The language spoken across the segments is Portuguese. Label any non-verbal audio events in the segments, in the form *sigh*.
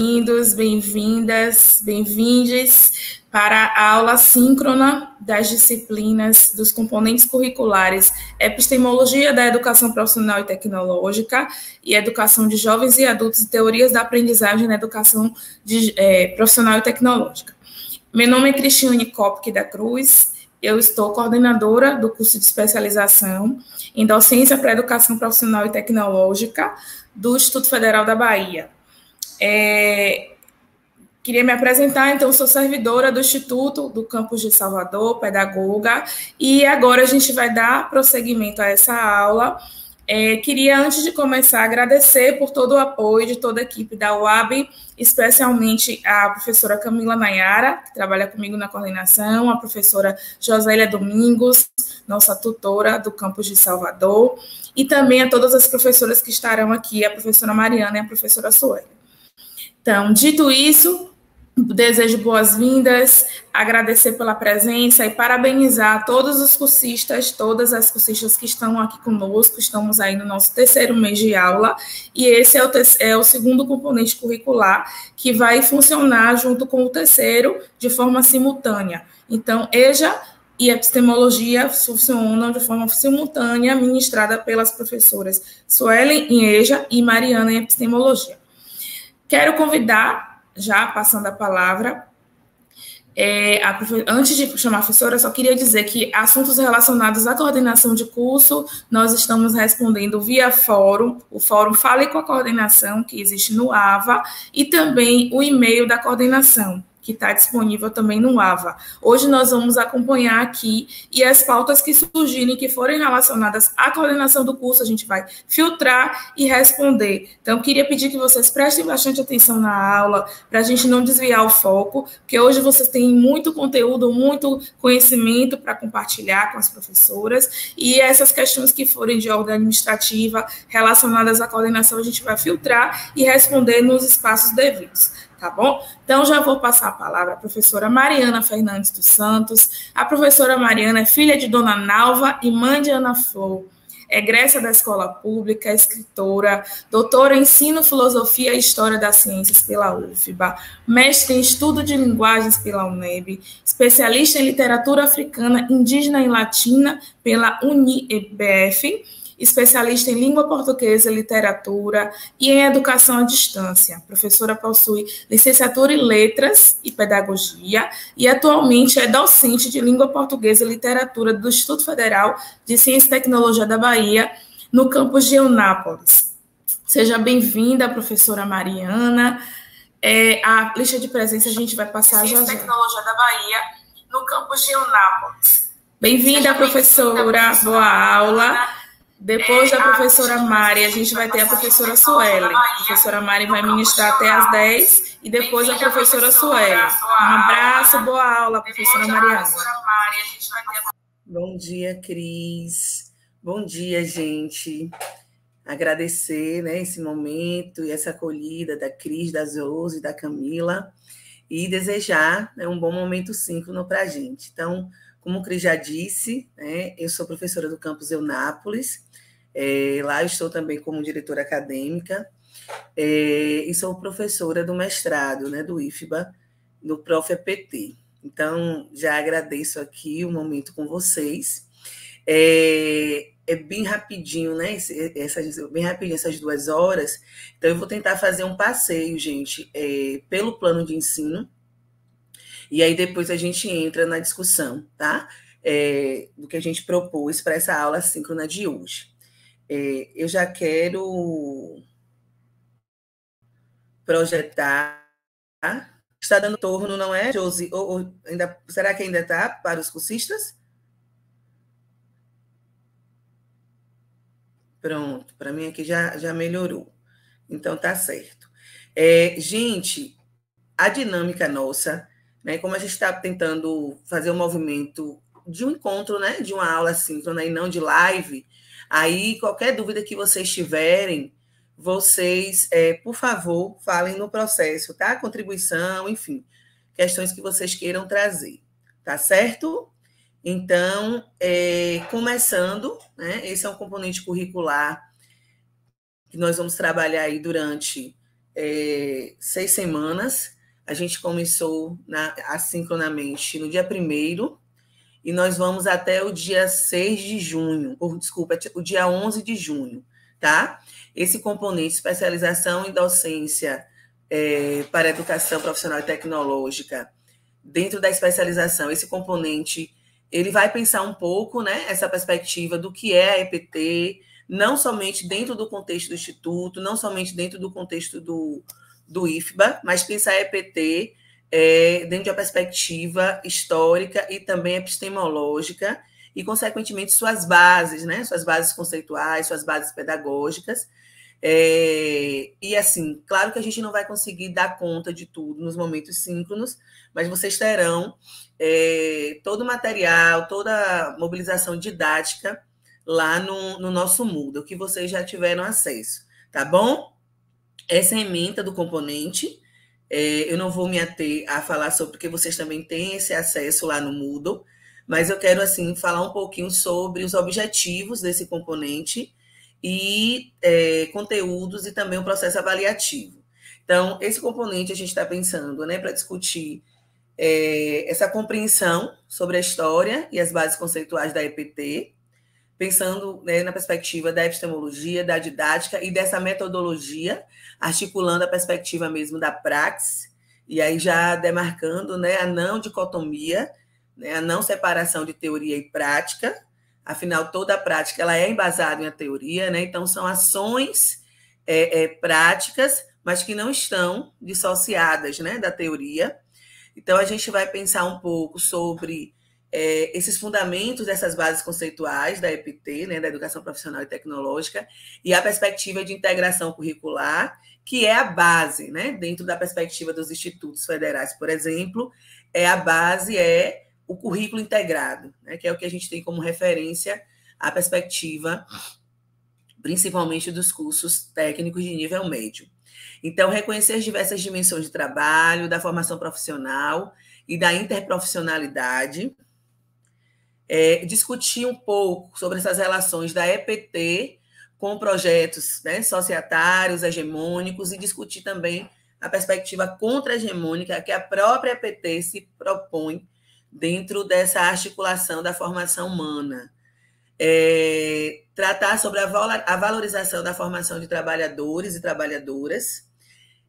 Bem-vindos, bem-vindas, bem-vindes para a aula síncrona das disciplinas dos componentes curriculares Epistemologia da Educação Profissional e Tecnológica e Educação de Jovens e Adultos e Teorias da Aprendizagem na Educação de, é, Profissional e Tecnológica. Meu nome é Cristiane Kopke da Cruz, eu estou coordenadora do curso de especialização em Docência para Educação Profissional e Tecnológica do Instituto Federal da Bahia é, Queria me apresentar, então, sou servidora do Instituto do Campus de Salvador, pedagoga, e agora a gente vai dar prosseguimento a essa aula. É, queria, antes de começar, agradecer por todo o apoio de toda a equipe da UAB, especialmente a professora Camila Nayara, que trabalha comigo na coordenação, a professora Josélia Domingos, nossa tutora do campus de Salvador, e também a todas as professoras que estarão aqui, a professora Mariana e a professora Sueli. Então, dito isso, desejo boas-vindas, agradecer pela presença e parabenizar todos os cursistas, todas as cursistas que estão aqui conosco. Estamos aí no nosso terceiro mês de aula e esse é o, é o segundo componente curricular que vai funcionar junto com o terceiro de forma simultânea. Então, EJA e epistemologia funcionam de forma simultânea, ministrada pelas professoras Suelen em EJA e Mariana em epistemologia. Quero convidar, já passando a palavra, é, a, antes de chamar a professora, só queria dizer que assuntos relacionados à coordenação de curso, nós estamos respondendo via fórum, o fórum Fale com a Coordenação, que existe no AVA, e também o e-mail da coordenação, que está disponível também no AVA. Hoje nós vamos acompanhar aqui e as pautas que surgirem, que forem relacionadas à coordenação do curso, a gente vai filtrar e responder. Então, queria pedir que vocês prestem bastante atenção na aula, para a gente não desviar o foco, porque hoje vocês têm muito conteúdo, muito conhecimento para compartilhar com as professoras, e essas questões que forem de ordem administrativa, relacionadas à coordenação, a gente vai filtrar e responder nos espaços devidos tá bom? Então já vou passar a palavra à professora Mariana Fernandes dos Santos. A professora Mariana é filha de Dona Nalva e mãe de Ana Flor. É egressa da escola pública, escritora, doutora em ensino, filosofia e história das ciências pela UFBA, mestre em estudo de linguagens pela UNEB, especialista em literatura africana, indígena e latina pela UNIEBF, especialista em língua portuguesa, literatura e em educação à distância. A professora possui licenciatura em letras e pedagogia e atualmente é docente de língua portuguesa e literatura do Instituto Federal de Ciência e Tecnologia da Bahia, no campus de Eunápolis. Seja bem-vinda, professora Mariana. É, a lista de presença a gente vai passar Ciência já. Ciência e Tecnologia da Bahia, no campus de Eunápolis. Bem-vinda, bem professora. Boa aula. Depois da professora Mari, a gente vai ter a professora Sueli. A professora Mari vai ministrar até as 10 e depois a professora Sueli. Um abraço, boa aula, professora Mariana. Bom dia, Cris. Bom dia, gente. Agradecer né, esse momento e essa acolhida da Cris, da Zouz e da Camila. E desejar né, um bom momento síncrono para a gente. Então, como o Cris já disse, né, eu sou professora do campus Eunápolis é, lá estou também como diretora acadêmica é, e sou professora do mestrado né, do IFBA, do Prof.PT. Então, já agradeço aqui o momento com vocês. É, é bem rapidinho, né? Essas, bem rapidinho essas duas horas. Então, eu vou tentar fazer um passeio, gente, é, pelo plano de ensino. E aí depois a gente entra na discussão, tá? É, do que a gente propôs para essa aula síncrona de hoje é, eu já quero projetar. Está dando torno, não é, Josi? Ou, ou ainda, será que ainda está para os cursistas? Pronto, para mim aqui já, já melhorou. Então, tá certo. É, gente, a dinâmica nossa, né, como a gente está tentando fazer um movimento de um encontro, né, de uma aula síncrona e não de live, Aí, qualquer dúvida que vocês tiverem, vocês, é, por favor, falem no processo, tá? Contribuição, enfim, questões que vocês queiram trazer, tá certo? Então, é, começando, né? Esse é um componente curricular que nós vamos trabalhar aí durante é, seis semanas. A gente começou na, assincronamente no dia primeiro, e nós vamos até o dia 6 de junho, ou desculpa, o dia 11 de junho, tá? Esse componente especialização em docência é, para educação profissional e tecnológica, dentro da especialização, esse componente, ele vai pensar um pouco, né, essa perspectiva do que é a EPT, não somente dentro do contexto do Instituto, não somente dentro do contexto do, do IFBA, mas pensar a EPT é, dentro de uma perspectiva histórica e também epistemológica, e, consequentemente, suas bases, né? suas bases conceituais, suas bases pedagógicas. É, e, assim, claro que a gente não vai conseguir dar conta de tudo nos momentos síncronos, mas vocês terão é, todo o material, toda a mobilização didática lá no, no nosso Moodle, que vocês já tiveram acesso, tá bom? Essa é a emenda do componente. É, eu não vou me ater a falar sobre, porque vocês também têm esse acesso lá no Moodle, mas eu quero, assim, falar um pouquinho sobre os objetivos desse componente e é, conteúdos e também o processo avaliativo. Então, esse componente a gente está pensando né, para discutir é, essa compreensão sobre a história e as bases conceituais da EPT, pensando né, na perspectiva da epistemologia, da didática e dessa metodologia, articulando a perspectiva mesmo da praxis, e aí já demarcando né, a não dicotomia, né, a não separação de teoria e prática, afinal, toda a prática ela é embasada em a teoria, né, então são ações é, é, práticas, mas que não estão dissociadas né, da teoria. Então, a gente vai pensar um pouco sobre é, esses fundamentos dessas bases conceituais da EPT, né, da Educação Profissional e Tecnológica, e a perspectiva de integração curricular, que é a base, né, dentro da perspectiva dos institutos federais, por exemplo, é a base é o currículo integrado, né, que é o que a gente tem como referência a perspectiva principalmente dos cursos técnicos de nível médio. Então, reconhecer as diversas dimensões de trabalho, da formação profissional e da interprofissionalidade, é, discutir um pouco sobre essas relações da EPT com projetos né, societários, hegemônicos, e discutir também a perspectiva contra-hegemônica que a própria EPT se propõe dentro dessa articulação da formação humana. É, tratar sobre a valorização da formação de trabalhadores e trabalhadoras,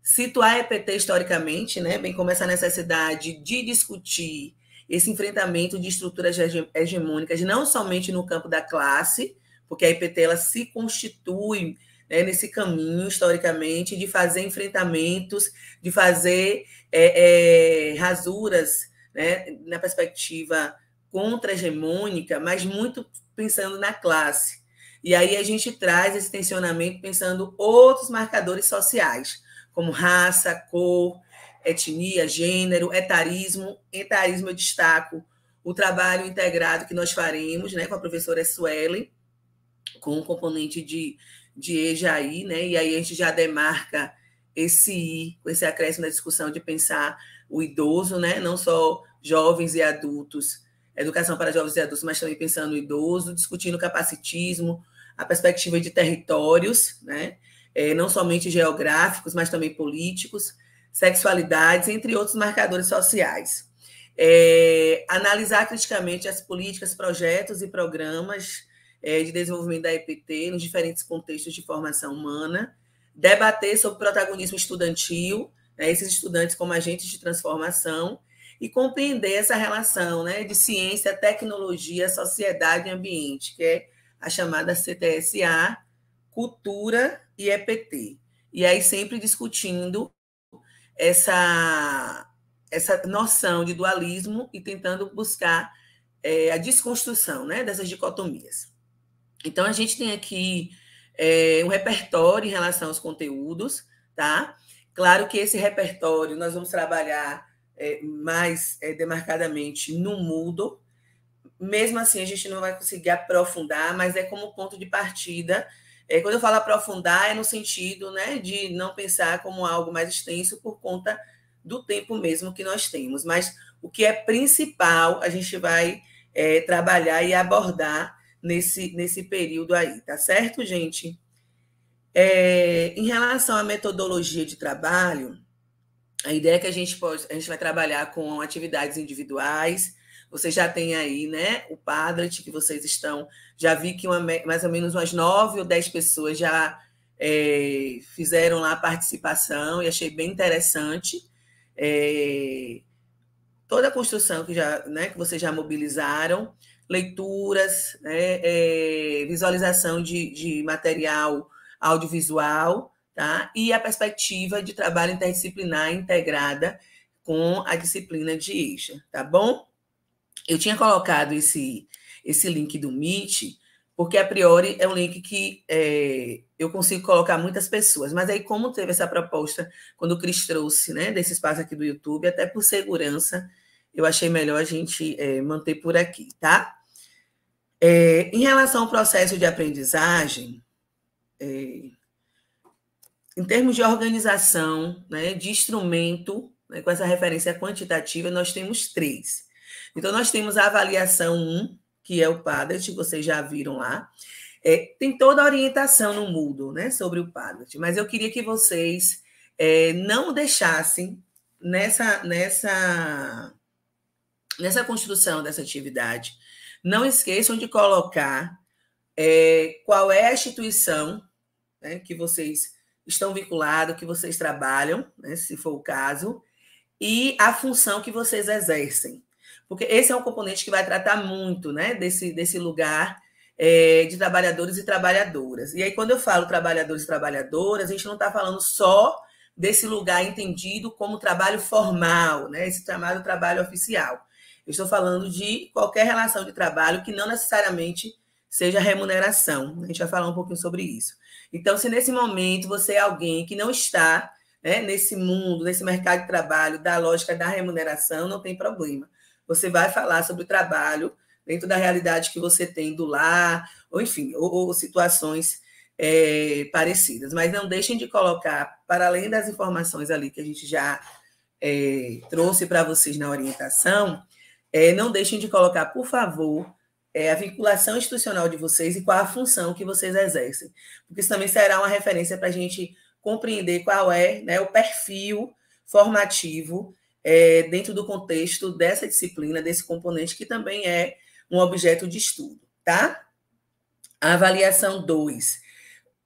situar a EPT historicamente, né, bem como essa necessidade de discutir esse enfrentamento de estruturas hegemônicas, não somente no campo da classe, porque a IPT ela se constitui né, nesse caminho, historicamente, de fazer enfrentamentos, de fazer é, é, rasuras né, na perspectiva contra-hegemônica, mas muito pensando na classe. E aí a gente traz esse tensionamento pensando outros marcadores sociais, como raça, cor, etnia, gênero, etarismo. Etarismo eu destaco o trabalho integrado que nós faremos né, com a professora Suelen, com o componente de, de EJAI, né? E aí a gente já demarca esse I, com esse acréscimo da discussão de pensar o idoso, né? Não só jovens e adultos, educação para jovens e adultos, mas também pensando o idoso, discutindo capacitismo, a perspectiva de territórios, né? É, não somente geográficos, mas também políticos sexualidades, entre outros marcadores sociais. É, analisar criticamente as políticas, projetos e programas é, de desenvolvimento da EPT nos diferentes contextos de formação humana, debater sobre protagonismo estudantil, né, esses estudantes como agentes de transformação, e compreender essa relação né, de ciência, tecnologia, sociedade e ambiente, que é a chamada CTSA, cultura e EPT. E aí sempre discutindo essa, essa noção de dualismo e tentando buscar é, a desconstrução né, dessas dicotomias. Então, a gente tem aqui é, um repertório em relação aos conteúdos, tá? Claro que esse repertório nós vamos trabalhar é, mais é, demarcadamente no Moodle. Mesmo assim, a gente não vai conseguir aprofundar, mas é como ponto de partida é, quando eu falo aprofundar, é no sentido né, de não pensar como algo mais extenso por conta do tempo mesmo que nós temos. Mas o que é principal, a gente vai é, trabalhar e abordar nesse, nesse período aí, tá certo, gente? É, em relação à metodologia de trabalho, a ideia é que a gente, pode, a gente vai trabalhar com atividades individuais, vocês já têm aí, né, o Padlet, que vocês estão. Já vi que uma, mais ou menos umas nove ou dez pessoas já é, fizeram lá a participação e achei bem interessante. É, toda a construção que, já, né, que vocês já mobilizaram, leituras, né, é, visualização de, de material audiovisual, tá? E a perspectiva de trabalho interdisciplinar integrada com a disciplina de Isha, tá bom? Eu tinha colocado esse, esse link do Meet, porque a priori é um link que é, eu consigo colocar muitas pessoas. Mas aí, como teve essa proposta, quando o Cris trouxe né, desse espaço aqui do YouTube, até por segurança, eu achei melhor a gente é, manter por aqui, tá? É, em relação ao processo de aprendizagem, é, em termos de organização, né, de instrumento, né, com essa referência quantitativa, nós temos três. Então, nós temos a avaliação 1, que é o Padlet, vocês já viram lá. É, tem toda a orientação no Moodle né, sobre o Padlet, mas eu queria que vocês é, não deixassem nessa, nessa, nessa construção dessa atividade. Não esqueçam de colocar é, qual é a instituição né, que vocês estão vinculados, que vocês trabalham, né, se for o caso, e a função que vocês exercem porque esse é um componente que vai tratar muito né, desse, desse lugar é, de trabalhadores e trabalhadoras. E aí, quando eu falo trabalhadores e trabalhadoras, a gente não está falando só desse lugar entendido como trabalho formal, né, esse chamado trabalho oficial. Eu estou falando de qualquer relação de trabalho que não necessariamente seja remuneração. A gente vai falar um pouquinho sobre isso. Então, se nesse momento você é alguém que não está né, nesse mundo, nesse mercado de trabalho, da lógica da remuneração, não tem problema você vai falar sobre o trabalho dentro da realidade que você tem do lar, ou enfim, ou, ou situações é, parecidas. Mas não deixem de colocar, para além das informações ali que a gente já é, trouxe para vocês na orientação, é, não deixem de colocar, por favor, é, a vinculação institucional de vocês e qual a função que vocês exercem, porque isso também será uma referência para a gente compreender qual é né, o perfil formativo é, dentro do contexto dessa disciplina, desse componente, que também é um objeto de estudo, tá? A avaliação 2.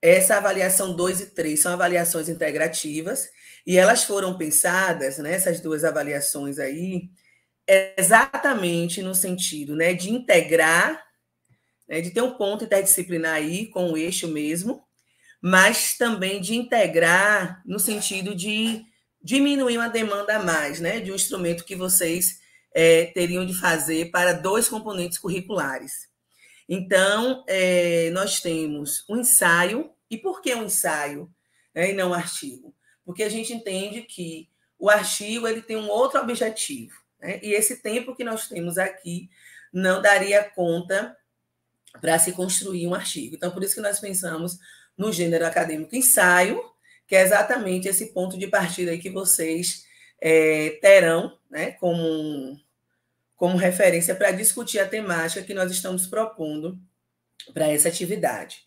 Essa avaliação 2 e 3 são avaliações integrativas, e elas foram pensadas, né, essas duas avaliações aí, exatamente no sentido né, de integrar, né, de ter um ponto interdisciplinar aí com o eixo mesmo, mas também de integrar no sentido de diminuiu a demanda a mais né, de um instrumento que vocês é, teriam de fazer para dois componentes curriculares. Então, é, nós temos um ensaio. E por que um ensaio né, e não um artigo? Porque a gente entende que o artigo ele tem um outro objetivo. Né, e esse tempo que nós temos aqui não daria conta para se construir um artigo. Então, por isso que nós pensamos no gênero acadêmico ensaio, que é exatamente esse ponto de partida aí que vocês é, terão né, como, como referência para discutir a temática que nós estamos propondo para essa atividade.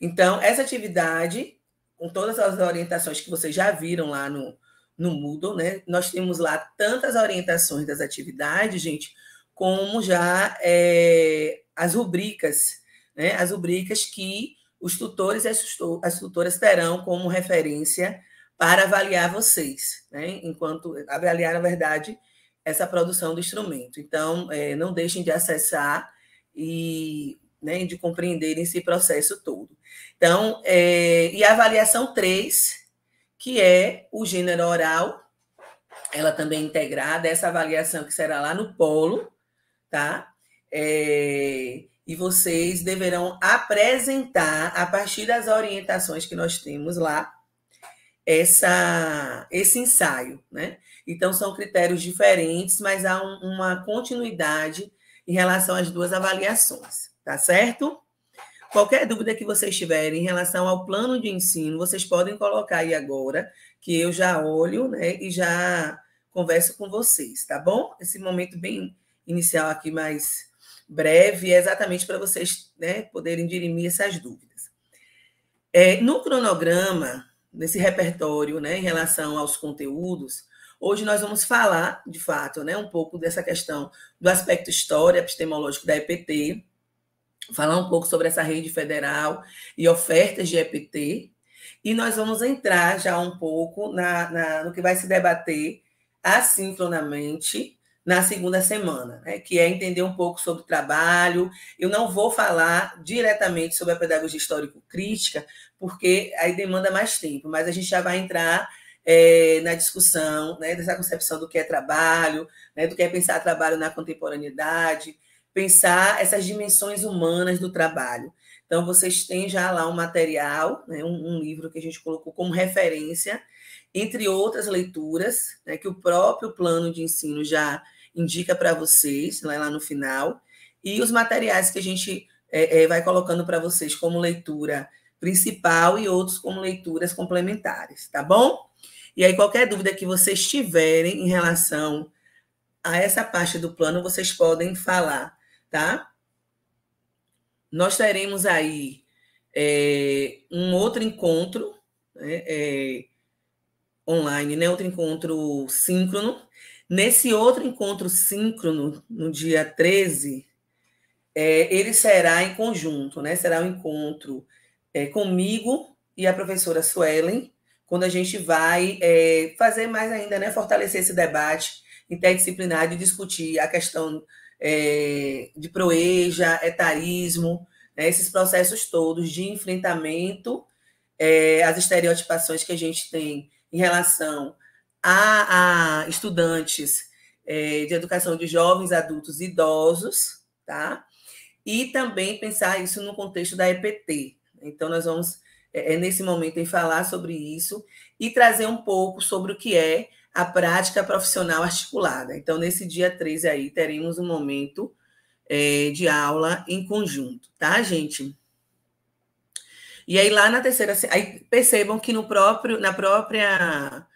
Então, essa atividade, com todas as orientações que vocês já viram lá no, no Moodle, né, nós temos lá tantas orientações das atividades, gente, como já é, as rubricas, né, as rubricas que os tutores e as tutoras terão como referência para avaliar vocês, né? enquanto avaliar, na verdade, essa produção do instrumento. Então, é, não deixem de acessar e né, de compreender esse processo todo. Então, é, e a avaliação 3, que é o gênero oral, ela também é integrada, essa avaliação que será lá no polo, tá? É, e vocês deverão apresentar, a partir das orientações que nós temos lá, essa, esse ensaio. Né? Então, são critérios diferentes, mas há um, uma continuidade em relação às duas avaliações, tá certo? Qualquer dúvida que vocês tiverem em relação ao plano de ensino, vocês podem colocar aí agora, que eu já olho né, e já converso com vocês, tá bom? Esse momento bem inicial aqui, mais breve, é exatamente para vocês né, poderem dirimir essas dúvidas. É, no cronograma, nesse repertório né, em relação aos conteúdos, hoje nós vamos falar, de fato, né, um pouco dessa questão do aspecto história epistemológico da EPT, falar um pouco sobre essa rede federal e ofertas de EPT, e nós vamos entrar já um pouco na, na no que vai se debater assincronamente na segunda semana, né, que é entender um pouco sobre o trabalho. Eu não vou falar diretamente sobre a pedagogia histórico-crítica, porque aí demanda mais tempo, mas a gente já vai entrar é, na discussão né, dessa concepção do que é trabalho, né, do que é pensar trabalho na contemporaneidade, pensar essas dimensões humanas do trabalho. Então, vocês têm já lá um material, né, um, um livro que a gente colocou como referência, entre outras leituras, né, que o próprio plano de ensino já indica para vocês, lá, né, lá no final, e os materiais que a gente é, é, vai colocando para vocês como leitura principal e outros como leituras complementares, tá bom? E aí, qualquer dúvida que vocês tiverem em relação a essa parte do plano, vocês podem falar, tá? Nós teremos aí é, um outro encontro, né, é, online, né? Outro encontro síncrono. Nesse outro encontro síncrono, no dia 13, é, ele será em conjunto, né? Será um encontro é, comigo e a professora Suelen, quando a gente vai é, fazer mais ainda, né? Fortalecer esse debate interdisciplinar de discutir a questão é, de proeja, etarismo, né? esses processos todos de enfrentamento é, às estereotipações que a gente tem em relação a, a estudantes é, de educação de jovens, adultos e idosos, tá? E também pensar isso no contexto da EPT. Então, nós vamos, é, é, nesse momento, em falar sobre isso e trazer um pouco sobre o que é a prática profissional articulada. Então, nesse dia 13 aí, teremos um momento é, de aula em conjunto, tá, gente? E aí lá na terceira, aí percebam que no próprio, na própria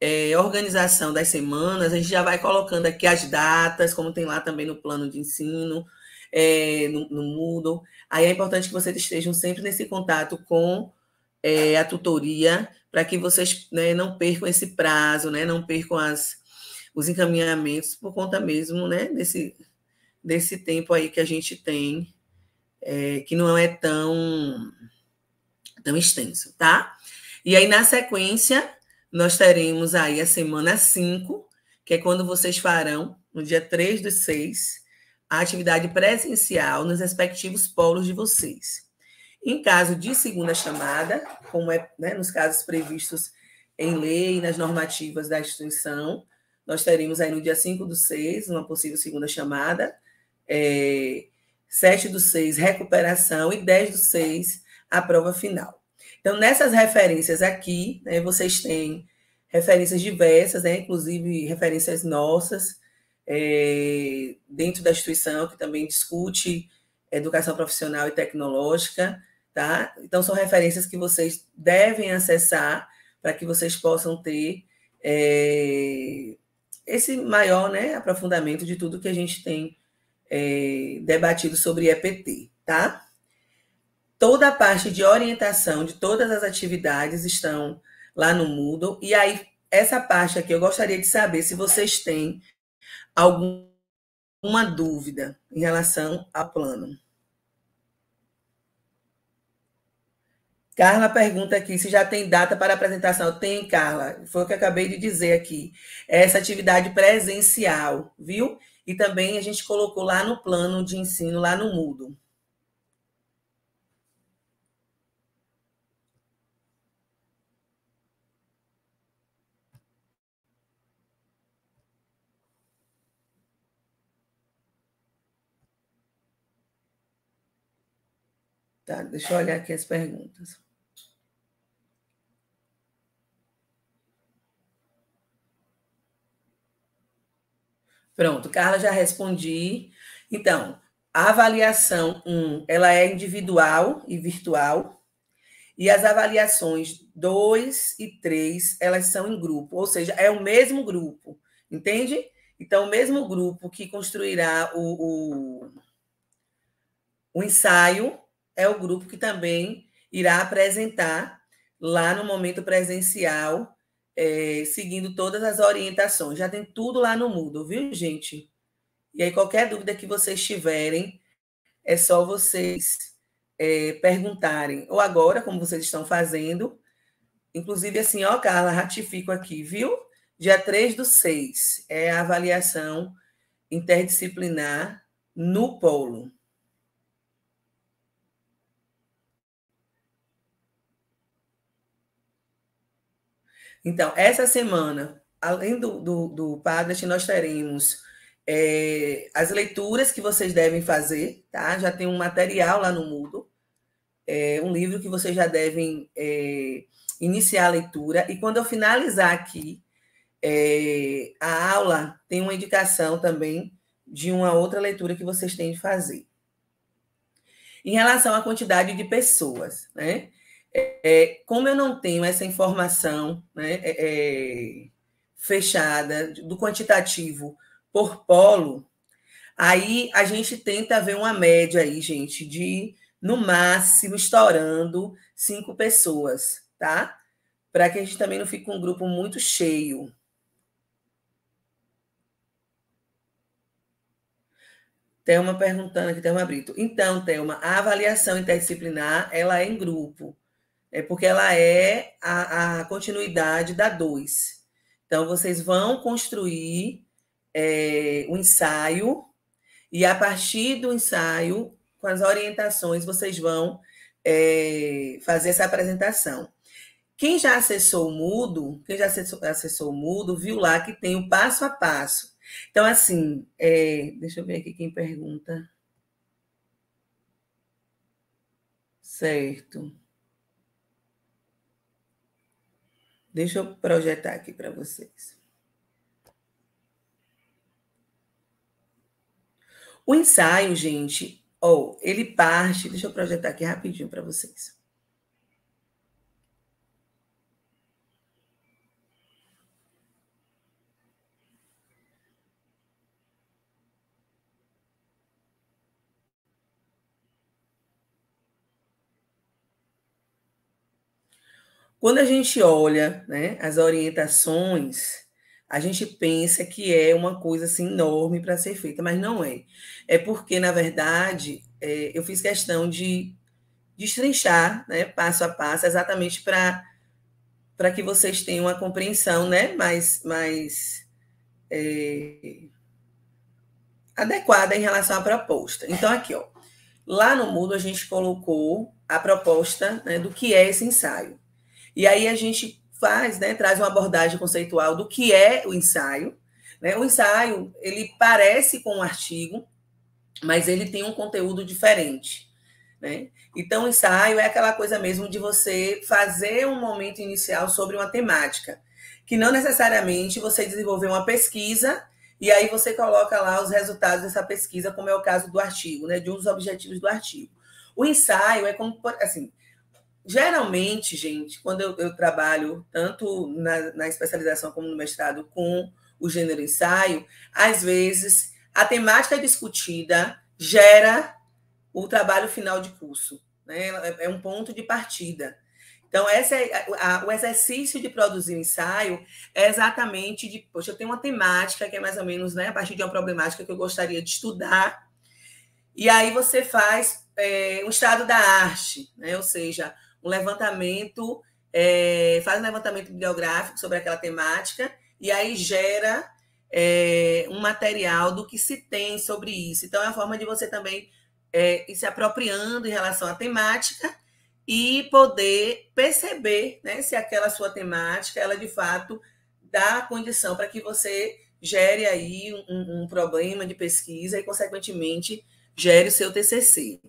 é, organização das semanas, a gente já vai colocando aqui as datas, como tem lá também no plano de ensino, é, no, no Moodle. Aí é importante que vocês estejam sempre nesse contato com é, a tutoria, para que vocês né, não percam esse prazo, né, não percam as, os encaminhamentos por conta mesmo né, desse, desse tempo aí que a gente tem, é, que não é tão tão extenso, tá? E aí, na sequência, nós teremos aí a semana 5, que é quando vocês farão, no dia 3 do 6, a atividade presencial nos respectivos polos de vocês. Em caso de segunda chamada, como é né, nos casos previstos em lei e nas normativas da instituição, nós teremos aí no dia 5 do 6 uma possível segunda chamada, é, 7 do 6 recuperação e 10 do 6 a prova final. Então, nessas referências aqui, né, vocês têm referências diversas, né, inclusive referências nossas, é, dentro da instituição, que também discute educação profissional e tecnológica, tá? Então, são referências que vocês devem acessar para que vocês possam ter é, esse maior né, aprofundamento de tudo que a gente tem é, debatido sobre EPT, tá? Toda a parte de orientação de todas as atividades estão lá no Moodle. E aí, essa parte aqui, eu gostaria de saber se vocês têm alguma dúvida em relação ao plano. Carla pergunta aqui se já tem data para apresentação. Tem, Carla. Foi o que eu acabei de dizer aqui. É essa atividade presencial, viu? E também a gente colocou lá no plano de ensino, lá no Mudo. Tá, deixa eu olhar aqui as perguntas. Pronto, Carla já respondi. Então, a avaliação 1, um, ela é individual e virtual. E as avaliações 2 e 3, elas são em grupo, ou seja, é o mesmo grupo, entende? Então, o mesmo grupo que construirá o, o, o ensaio é o grupo que também irá apresentar lá no momento presencial, é, seguindo todas as orientações. Já tem tudo lá no mudo, viu, gente? E aí, qualquer dúvida que vocês tiverem, é só vocês é, perguntarem. Ou agora, como vocês estão fazendo. Inclusive, assim, ó, Carla, ratifico aqui, viu? Dia 3 do 6 é a avaliação interdisciplinar no polo. Então, essa semana, além do, do, do nós teremos é, as leituras que vocês devem fazer, tá? Já tem um material lá no Mudo, é, um livro que vocês já devem é, iniciar a leitura. E quando eu finalizar aqui é, a aula, tem uma indicação também de uma outra leitura que vocês têm de fazer. Em relação à quantidade de pessoas, né? É, como eu não tenho essa informação né, é, é fechada do quantitativo por polo, aí a gente tenta ver uma média aí, gente, de no máximo estourando cinco pessoas, tá? Para que a gente também não fique com um grupo muito cheio. Thelma perguntando aqui, Thelma Brito. Então, Thelma, a avaliação interdisciplinar, ela é em grupo é porque ela é a, a continuidade da 2. Então, vocês vão construir é, um ensaio, e a partir do ensaio, com as orientações, vocês vão é, fazer essa apresentação. Quem já acessou o Mudo, quem já acessou, acessou o Mudo, viu lá que tem o passo a passo. Então, assim, é, deixa eu ver aqui quem pergunta. Certo. Deixa eu projetar aqui para vocês. O ensaio, gente, ou oh, ele parte, deixa eu projetar aqui rapidinho para vocês. Quando a gente olha né, as orientações, a gente pensa que é uma coisa assim, enorme para ser feita, mas não é. É porque, na verdade, é, eu fiz questão de destrinchar né, passo a passo, exatamente para que vocês tenham uma compreensão né, mais, mais é, adequada em relação à proposta. Então, aqui, ó, lá no Mudo, a gente colocou a proposta né, do que é esse ensaio. E aí a gente faz, né, traz uma abordagem conceitual do que é o ensaio. Né? O ensaio, ele parece com um artigo, mas ele tem um conteúdo diferente. Né? Então, o ensaio é aquela coisa mesmo de você fazer um momento inicial sobre uma temática, que não necessariamente você desenvolveu uma pesquisa e aí você coloca lá os resultados dessa pesquisa, como é o caso do artigo, né, de um dos objetivos do artigo. O ensaio é como, assim, Geralmente, gente, quando eu, eu trabalho tanto na, na, especialização como no mestrado com o gênero ensaio, às vezes a temática discutida gera o trabalho final de curso, né? é, é um ponto de partida. Então, essa é a, o exercício de produzir ensaio é exatamente de, poxa, eu tenho uma temática que é mais ou menos né, a partir de uma problemática que eu gostaria de estudar, e aí você faz é, um estado da arte, né? ou seja, um levantamento, é, faz um levantamento bibliográfico sobre aquela temática e aí gera é, um material do que se tem sobre isso. Então, é uma forma de você também é, ir se apropriando em relação à temática e poder perceber né, se aquela sua temática, ela de fato dá condição para que você gere aí um, um problema de pesquisa e, consequentemente, gere o seu TCC.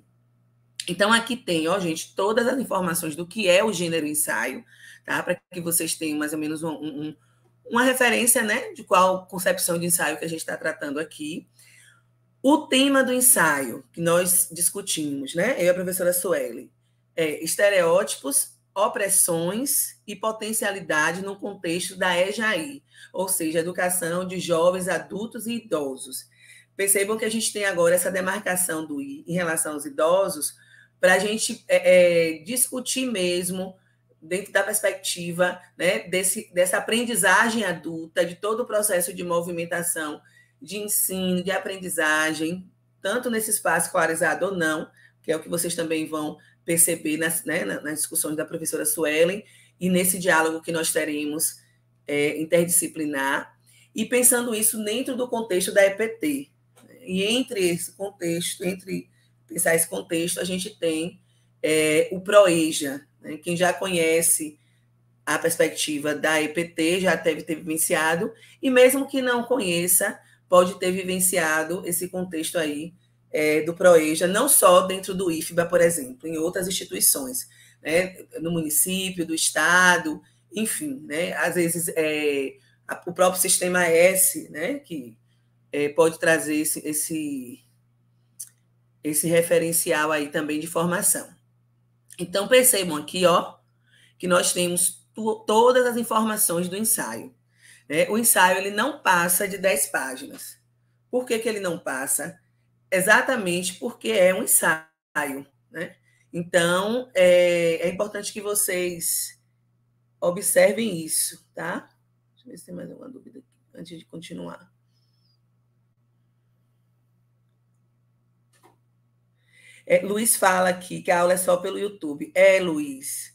Então, aqui tem, ó, gente, todas as informações do que é o gênero ensaio, tá? Para que vocês tenham mais ou menos um, um, uma referência, né, de qual concepção de ensaio que a gente está tratando aqui. O tema do ensaio que nós discutimos, né, eu e a professora Sueli, é estereótipos, opressões e potencialidade no contexto da EJAI, ou seja, educação de jovens, adultos e idosos. Percebam que a gente tem agora essa demarcação do I em relação aos idosos, para a gente é, é, discutir mesmo dentro da perspectiva né, desse, dessa aprendizagem adulta, de todo o processo de movimentação, de ensino, de aprendizagem, tanto nesse espaço escolarizado ou não, que é o que vocês também vão perceber nas, né, nas discussões da professora Suelen, e nesse diálogo que nós teremos é, interdisciplinar, e pensando isso dentro do contexto da EPT. Né, e entre esse contexto, entre pensar esse contexto, a gente tem é, o PROEJA. Né? Quem já conhece a perspectiva da EPT já deve ter vivenciado, e mesmo que não conheça, pode ter vivenciado esse contexto aí é, do PROEJA, não só dentro do IFBA, por exemplo, em outras instituições, né? no município, do estado, enfim, né? às vezes é, a, o próprio sistema S, né? que é, pode trazer esse, esse esse referencial aí também de formação. Então, percebam aqui, ó, que nós temos todas as informações do ensaio. Né? O ensaio ele não passa de 10 páginas. Por que, que ele não passa? Exatamente porque é um ensaio. Né? Então, é, é importante que vocês observem isso, tá? Deixa eu ver se tem mais alguma dúvida aqui, antes de continuar. É, Luiz fala aqui que a aula é só pelo YouTube. É, Luiz.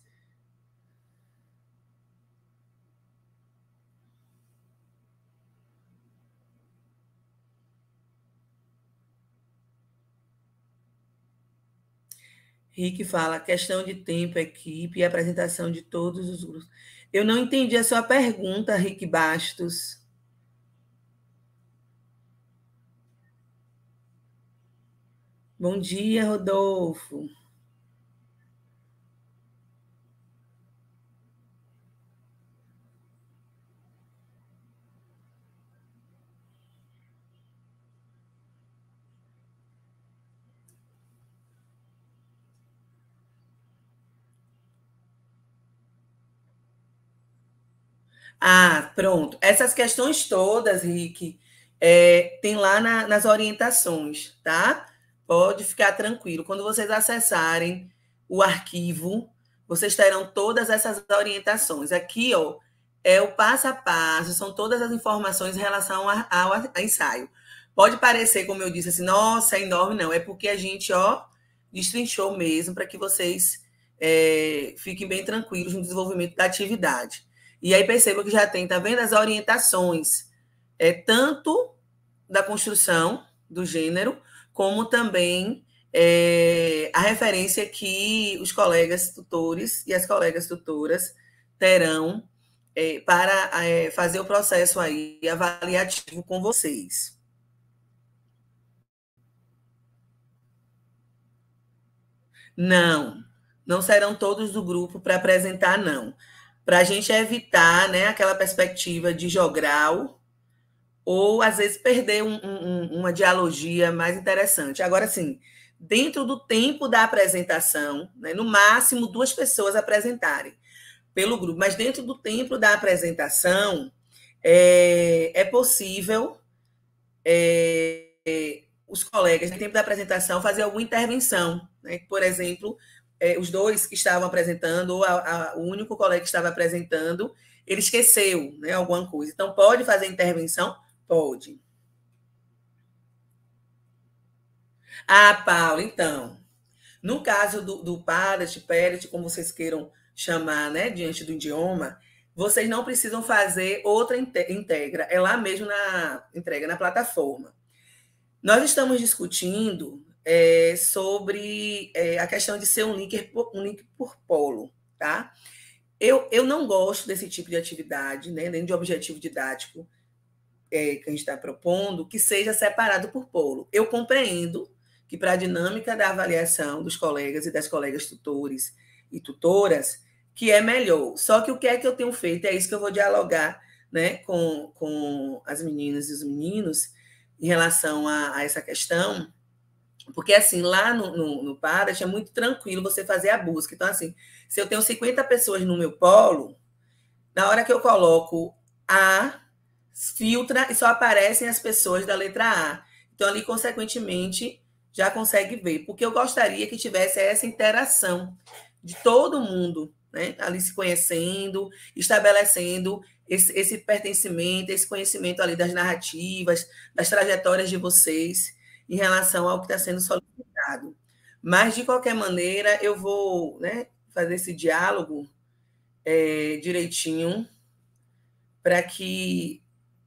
Rick fala, questão de tempo, equipe e apresentação de todos os grupos. Eu não entendi a sua pergunta, Rick Bastos. Bom dia, Rodolfo. Ah, pronto. Essas questões todas, Rick, é, tem lá na, nas orientações, tá? Pode ficar tranquilo. Quando vocês acessarem o arquivo, vocês terão todas essas orientações. Aqui, ó, é o passo a passo, são todas as informações em relação ao, ensaio. Pode parecer, como eu disse, assim, nossa, é enorme, não. É porque a gente, ó, destrinchou mesmo para que vocês é, fiquem bem tranquilos no desenvolvimento da atividade. E aí perceba que já tem, tá vendo, as orientações, é tanto da construção do gênero, como também é, a referência que os colegas tutores e as colegas tutoras terão é, para é, fazer o processo aí avaliativo com vocês. Não, não serão todos do grupo para apresentar, não. Para a gente evitar né, aquela perspectiva de jogral, ou às vezes perder um, um, uma dialogia mais interessante. Agora, sim, dentro do tempo da apresentação, né, no máximo duas pessoas apresentarem pelo grupo, mas dentro do tempo da apresentação é, é possível é, os colegas, no tempo da apresentação, fazer alguma intervenção. Né? Por exemplo, é, os dois que estavam apresentando, ou a, a, o único colega que estava apresentando, ele esqueceu né, alguma coisa. Então, pode fazer intervenção Pode. Ah, Paulo, então. No caso do, do Parat, Peret, como vocês queiram chamar, né, diante do idioma, vocês não precisam fazer outra integra, é lá mesmo na entrega, na plataforma. Nós estamos discutindo é, sobre é, a questão de ser um link, um link por polo, tá? Eu, eu não gosto desse tipo de atividade, né, nem de objetivo didático, é, que a gente está propondo que seja separado por polo. Eu compreendo que para a dinâmica da avaliação dos colegas e das colegas tutores e tutoras, que é melhor. Só que o que é que eu tenho feito? É isso que eu vou dialogar né, com, com as meninas e os meninos em relação a, a essa questão, porque assim, lá no, no, no Paras é muito tranquilo você fazer a busca. Então, assim, se eu tenho 50 pessoas no meu polo, na hora que eu coloco a filtra e só aparecem as pessoas da letra A. Então, ali, consequentemente, já consegue ver. Porque eu gostaria que tivesse essa interação de todo mundo, né? Ali se conhecendo, estabelecendo esse, esse pertencimento, esse conhecimento ali das narrativas, das trajetórias de vocês em relação ao que está sendo solicitado. Mas, de qualquer maneira, eu vou né, fazer esse diálogo é, direitinho para que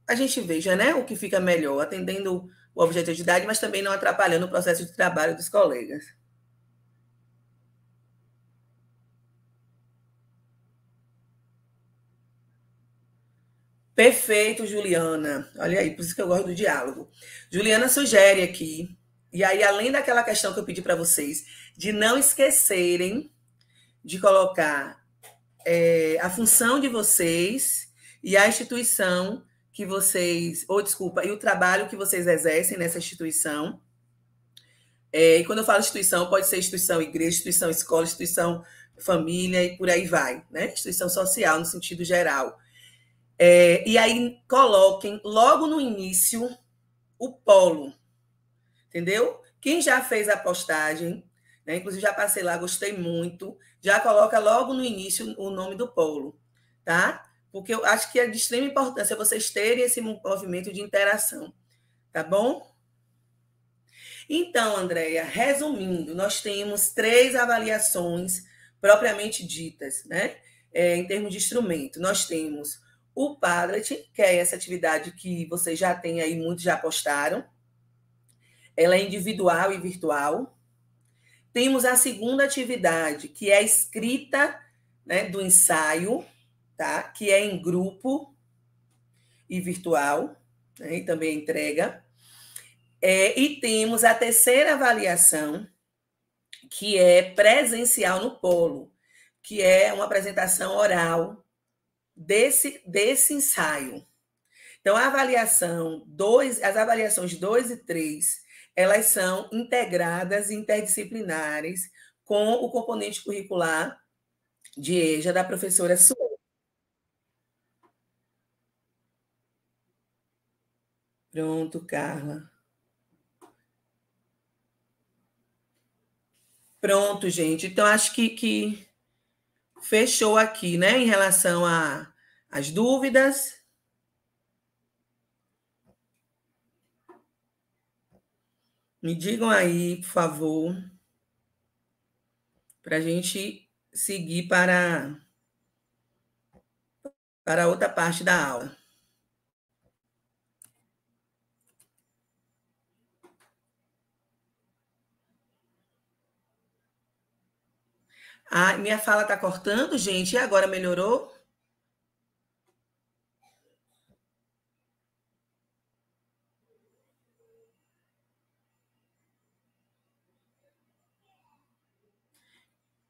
a gente veja né, o que fica melhor, atendendo o objeto de idade, mas também não atrapalhando o processo de trabalho dos colegas. Perfeito, Juliana. Olha aí, por isso que eu gosto do diálogo. Juliana sugere aqui, e aí, além daquela questão que eu pedi para vocês, de não esquecerem de colocar é, a função de vocês e a instituição que vocês, ou desculpa, e o trabalho que vocês exercem nessa instituição. É, e quando eu falo instituição, pode ser instituição igreja, instituição escola, instituição família e por aí vai, né? Instituição social no sentido geral. É, e aí coloquem logo no início o polo, entendeu? Quem já fez a postagem, né? inclusive já passei lá, gostei muito, já coloca logo no início o nome do polo, tá? porque eu acho que é de extrema importância vocês terem esse movimento de interação, tá bom? Então, Andréia, resumindo, nós temos três avaliações propriamente ditas, né? É, em termos de instrumento, nós temos o Padlet, que é essa atividade que vocês já têm aí, muitos já postaram. Ela é individual e virtual. Temos a segunda atividade, que é a escrita né, do ensaio, tá? Que é em grupo e virtual, né? e também é entrega. É, e temos a terceira avaliação, que é presencial no polo, que é uma apresentação oral desse, desse ensaio. Então, a avaliação dois as avaliações 2 e 3, elas são integradas e interdisciplinares com o componente curricular de EJA da professora Sueli. Pronto, Carla. Pronto, gente. Então, acho que, que fechou aqui, né, em relação às dúvidas. Me digam aí, por favor, para a gente seguir para, para outra parte da aula. Ah, minha fala tá cortando, gente. E agora melhorou?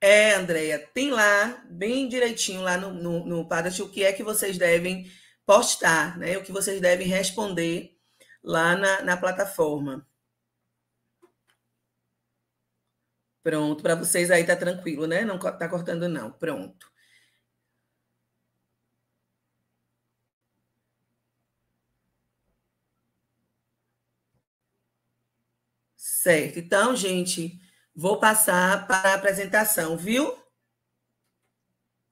É, Andréia, tem lá, bem direitinho lá no, no, no Padlet, o que é que vocês devem postar, né? o que vocês devem responder lá na, na plataforma. Pronto, para vocês aí tá tranquilo, né? Não tá cortando não. Pronto. Certo. Então, gente, vou passar para a apresentação, viu?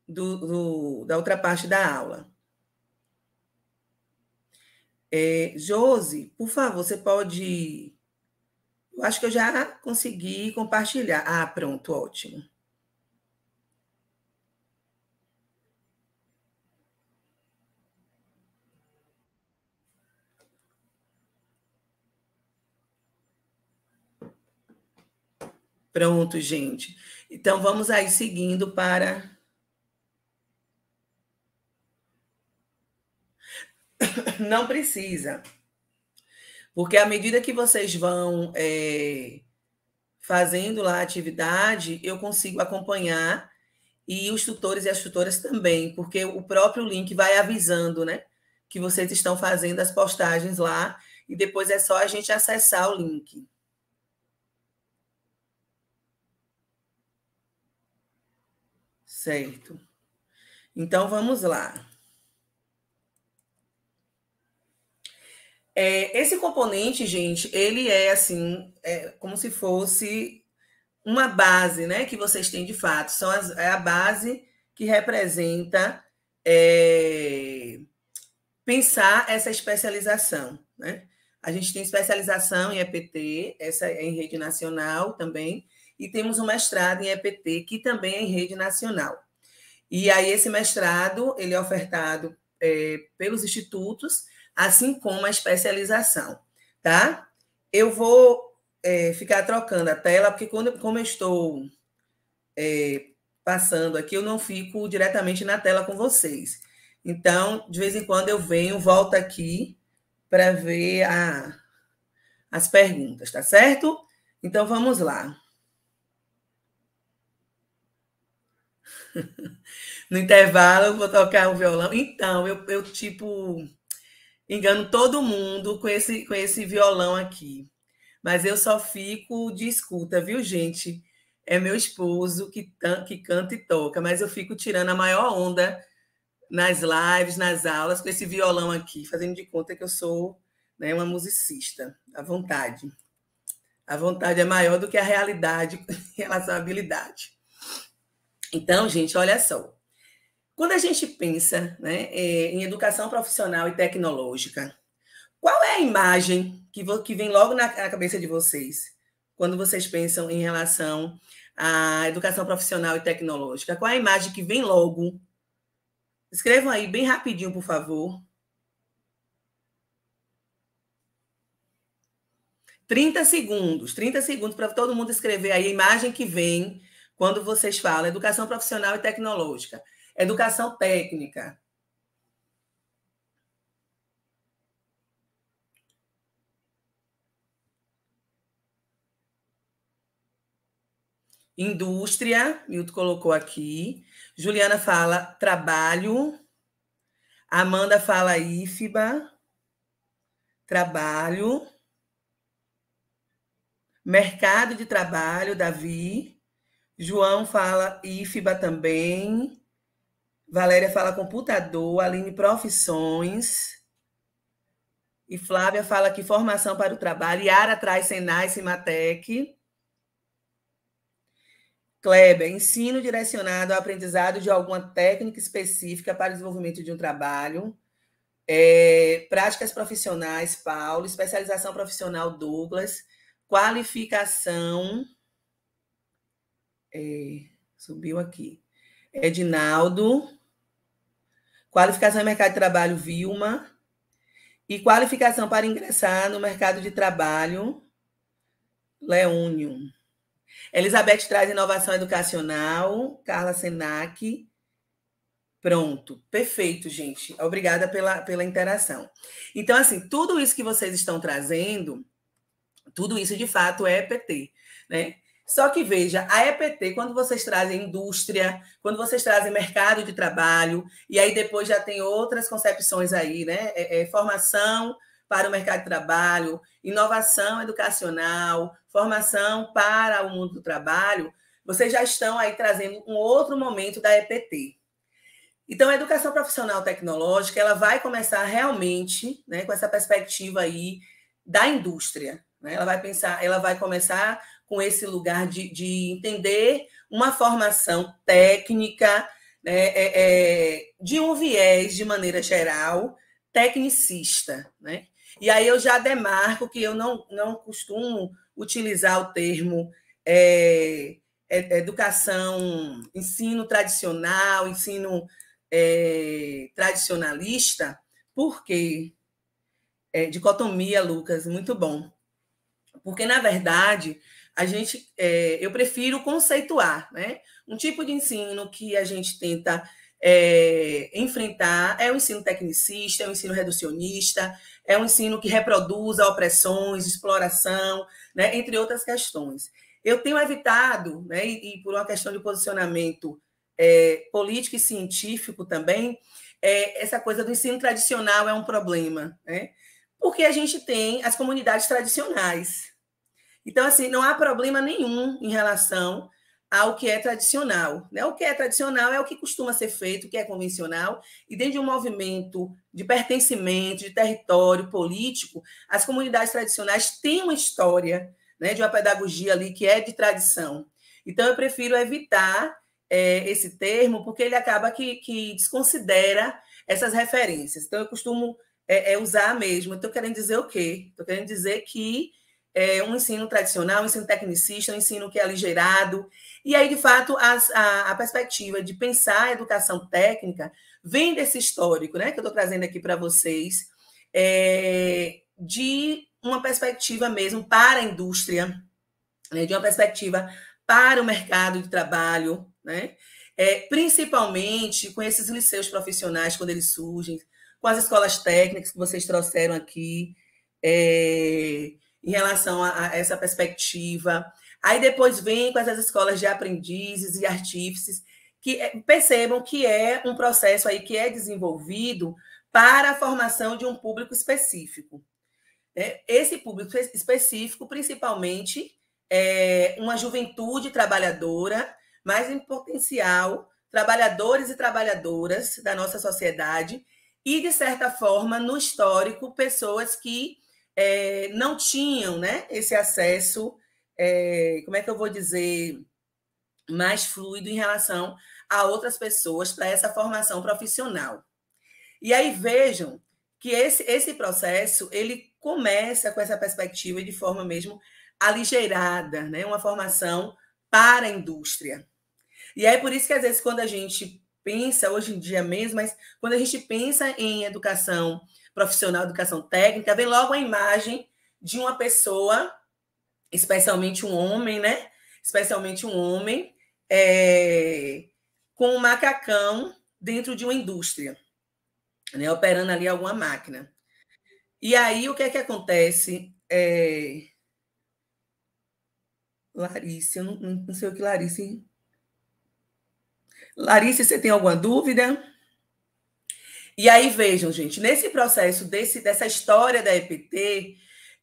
Do, do, da outra parte da aula. É, Josi, por favor, você pode eu acho que eu já consegui compartilhar. Ah, pronto, ótimo. Pronto, gente. Então vamos aí seguindo para. *coughs* Não precisa. Porque à medida que vocês vão é, fazendo lá a atividade, eu consigo acompanhar e os tutores e as tutoras também, porque o próprio link vai avisando, né? Que vocês estão fazendo as postagens lá e depois é só a gente acessar o link. Certo. Então vamos lá. É, esse componente, gente, ele é assim, é como se fosse uma base, né? Que vocês têm de fato. São as, é a base que representa é, pensar essa especialização, né? A gente tem especialização em EPT, essa é em rede nacional também, e temos um mestrado em EPT, que também é em rede nacional. E aí esse mestrado, ele é ofertado é, pelos institutos, assim como a especialização, tá? Eu vou é, ficar trocando a tela, porque quando, como eu estou é, passando aqui, eu não fico diretamente na tela com vocês. Então, de vez em quando eu venho, volto aqui para ver a, as perguntas, tá certo? Então, vamos lá. *laughs* No intervalo, eu vou tocar o violão. Então, eu, eu tipo Engano todo mundo com esse, com esse violão aqui. Mas eu só fico de escuta, viu, gente? É meu esposo que, que canta e toca, mas eu fico tirando a maior onda nas lives, nas aulas, com esse violão aqui, fazendo de conta que eu sou né, uma musicista, à vontade. A vontade é maior do que a realidade *laughs* em relação à habilidade. Então, gente, olha só. Quando a gente pensa né, é, em educação profissional e tecnológica, qual é a imagem que, que vem logo na, na cabeça de vocês quando vocês pensam em relação à educação profissional e tecnológica? Qual é a imagem que vem logo? Escrevam aí bem rapidinho, por favor. 30 segundos, 30 segundos para todo mundo escrever aí a imagem que vem quando vocês falam educação profissional e tecnológica. Educação técnica. Indústria, Milton colocou aqui. Juliana fala trabalho. Amanda fala IFBA. Trabalho. Mercado de trabalho, Davi. João fala IFBA também. Valéria fala computador, Aline profissões. E Flávia fala que formação para o trabalho. Yara traz Senai, Cimatec. Kleber, ensino direcionado ao aprendizado de alguma técnica específica para o desenvolvimento de um trabalho. É, práticas profissionais, Paulo. Especialização profissional, Douglas. Qualificação. É, subiu aqui. Edinaldo. Qualificação em mercado de trabalho, Vilma. E qualificação para ingressar no mercado de trabalho, Leônio. Elizabeth traz inovação educacional, Carla Senac. Pronto, perfeito, gente. Obrigada pela, pela interação. Então, assim, tudo isso que vocês estão trazendo, tudo isso de fato é PT, né? Só que veja, a EPT, quando vocês trazem indústria, quando vocês trazem mercado de trabalho, e aí depois já tem outras concepções aí, né? É, é, formação para o mercado de trabalho, inovação educacional, formação para o mundo do trabalho, vocês já estão aí trazendo um outro momento da EPT. Então, a educação profissional tecnológica, ela vai começar realmente, né, com essa perspectiva aí da indústria, né? Ela vai pensar, ela vai começar com esse lugar de, de entender uma formação técnica, né, é, é, de um viés, de maneira geral, tecnicista. Né? E aí eu já demarco que eu não, não costumo utilizar o termo é, é educação, ensino tradicional, ensino é, tradicionalista, porque é, dicotomia, Lucas, muito bom. Porque, na verdade, a gente, é, eu prefiro conceituar, né? Um tipo de ensino que a gente tenta é, enfrentar é o ensino tecnicista, é o ensino reducionista, é um ensino que reproduz opressões, exploração, né? entre outras questões. Eu tenho evitado, né, e, e por uma questão de posicionamento é, político e científico também, é, essa coisa do ensino tradicional é um problema, né? porque a gente tem as comunidades tradicionais, então, assim, não há problema nenhum em relação ao que é tradicional. Né? O que é tradicional é o que costuma ser feito, o que é convencional, e dentro de um movimento de pertencimento, de território político, as comunidades tradicionais têm uma história né, de uma pedagogia ali que é de tradição. Então, eu prefiro evitar é, esse termo, porque ele acaba que, que, desconsidera essas referências. Então, eu costumo é, é usar mesmo. Estou querendo dizer o quê? Estou querendo dizer que é, um ensino tradicional, um ensino tecnicista, um ensino que é aligerado E aí, de fato, a, a, a perspectiva de pensar a educação técnica vem desse histórico, né, que eu estou trazendo aqui para vocês, é, de uma perspectiva mesmo para a indústria, né, de uma perspectiva para o mercado de trabalho, né, é, principalmente com esses liceus profissionais quando eles surgem, com as escolas técnicas que vocês trouxeram aqui. É, em relação a, a essa perspectiva. Aí depois vem com as escolas de aprendizes e artífices, que eh, percebam que é um processo aí que é desenvolvido para a formação de um público específico. Né? Esse público específico, principalmente, é uma juventude trabalhadora, mas em potencial, trabalhadores e trabalhadoras da nossa sociedade, e, de certa forma, no histórico, pessoas que é, não tinham né, esse acesso, é, como é que eu vou dizer, mais fluido em relação a outras pessoas para essa formação profissional. E aí vejam que esse, esse processo ele começa com essa perspectiva de forma mesmo aligeirada, né? uma formação para a indústria. E é por isso que às vezes quando a gente pensa, hoje em dia mesmo, mas quando a gente pensa em educação profissional de educação técnica, vem logo a imagem de uma pessoa, especialmente um homem, né? Especialmente um homem, é, com um macacão dentro de uma indústria, né? Operando ali alguma máquina. E aí, o que é que acontece? É... Larissa, eu não, não sei o que Larissa. Larissa, você tem alguma dúvida? E aí vejam, gente, nesse processo desse, dessa história da EPT,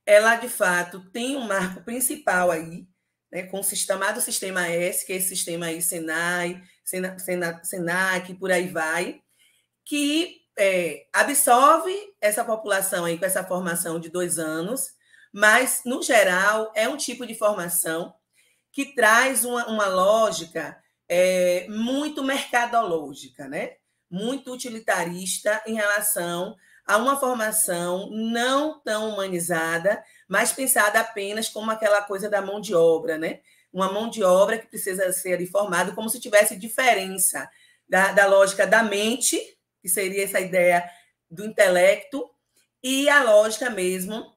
ela de fato tem um marco principal aí, né, com o sistema, sistema S, que é esse sistema aí, Senai, Sena, Sena, Senac, por aí vai, que é, absorve essa população aí com essa formação de dois anos, mas, no geral, é um tipo de formação que traz uma, uma lógica é, muito mercadológica, né? muito utilitarista em relação a uma formação não tão humanizada, mas pensada apenas como aquela coisa da mão de obra, né? Uma mão de obra que precisa ser formada como se tivesse diferença da, da lógica da mente, que seria essa ideia do intelecto, e a lógica mesmo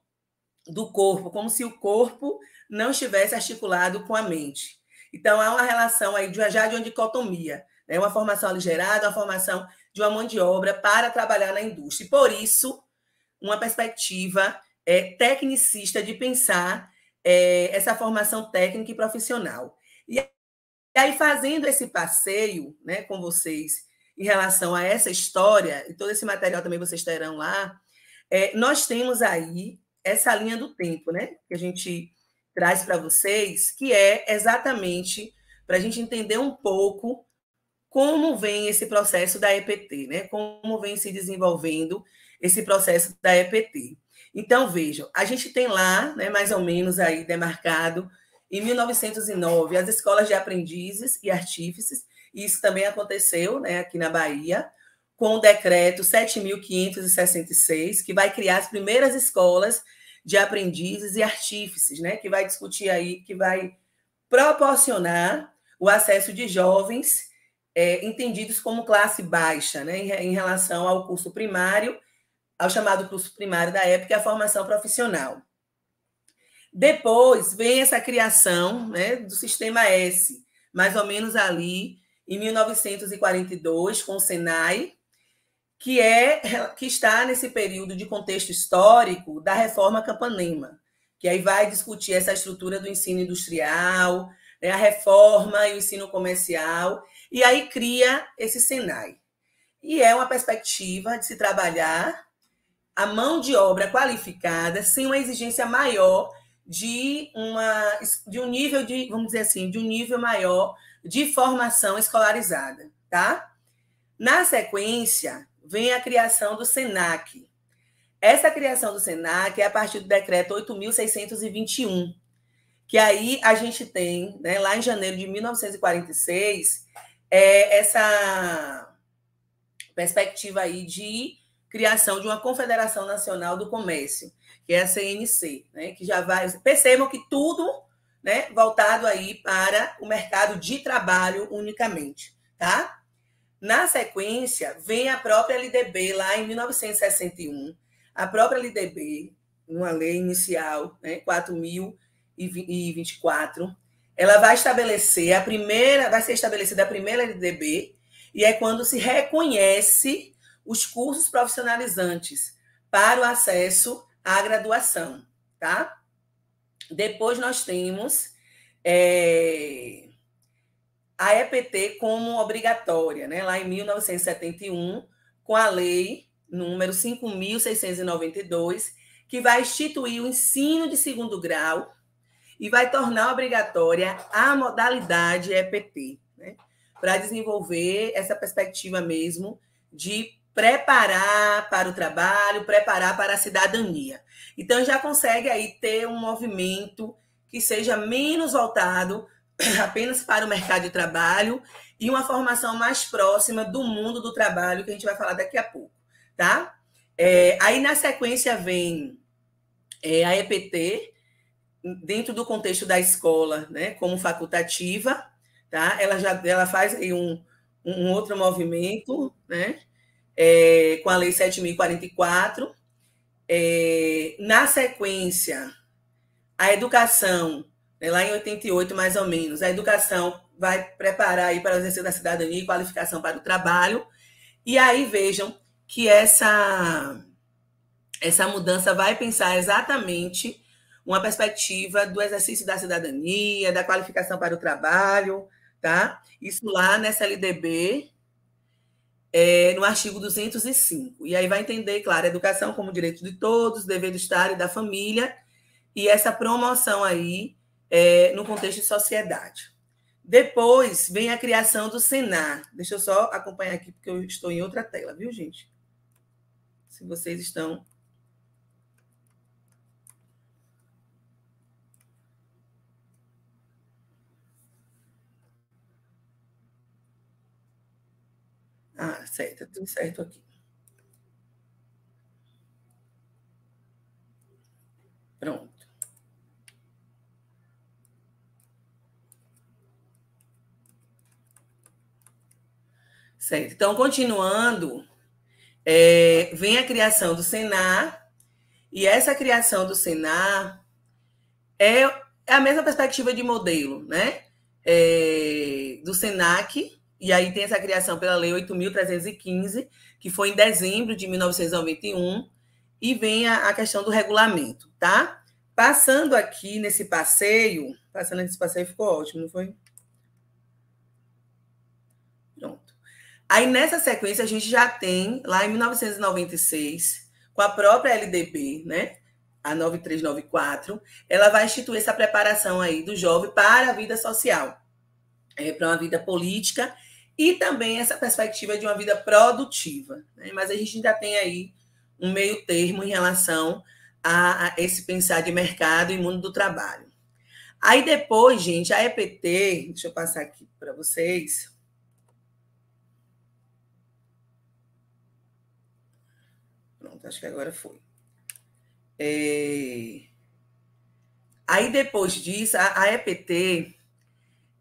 do corpo, como se o corpo não estivesse articulado com a mente. Então, há uma relação aí de, já de uma dicotomia é uma formação aligerada, uma formação de uma mão de obra para trabalhar na indústria. E por isso, uma perspectiva é, tecnicista de pensar é, essa formação técnica e profissional. E aí, fazendo esse passeio né, com vocês em relação a essa história, e todo esse material também vocês terão lá, é, nós temos aí essa linha do tempo, né? Que a gente traz para vocês, que é exatamente para a gente entender um pouco como vem esse processo da EPT, né? Como vem se desenvolvendo esse processo da EPT. Então, vejam, a gente tem lá, né, mais ou menos aí demarcado, em 1909, as escolas de aprendizes e artífices, e isso também aconteceu né, aqui na Bahia, com o decreto 7.566, que vai criar as primeiras escolas de aprendizes e artífices, né, que vai discutir aí, que vai proporcionar o acesso de jovens é, entendidos como classe baixa, né, em, em relação ao curso primário, ao chamado curso primário da época, a formação profissional. Depois vem essa criação né, do sistema S, mais ou menos ali em 1942, com o Senai, que, é, que está nesse período de contexto histórico da reforma Campanema, que aí vai discutir essa estrutura do ensino industrial, né, a reforma e o ensino comercial, e aí cria esse Senai. E é uma perspectiva de se trabalhar a mão de obra qualificada sem uma exigência maior de, uma, de um nível de, vamos dizer assim, de um nível maior de formação escolarizada, tá? Na sequência, vem a criação do SENAC. Essa criação do SENAC é a partir do decreto 8621, que aí a gente tem, né, lá em janeiro de 1946, é, essa perspectiva aí de criação de uma Confederação Nacional do Comércio, que é a CNC, né, que já vai, percebam que tudo, né, voltado aí para o mercado de trabalho unicamente, tá? Na sequência, vem a própria LDB lá em 1961, a própria LDB, uma lei inicial, né, 4024, ela vai estabelecer a primeira, vai ser estabelecida a primeira LDB, e é quando se reconhece os cursos profissionalizantes para o acesso à graduação, tá? Depois nós temos é, a EPT como obrigatória, né? Lá em 1971, com a lei número 5.692, que vai instituir o ensino de segundo grau e vai tornar obrigatória a modalidade EPT, né? para desenvolver essa perspectiva mesmo de preparar para o trabalho, preparar para a cidadania. Então já consegue aí ter um movimento que seja menos voltado *clears throat* apenas para o mercado de trabalho e uma formação mais próxima do mundo do trabalho que a gente vai falar daqui a pouco, tá? É, aí na sequência vem é, a EPT, dentro do contexto da escola, né, como facultativa, tá? Ela já ela faz um, um outro movimento, né, é, com a lei 7.044. É, na sequência, a educação, né, lá em 88 mais ou menos, a educação vai preparar aí para o exercício da cidadania e qualificação para o trabalho. E aí vejam que essa essa mudança vai pensar exatamente uma perspectiva do exercício da cidadania, da qualificação para o trabalho, tá? Isso lá nessa LDB, é, no artigo 205. E aí vai entender, claro, educação como direito de todos, dever do Estado e da família, e essa promoção aí é, no contexto de sociedade. Depois vem a criação do Senar. Deixa eu só acompanhar aqui, porque eu estou em outra tela, viu, gente? Se vocês estão Ah, certo, tá tudo certo aqui. Pronto. Certo. Então, continuando, é, vem a criação do Senar, e essa criação do Senar é, é a mesma perspectiva de modelo, né? É, do SENAC, e aí tem essa criação pela Lei 8.315, que foi em dezembro de 1991, e vem a, a, questão do regulamento, tá? Passando aqui nesse passeio, passando nesse passeio ficou ótimo, não foi? Pronto. Aí nessa sequência a gente já tem, lá em 1996, com a própria LDB, né? A 9394, ela vai instituir essa preparação aí do jovem para a vida social, é, para uma vida política e também essa perspectiva de uma vida produtiva. Né? Mas a gente ainda tem aí um meio termo em relação a, a, esse pensar de mercado e mundo do trabalho. Aí depois, gente, a EPT, deixa eu passar aqui para vocês. Pronto, acho que agora foi. É... Aí depois disso, a, a EPT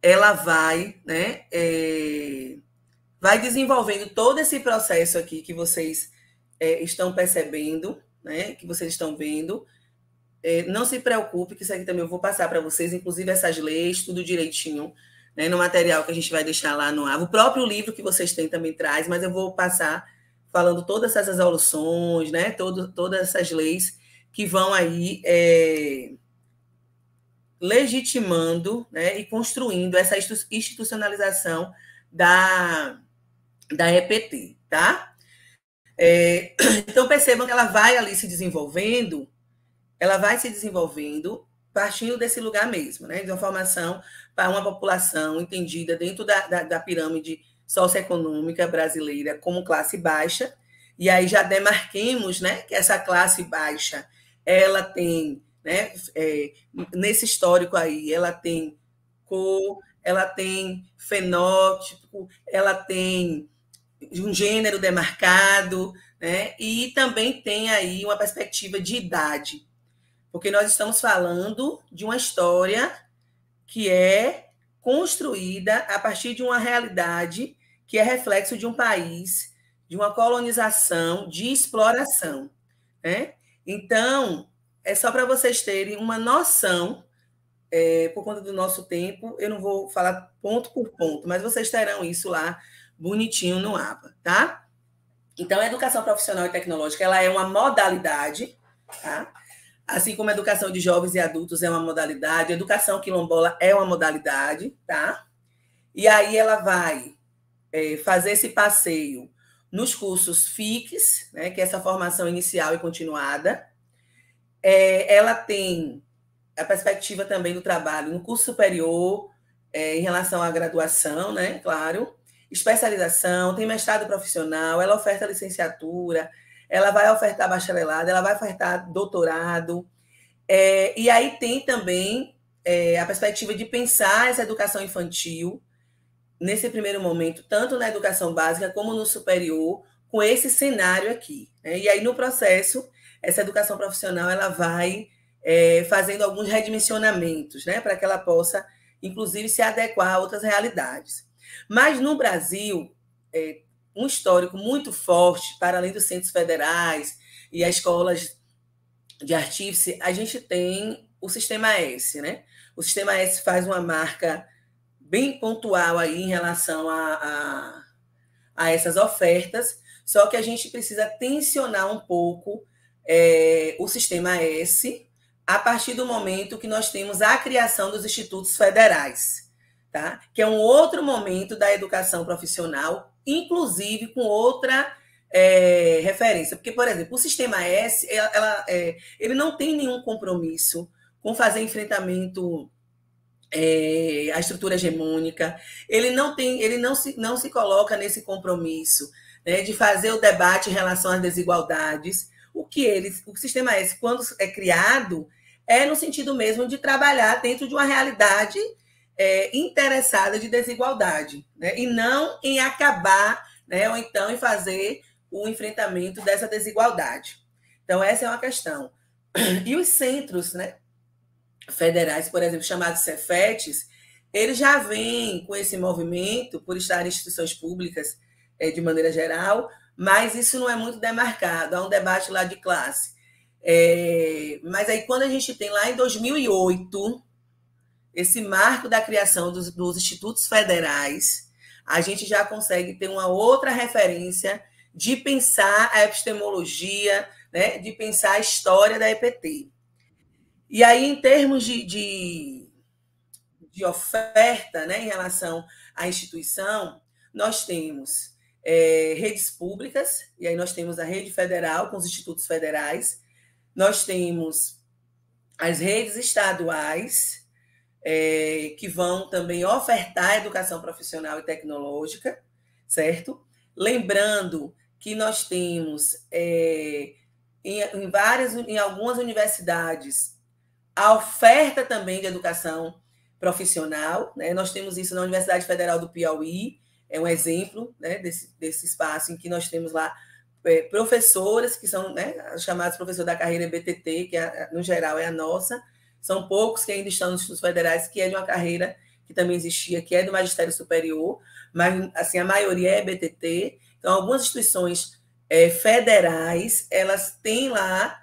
ela vai, né, é, vai desenvolvendo todo esse processo aqui que vocês é, estão percebendo, né, que vocês estão vendo. É, não se preocupe, que isso aqui também eu vou passar para vocês, inclusive essas leis, tudo direitinho, né, no material que a gente vai deixar lá no ar. O próprio livro que vocês têm também traz, mas eu vou passar falando todas essas resoluções, né, todo, todas essas leis que vão aí é, legitimando né, e construindo essa institucionalização da, da EPT, tá? É, *clears throat* então percebam que ela vai ali se desenvolvendo, ela vai se desenvolvendo partindo desse lugar mesmo, né? De uma formação para uma população entendida dentro da, da, da pirâmide socioeconômica brasileira como classe baixa, e aí já demarquemos, né, que essa classe baixa ela tem né? É, nesse histórico aí, ela tem cor, ela tem fenótipo, ela tem um gênero demarcado, né? E também tem aí uma perspectiva de idade, porque nós estamos falando de uma história que é construída a partir de uma realidade que é reflexo de um país, de uma colonização, de exploração, né? Então, é só para vocês terem uma noção, é, por conta do nosso tempo, eu não vou falar ponto por ponto, mas vocês terão isso lá bonitinho no APA, tá? Então, a educação profissional e tecnológica ela é uma modalidade, tá? Assim como a educação de jovens e adultos é uma modalidade, a educação quilombola é uma modalidade, tá? E aí ela vai é, fazer esse passeio nos cursos FICS, né, que é essa formação inicial e continuada, é, ela tem a perspectiva também do trabalho no curso superior, é, em relação à graduação, né? Claro. Especialização, tem mestrado profissional, ela oferta licenciatura, ela vai ofertar bacharelado, ela vai ofertar doutorado. É, e aí tem também é, a perspectiva de pensar essa educação infantil, nesse primeiro momento, tanto na educação básica como no superior, com esse cenário aqui. Né? E aí, no processo, essa educação profissional ela vai é, fazendo alguns redimensionamentos, né, para que ela possa, inclusive, se adequar a outras realidades. Mas no Brasil, é, um histórico muito forte, para além dos centros federais e as escolas de artífice, a gente tem o sistema S, né? O sistema S faz uma marca bem pontual aí em relação a, a, a essas ofertas, só que a gente precisa tensionar um pouco é, o sistema é S a partir do momento que nós temos a criação dos institutos federais, tá? que é um outro momento da educação profissional, inclusive com outra é, referência. Porque, por exemplo, o sistema S ela, é, ele não tem nenhum compromisso com fazer enfrentamento é, à estrutura hegemônica, ele não tem, ele não se, não se coloca nesse compromisso né, de fazer o debate em relação às desigualdades. O que eles, o sistema S, quando é criado, é no sentido mesmo de trabalhar dentro de uma realidade é, interessada de desigualdade, né? e não em acabar, né? ou então em fazer o enfrentamento dessa desigualdade. Então, essa é uma questão. E os centros né, federais, por exemplo, chamados Cefetes, eles já vêm com esse movimento, por estar em instituições públicas é, de maneira geral, mas isso não é muito demarcado, há um debate lá de classe. É, mas aí, quando a gente tem lá em 2008, esse marco da criação dos, dos institutos federais, a gente já consegue ter uma outra referência de pensar a epistemologia, né, de pensar a história da EPT. E aí, em termos de, de, de oferta né, em relação à instituição, nós temos é, redes públicas, e aí nós temos a rede federal com os institutos federais, nós temos as redes estaduais, é, que vão também ofertar educação profissional e tecnológica, certo? Lembrando que nós temos é, em, em, várias, em algumas universidades a oferta também de educação profissional, né? Nós temos isso na Universidade Federal do Piauí, é um exemplo né, desse, desse espaço em que nós temos lá é, professoras, que são né, chamadas professor da carreira BTT, que é, no geral é a nossa, são poucos que ainda estão nos institutos federais, que é de uma carreira que também existia, que é do magistério superior, mas assim a maioria é BTT. Então, algumas instituições é, federais, elas têm lá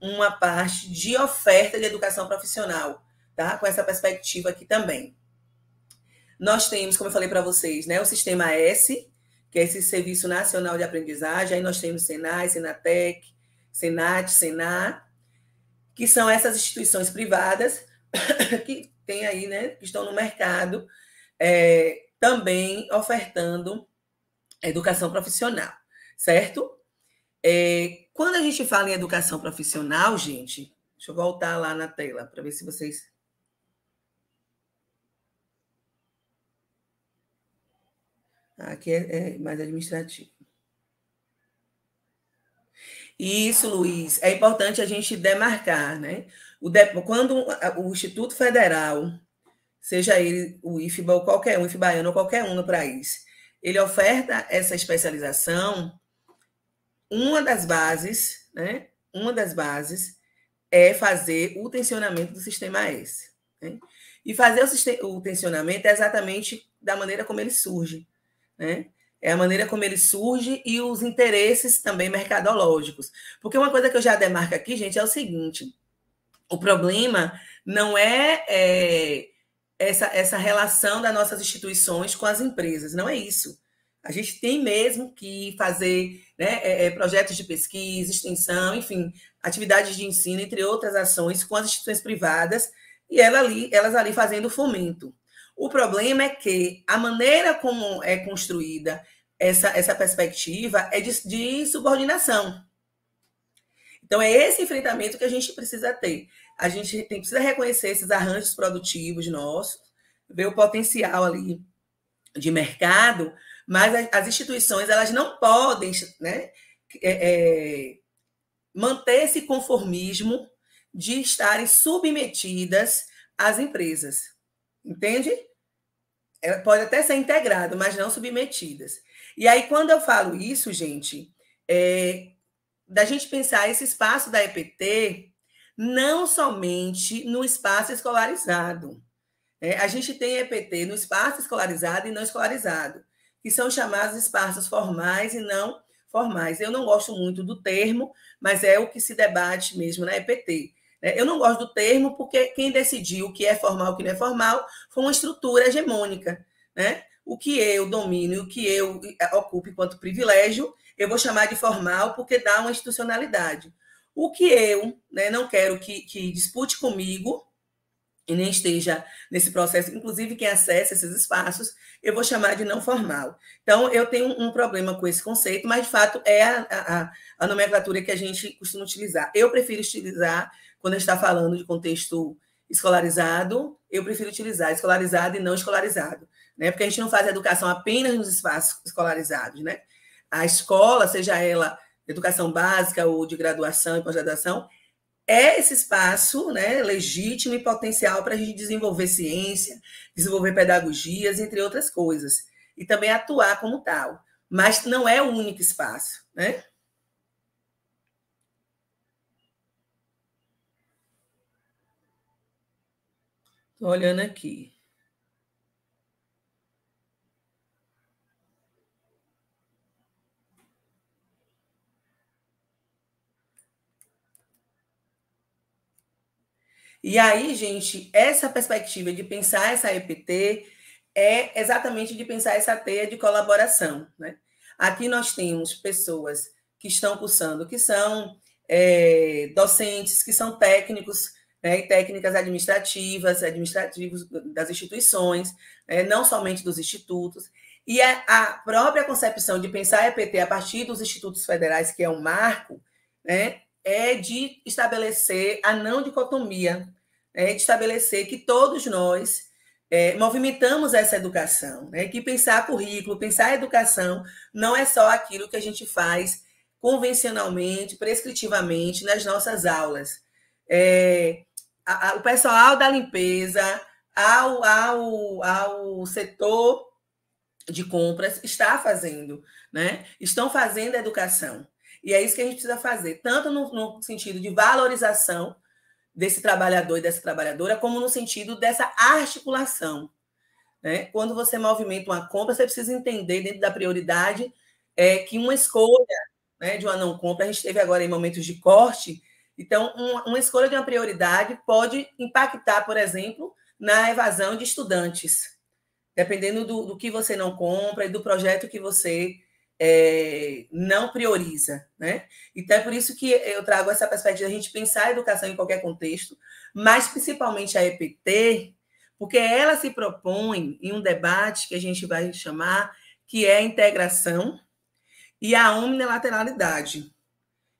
uma parte de oferta de educação profissional, tá? com essa perspectiva aqui também. Nós temos, como eu falei para vocês, né, o sistema S, que é esse Serviço Nacional de Aprendizagem, aí nós temos Senai, Senatec, Senat, Senar, que são essas instituições privadas *coughs* que tem aí, né, que estão no mercado é, também ofertando educação profissional, certo? É, quando a gente fala em educação profissional, gente, deixa eu voltar lá na tela para ver se vocês Aqui é, é mais administrativo. Isso, Luiz, é importante a gente demarcar, né? O de... Quando o Instituto Federal, seja ele o IFBA ou qualquer um, o baiano ou qualquer um no país, ele oferta essa especialização, uma das bases, né? Uma das bases é fazer o tensionamento do sistema S. Né? E fazer o, o tensionamento é exatamente da maneira como ele surge né? É a maneira como ele surge e os interesses também mercadológicos. Porque uma coisa que eu já demarco aqui, gente, é o seguinte: o problema não é, é essa, essa relação das nossas instituições com as empresas, não é isso. A gente tem mesmo que fazer né, é, é projetos de pesquisa, extensão, enfim, atividades de ensino, entre outras ações, com as instituições privadas, e ela ali, elas ali fazendo fomento. O problema é que a maneira como é construída essa, essa perspectiva é de, de subordinação. Então, é esse enfrentamento que a gente precisa ter. A gente tem, precisa reconhecer esses arranjos produtivos nossos, ver o potencial ali de mercado, mas as instituições elas não podem né, é, é, manter esse conformismo de estarem submetidas às empresas. Entende? É, pode até ser integrado, mas não submetidas. E aí, quando eu falo isso, gente, é, da gente pensar esse espaço da EPT não somente no espaço escolarizado. É, a gente tem EPT no espaço escolarizado e não escolarizado, que são chamados espaços formais e não formais. Eu não gosto muito do termo, mas é o que se debate mesmo na EPT. É, eu não gosto do termo porque quem decidiu o que é formal e o que não é formal foi uma estrutura hegemônica. Né? O que eu domino, o que eu é, ocupo enquanto privilégio, eu vou chamar de formal porque dá uma institucionalidade. O que eu né, não quero que, que dispute comigo, e nem esteja nesse processo, inclusive quem acessa esses espaços, eu vou chamar de não formal. Então, eu tenho um problema com esse conceito, mas de fato é a, a, a nomenclatura que a gente costuma utilizar. Eu prefiro utilizar quando a gente está falando de contexto escolarizado, eu prefiro utilizar escolarizado e não escolarizado, né? Porque a gente não faz educação apenas nos espaços escolarizados, né? A escola, seja ela educação básica ou de graduação e pós-graduação, é esse espaço né, legítimo e potencial para a gente desenvolver ciência, desenvolver pedagogias, entre outras coisas, e também atuar como tal. Mas não é o único espaço. Né? Estou olhando aqui. E aí, gente, essa perspectiva de pensar essa EPT é exatamente de pensar essa teia de colaboração. Né? Aqui nós temos pessoas que estão cursando, que são é, docentes, que são técnicos, né, e técnicas administrativas, administrativos das instituições, né, não somente dos institutos. E a, é a, própria concepção de pensar a EPT a partir dos institutos federais, que é um marco, né, é de estabelecer a não dicotomia, é de estabelecer que todos nós é, movimentamos essa educação, né, que pensar currículo, pensar educação, não é só aquilo que a gente faz convencionalmente, prescritivamente nas nossas aulas. É, a, a, o pessoal da limpeza, ao, ao, ao setor de compras está fazendo, né? Estão fazendo a educação. E é isso que a gente precisa fazer, tanto no, no sentido de valorização desse trabalhador e dessa trabalhadora, como no sentido dessa articulação. Né? Quando você movimenta uma compra, você precisa entender dentro da prioridade é, que uma escolha né, de uma não compra, a gente teve agora em momentos de corte, então, um, uma escolha de uma prioridade pode impactar, por exemplo, na evasão de estudantes, dependendo do, do que você não compra e do projeto que você é, não prioriza, né? Então é por isso que eu trago essa perspectiva de a gente pensar a educação em qualquer contexto, mas principalmente a EPT, porque ela se propõe em um debate que a gente vai chamar que é a integração e a omnilateralidade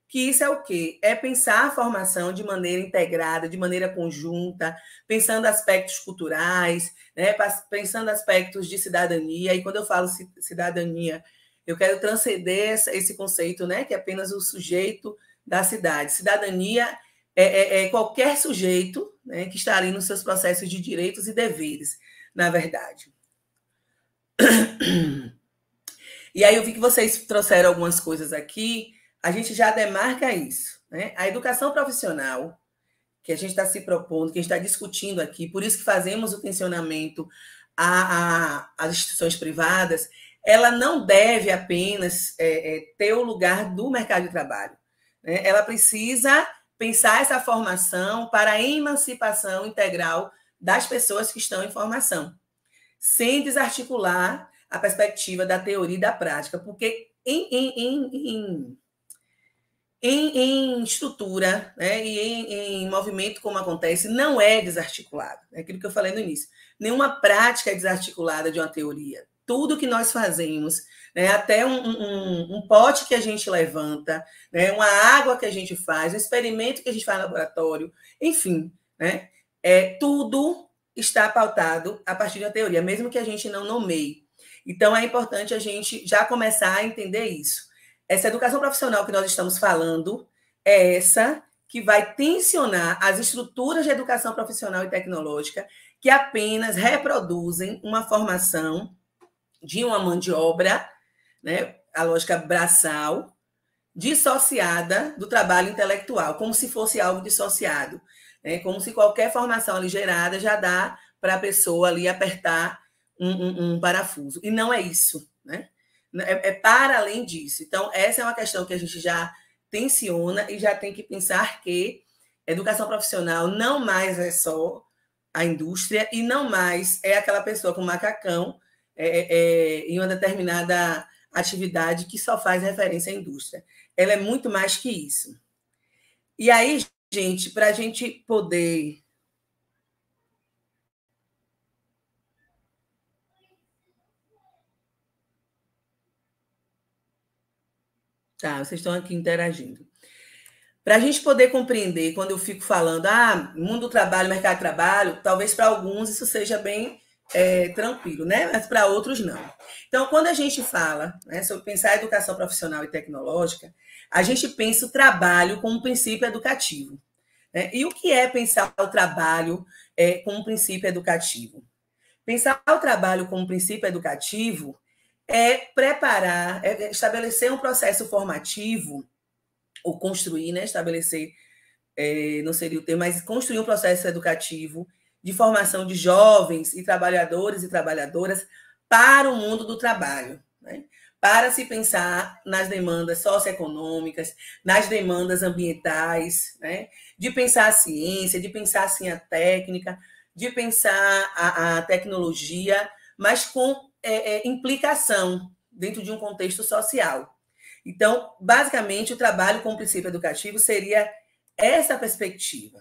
que isso é o quê? É pensar a formação de maneira integrada, de maneira conjunta, pensando aspectos culturais, né? pensando aspectos de cidadania. E quando eu falo cidadania, eu quero transcender esse conceito, né? que é apenas o sujeito da cidade. Cidadania é, é, é qualquer sujeito né? que está ali nos seus processos de direitos e deveres, na verdade. *clears throat* E aí eu vi que vocês trouxeram algumas coisas aqui a gente já demarca isso. Né? A educação profissional, que a gente está se propondo, que a gente está discutindo aqui, por isso que fazemos o tensionamento às instituições privadas, ela não deve apenas é, é, ter o lugar do mercado de trabalho. Né? Ela precisa pensar essa formação para a emancipação integral das pessoas que estão em formação, sem desarticular a perspectiva da teoria e da prática, porque em, em, em, em em, em estrutura né, e em, em, movimento, como acontece, não é desarticulado. É aquilo que eu falei no início. Nenhuma prática é desarticulada de uma teoria. Tudo que nós fazemos, né, até um, um, um, pote que a gente levanta, né, uma água que a gente faz, um experimento que a gente faz no laboratório, enfim, né, é, tudo está pautado a partir de uma teoria, mesmo que a gente não nomeie. Então, é importante a gente já começar a entender isso. Essa educação profissional que nós estamos falando é essa que vai tensionar as estruturas de educação profissional e tecnológica que apenas reproduzem uma formação de uma mão de obra, né, a lógica braçal, dissociada do trabalho intelectual, como se fosse algo dissociado, né, como se qualquer formação ali gerada já dá para a pessoa ali apertar um, um, um parafuso. E não é isso, né? Né, é, é para além disso. Então, essa é uma questão que a gente já tensiona e já tem que pensar que educação profissional não mais é só a indústria e não mais é aquela pessoa com macacão é, é, é em uma determinada atividade que só faz referência à indústria. Ela é muito mais que isso. E aí, gente, para a gente poder Tá, vocês estão aqui interagindo. Para a gente poder compreender, quando eu fico falando, ah, mundo do trabalho, mercado de trabalho, talvez para alguns isso seja bem é, tranquilo, né? Mas para outros não. Então, quando a gente fala né, sobre pensar educação profissional e tecnológica, a gente pensa o trabalho como um princípio educativo. Né? E o que é pensar o trabalho é, como um princípio educativo? Pensar o trabalho como um princípio educativo é preparar, é, é estabelecer um processo formativo, ou construir, né? Estabelecer, é, não seria o termo, mas construir um processo educativo de formação de jovens e trabalhadores e trabalhadoras para o mundo do trabalho, né? para se pensar nas demandas socioeconômicas, nas demandas ambientais, né? de pensar a ciência, de pensar assim, a técnica, de pensar a, a tecnologia, mas com é, é, implicação dentro de um contexto social. Então, basicamente, o trabalho com o princípio educativo seria essa perspectiva.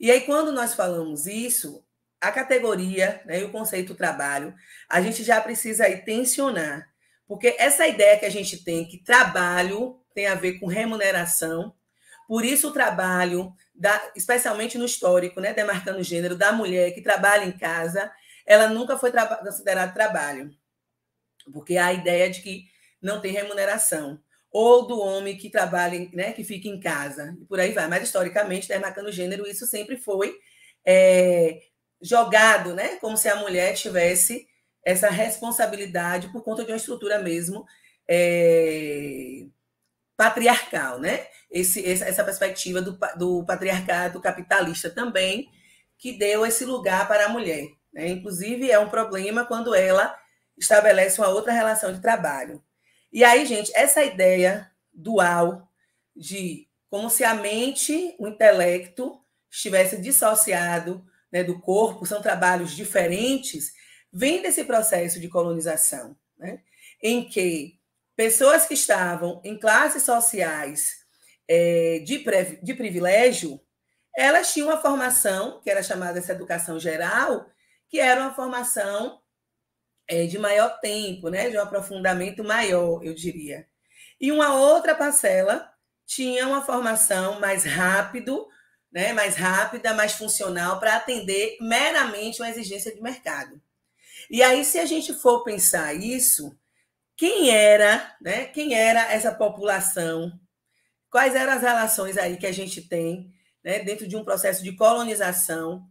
E aí, quando nós falamos isso, a categoria né, e o conceito trabalho, a gente já precisa aí tensionar, porque essa ideia que a gente tem que trabalho tem a ver com remuneração, por isso o trabalho, da, especialmente no histórico, né, demarcando o gênero, da mulher que trabalha em casa, ela nunca foi considerada trabalho, porque há a ideia de que não tem remuneração, ou do homem que trabalha, né, que fica em casa, e por aí vai. Mas, historicamente, né, marcando gênero, isso sempre foi é, jogado, né, como se a mulher tivesse essa responsabilidade por conta de uma estrutura mesmo é, patriarcal, né? Esse, essa perspectiva do, do patriarcado capitalista também, que deu esse lugar para a mulher. Né? Inclusive, é um problema quando ela estabelece uma outra relação de trabalho. E aí, gente, essa ideia dual de como se a mente, o intelecto, estivesse dissociado né, do corpo, são trabalhos diferentes, vem desse processo de colonização, né, em que pessoas que estavam em classes sociais é, de, de privilégio, elas tinham uma formação, que era chamada essa educação geral, que era uma formação é, de maior tempo, né, de um aprofundamento maior, eu diria. E uma outra parcela tinha uma formação mais rápido, né, mais rápida, mais funcional para atender meramente uma exigência de mercado. E aí, se a gente for pensar isso, quem era, né? Quem era essa população? Quais eram as relações aí que a gente tem, né? Dentro de um processo de colonização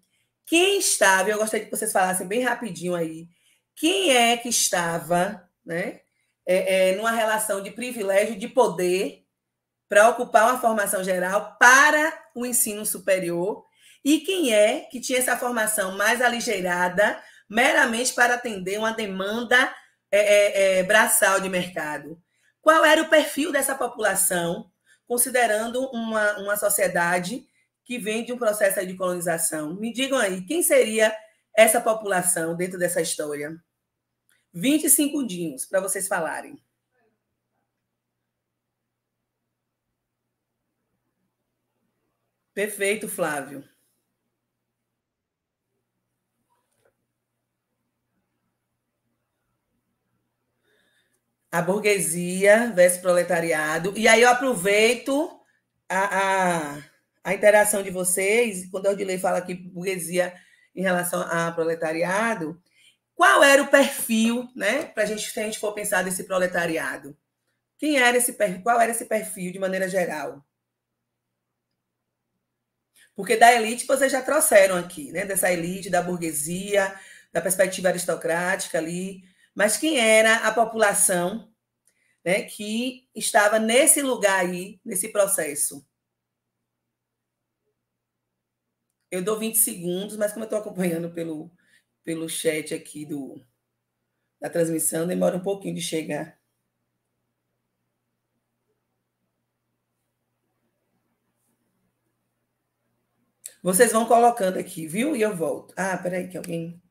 quem estava, eu gostaria que vocês falassem bem rapidinho aí, quem é que estava né, é, é, numa relação de privilégio de poder para ocupar uma formação geral para o ensino superior e quem é que tinha essa formação mais aligeirada meramente para atender uma demanda é, é, é braçal de mercado. Qual era o perfil dessa população, considerando uma, uma sociedade que vem de um processo de colonização. Me digam aí, quem seria essa população dentro dessa história? 25 dinhos para vocês falarem. Perfeito, Flávio. a burguesia versus proletariado. E aí eu aproveito a, a, a interação de vocês, quando o Odilei fala aqui burguesia em relação a proletariado, qual era o perfil, né? Para a gente, se a gente for pensar desse proletariado, quem era esse perfil, qual era esse perfil de maneira geral? Porque da elite vocês já trouxeram aqui, né? Dessa elite, da burguesia, da perspectiva aristocrática ali, mas quem era a população, né? Que estava nesse lugar aí, nesse processo? Eu dou 20 segundos, mas como eu estou acompanhando pelo, pelo chat aqui do, da transmissão, demora um pouquinho de chegar. Vocês vão colocando aqui, viu? E eu volto. Ah, peraí, que alguém.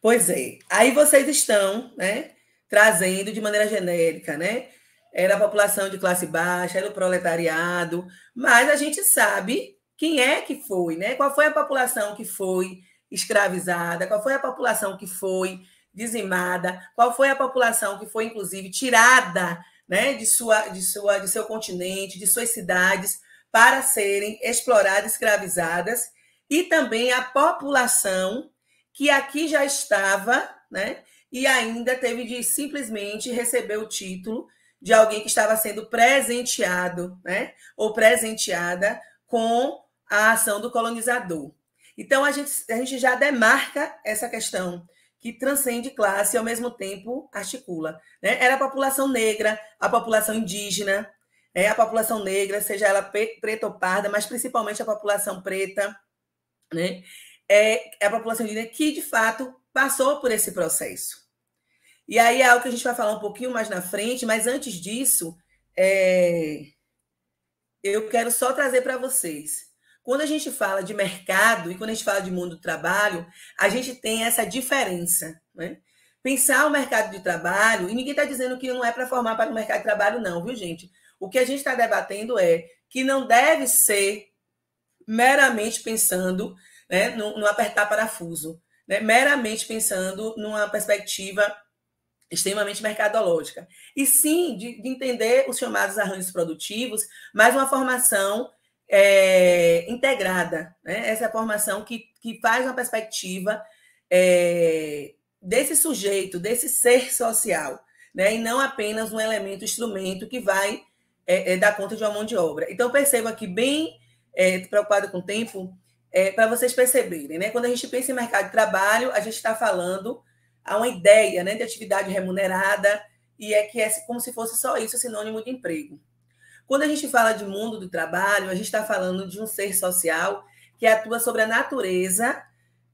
Pois é. Aí vocês estão, né? Trazendo de maneira genérica, né? era a população de classe baixa, era o proletariado, mas a gente sabe quem é que foi, né? Qual foi a população que foi escravizada, qual foi a população que foi dizimada, qual foi a população que foi inclusive tirada, né, de sua de sua de seu continente, de suas cidades para serem exploradas, escravizadas, e também a população que aqui já estava, né, e ainda teve de simplesmente receber o título de alguém que estava sendo presenteado, né? Ou presenteada com a ação do colonizador. Então, a gente, a gente já demarca essa questão que transcende classe e, ao mesmo tempo, articula. Né? Era a população negra, a população indígena, é, a população negra, seja ela preta ou parda, mas principalmente a população preta, né? É, é, a população indígena que, de fato, passou por esse processo. E aí é algo que a gente vai falar um pouquinho mais na frente, mas antes disso, é... eu quero só trazer para vocês. Quando a gente fala de mercado e quando a gente fala de mundo do trabalho, a gente tem essa diferença. Né? Pensar o mercado de trabalho, e ninguém está dizendo que não é para formar para o mercado de trabalho, não, viu, gente? O que a gente está debatendo é que não deve ser meramente pensando né, no, no apertar parafuso, né? meramente pensando numa perspectiva extremamente mercadológica. E sim, de, de, entender os chamados arranjos produtivos, mas uma formação é, integrada. Né? Essa é a formação que, que faz uma perspectiva é, desse sujeito, desse ser social, né? e não apenas um elemento, instrumento que vai é, é dar conta de uma mão de obra. Então, percebo aqui, bem é, preocupado com o tempo, é, para vocês perceberem, né? quando a gente pensa em mercado de trabalho, a gente está falando a uma ideia né, de atividade remunerada e é que é como se fosse só isso sinônimo de emprego. Quando a gente fala de mundo do trabalho, a gente está falando de um ser social que atua sobre a natureza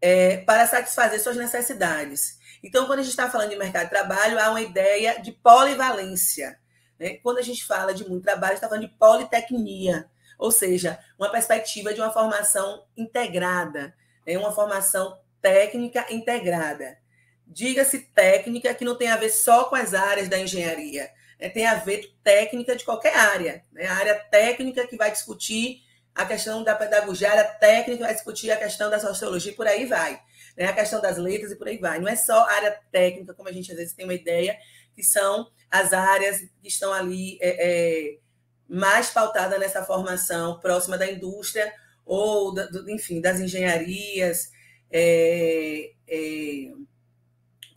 é, para satisfazer suas necessidades. Então, quando a gente está falando de mercado de trabalho, há uma ideia de polivalência. Né? Quando a gente fala de mundo do trabalho, está falando de politecnia, ou seja, uma perspectiva de uma formação integrada, né? uma formação técnica integrada diga-se técnica que não tem a ver só com as áreas da engenharia, né? tem a ver técnica de qualquer área, né? a área técnica que vai discutir a questão da pedagogia, a área técnica vai discutir a questão da sociologia, por aí vai, né? a questão das letras e por aí vai. Não é só área técnica, como a gente às vezes tem uma ideia, que são as áreas que estão ali é, é, mais pautadas nessa formação próxima da indústria ou, do, enfim, das engenharias, é, é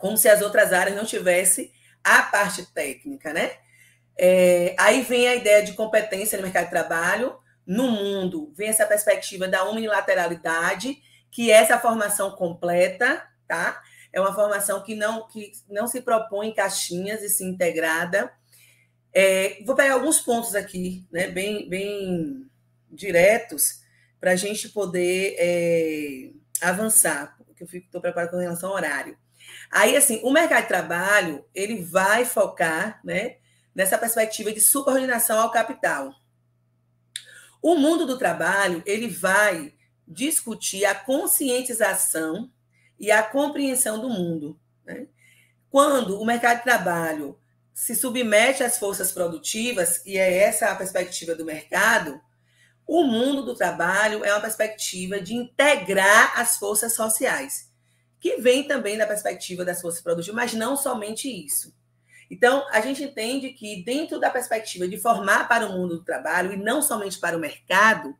como se as outras áreas não tivessem a parte técnica, né? É, aí vem a ideia de competência no mercado de trabalho, no mundo, vem essa perspectiva da unilateralidade, que é essa formação completa, tá? É uma formação que não, que não se propõe em caixinhas e se integrada. É, vou pegar alguns pontos aqui, né, bem, bem diretos, para a gente poder é, avançar, porque eu estou preparada com relação ao horário. Aí, assim, o mercado de trabalho, ele vai focar né, nessa perspectiva de subordinação ao capital. O mundo do trabalho, ele vai discutir a conscientização e a compreensão do mundo. Né? Quando o mercado de trabalho se submete às forças produtivas, e é essa a perspectiva do mercado, o mundo do trabalho é uma perspectiva de integrar as forças sociais que vem também da perspectiva das forças produtivas, mas não somente isso. Então, a gente entende que, dentro da perspectiva de formar para o mundo do trabalho e não somente para o mercado,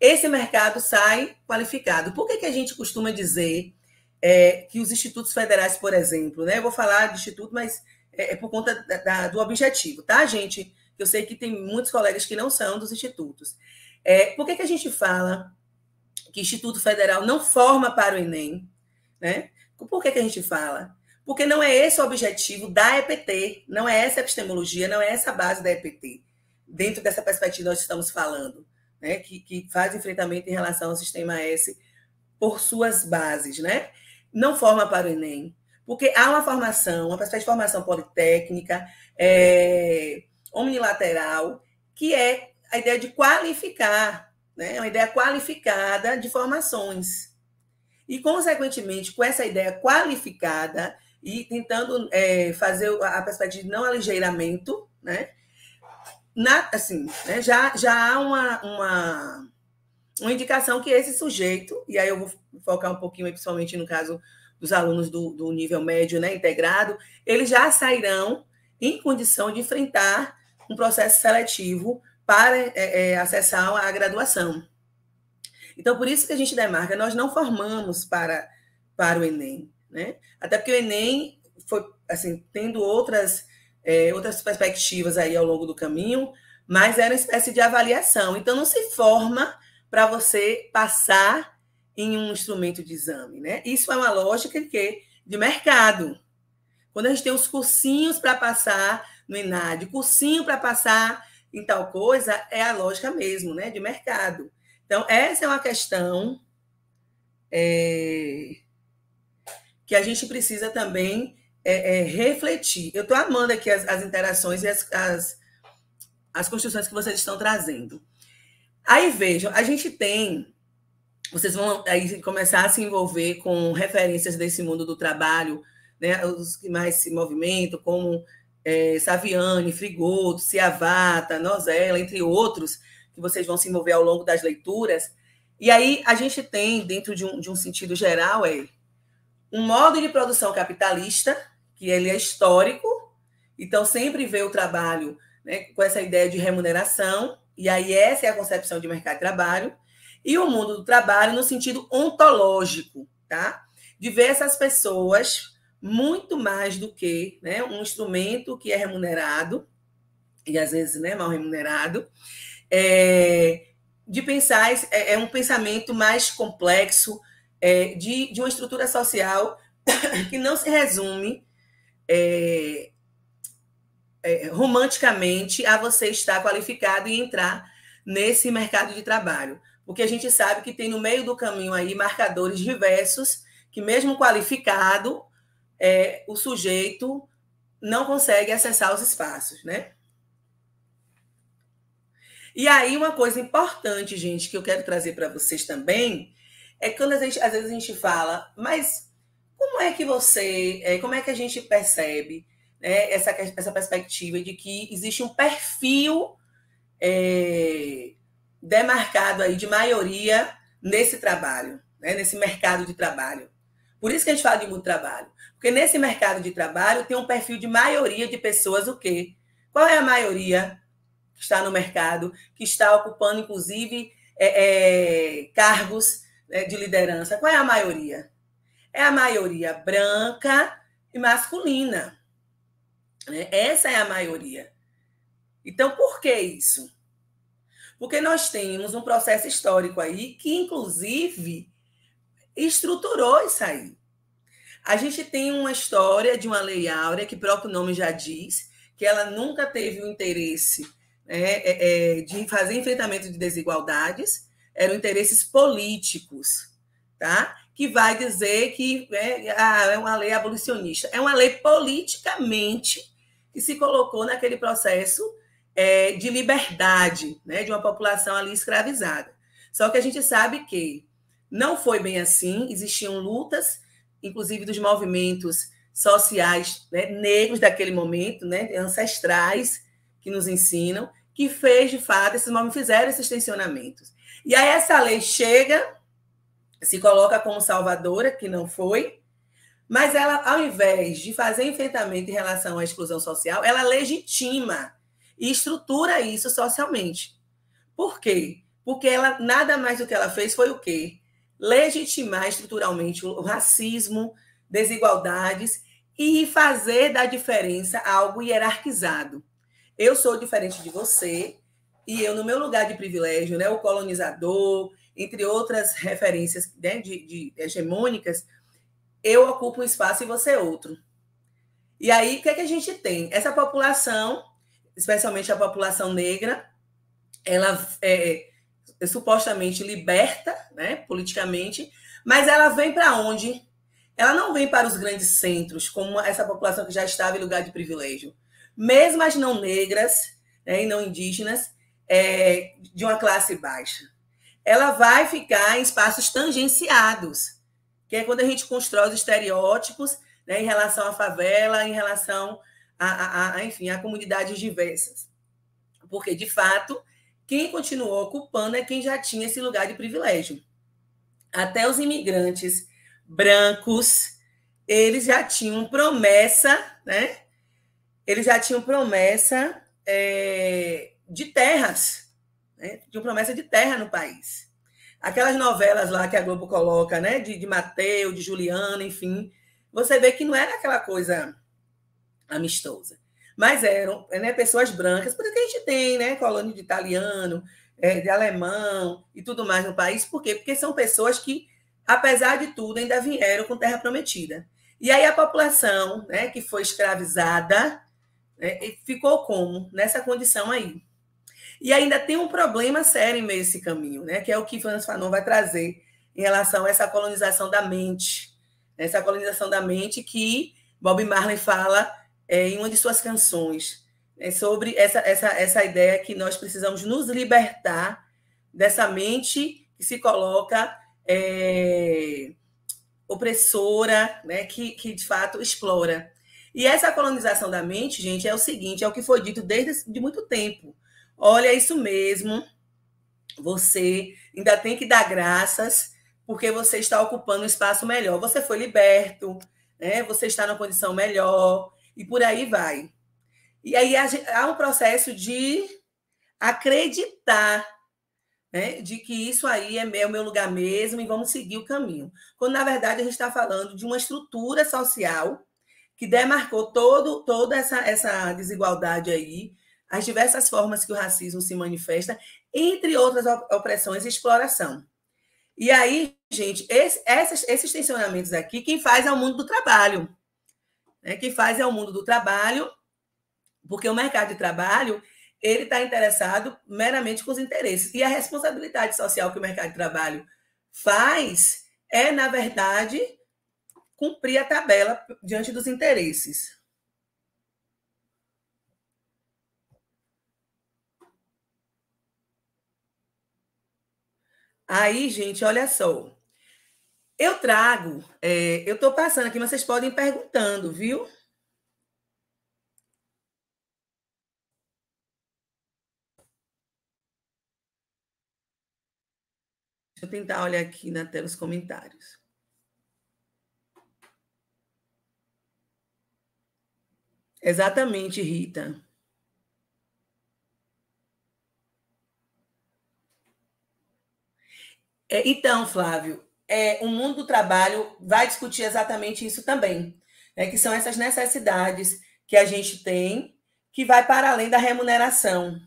esse mercado sai qualificado. Por que, que a gente costuma dizer é, que os institutos federais, por exemplo, né? Eu vou falar de instituto, mas é, é por conta da, da, do objetivo, tá, gente? Eu sei que tem muitos colegas que não são dos institutos. É, por que, que a gente fala que Instituto Federal não forma para o Enem, né? Por que, que a gente fala? Porque não é esse o objetivo da EPT, não é essa epistemologia, não é essa base da EPT. Dentro dessa perspectiva, nós estamos falando, né? que, que faz enfrentamento em relação ao sistema S por suas bases. Né? Não forma para o Enem, porque há uma formação, uma perspectiva de formação politécnica, é, omnilateral, que é a ideia de qualificar, né? uma ideia qualificada de formações e, consequentemente, com essa ideia qualificada e tentando é, fazer a perspectiva de não aligeiramento, né? Na, assim, né? já, já há uma, uma, uma indicação que esse sujeito, e aí eu vou focar um pouquinho, principalmente no caso dos alunos do, do nível médio né, integrado, eles já sairão em condição de enfrentar um processo seletivo para é, é, acessar a graduação. Então, por isso que a gente demarca, nós não formamos para, para o Enem, né? Até porque o Enem foi, assim, tendo outras, é, outras perspectivas aí ao longo do caminho, mas era uma espécie de avaliação. Então, não se forma para você passar em um instrumento de exame, né? Isso é uma lógica que de mercado. Quando a gente tem os cursinhos para passar no INAD, cursinho para passar em tal coisa, é a lógica mesmo, né? De mercado. Então, essa é uma questão é, que a gente precisa também é, é, refletir. Eu estou amando aqui as, as interações e as, as, as construções que vocês estão trazendo. Aí vejam, a gente tem. Vocês vão aí começar a se envolver com referências desse mundo do trabalho, né? Os que mais se movimentam, como é, Saviani, Frigoto, Ciavata, Nozella, entre outros que vocês vão se envolver ao longo das leituras. E aí a gente tem, dentro de um, de um sentido geral, é um modo de produção capitalista, que ele é histórico, então sempre vê o trabalho né, com essa ideia de remuneração, e aí essa é a concepção de mercado de trabalho, e o mundo do trabalho no sentido ontológico, tá? De ver essas pessoas muito mais do que né, um instrumento que é remunerado, e às vezes né, mal remunerado, é, de pensar, é, é, um pensamento mais complexo é, de, de uma estrutura social *coughs* que não se resume é, é, romanticamente a você estar qualificado e entrar nesse mercado de trabalho. Porque a gente sabe que tem no meio do caminho aí marcadores diversos que, mesmo qualificado, é, o sujeito não consegue acessar os espaços, né? E aí, uma coisa importante, gente, que eu quero trazer para vocês também, é quando a gente, às vezes a gente fala, mas como é que você, eh, como é que a gente percebe né, essa, essa perspectiva de que existe um perfil é, demarcado aí de maioria nesse trabalho, né, nesse mercado de trabalho? Por isso que a gente fala de muito trabalho. Porque nesse mercado de trabalho tem um perfil de maioria de pessoas o quê? Qual é a maioria? que está no mercado, que está ocupando, inclusive, é, é, cargos né, de liderança? Qual é a maioria? É a maioria branca e masculina. Né? Essa é a maioria. Então, por que isso? Porque nós temos um processo histórico aí que, inclusive, estruturou isso aí. A gente tem uma história de uma lei áurea que o próprio nome já diz que ela nunca teve o interesse é, é, é, de fazer enfrentamento de desigualdades, eram interesses políticos, tá? que vai dizer que né, ah, é uma lei abolicionista. É uma lei politicamente que se colocou naquele processo é, de liberdade né, de uma população ali escravizada. Só que a gente sabe que não foi bem assim, existiam lutas, inclusive dos movimentos sociais né, negros daquele momento, né, ancestrais, que nos ensinam, que fez, de fato, esses homens fizeram esses tensionamentos. E aí essa lei chega, se coloca como salvadora, que não foi, mas ela, ao invés de fazer enfrentamento em relação à exclusão social, ela legitima e estrutura isso socialmente. Por quê? Porque ela nada mais do que ela fez foi o quê? Legitimar estruturalmente o racismo, desigualdades e fazer da diferença algo hierarquizado. Eu sou diferente de você e eu, no meu lugar de privilégio, né, o colonizador, entre outras referências né, de, de hegemônicas, eu ocupo um espaço e você outro. E aí, o que, é que a gente tem? Essa população, especialmente a população negra, ela é, é supostamente liberta, né, politicamente, mas ela vem para onde? Ela não vem para os grandes centros, como essa população que já estava em lugar de privilégio mesmo as não negras né, e não indígenas, é, de uma classe baixa. Ela vai ficar em espaços tangenciados, que é quando a gente constrói os estereótipos né, em relação à favela, em relação a, a, a, enfim, a comunidades diversas. Porque, de fato, quem continuou ocupando é quem já tinha esse lugar de privilégio. Até os imigrantes brancos, eles já tinham promessa, né? eles já tinham promessa é, de terras, né? tinham promessa de terra no país. Aquelas novelas lá que a Globo coloca, né? de, de Mateu, de Juliana, enfim, você vê que não era aquela coisa amistosa. Mas eram né, pessoas brancas, porque a gente tem né, colônia de italiano, é, de alemão e tudo mais no país. Por quê? Porque são pessoas que, apesar de tudo, ainda vieram com terra prometida. E aí a população né, que foi escravizada é, e ficou como? Nessa condição aí. E ainda tem um problema sério em meio a esse caminho, né? que é o que Franz Fanon vai trazer em relação a essa colonização da mente. Essa colonização da mente que Bob Marley fala é, em uma de suas canções, é sobre essa, essa, essa ideia que nós precisamos nos libertar dessa mente que se coloca é, opressora, né? que, que de fato explora. E essa colonização da mente, gente, é o seguinte, é o que foi dito desde de muito tempo. Olha, é isso mesmo. Você ainda tem que dar graças porque você está ocupando um espaço melhor. Você foi liberto, né? Você está numa condição melhor e por aí vai. E aí há um processo de acreditar, né? De que isso aí é meu, é meu lugar mesmo e vamos seguir o caminho. Quando na verdade a gente está falando de uma estrutura social que demarcou todo, toda essa, essa desigualdade aí, as diversas formas que o racismo se manifesta, entre outras opressões e exploração. E aí, gente, esse, essas, esses tensionamentos aqui, quem faz é o mundo do trabalho. Né? Quem faz é o mundo do trabalho, porque o mercado de trabalho ele está interessado meramente com os interesses. E a responsabilidade social que o mercado de trabalho faz é, na verdade, cumprir a tabela diante dos interesses. Aí, gente, olha só. Eu trago, é, eu estou passando aqui, mas vocês podem ir perguntando, viu? Deixa eu tentar olhar aqui na tela os comentários. Exatamente, Rita. É, então, Flávio, é, o mundo do trabalho vai discutir exatamente isso também, né, que são essas necessidades que a gente tem que vai para além da remuneração.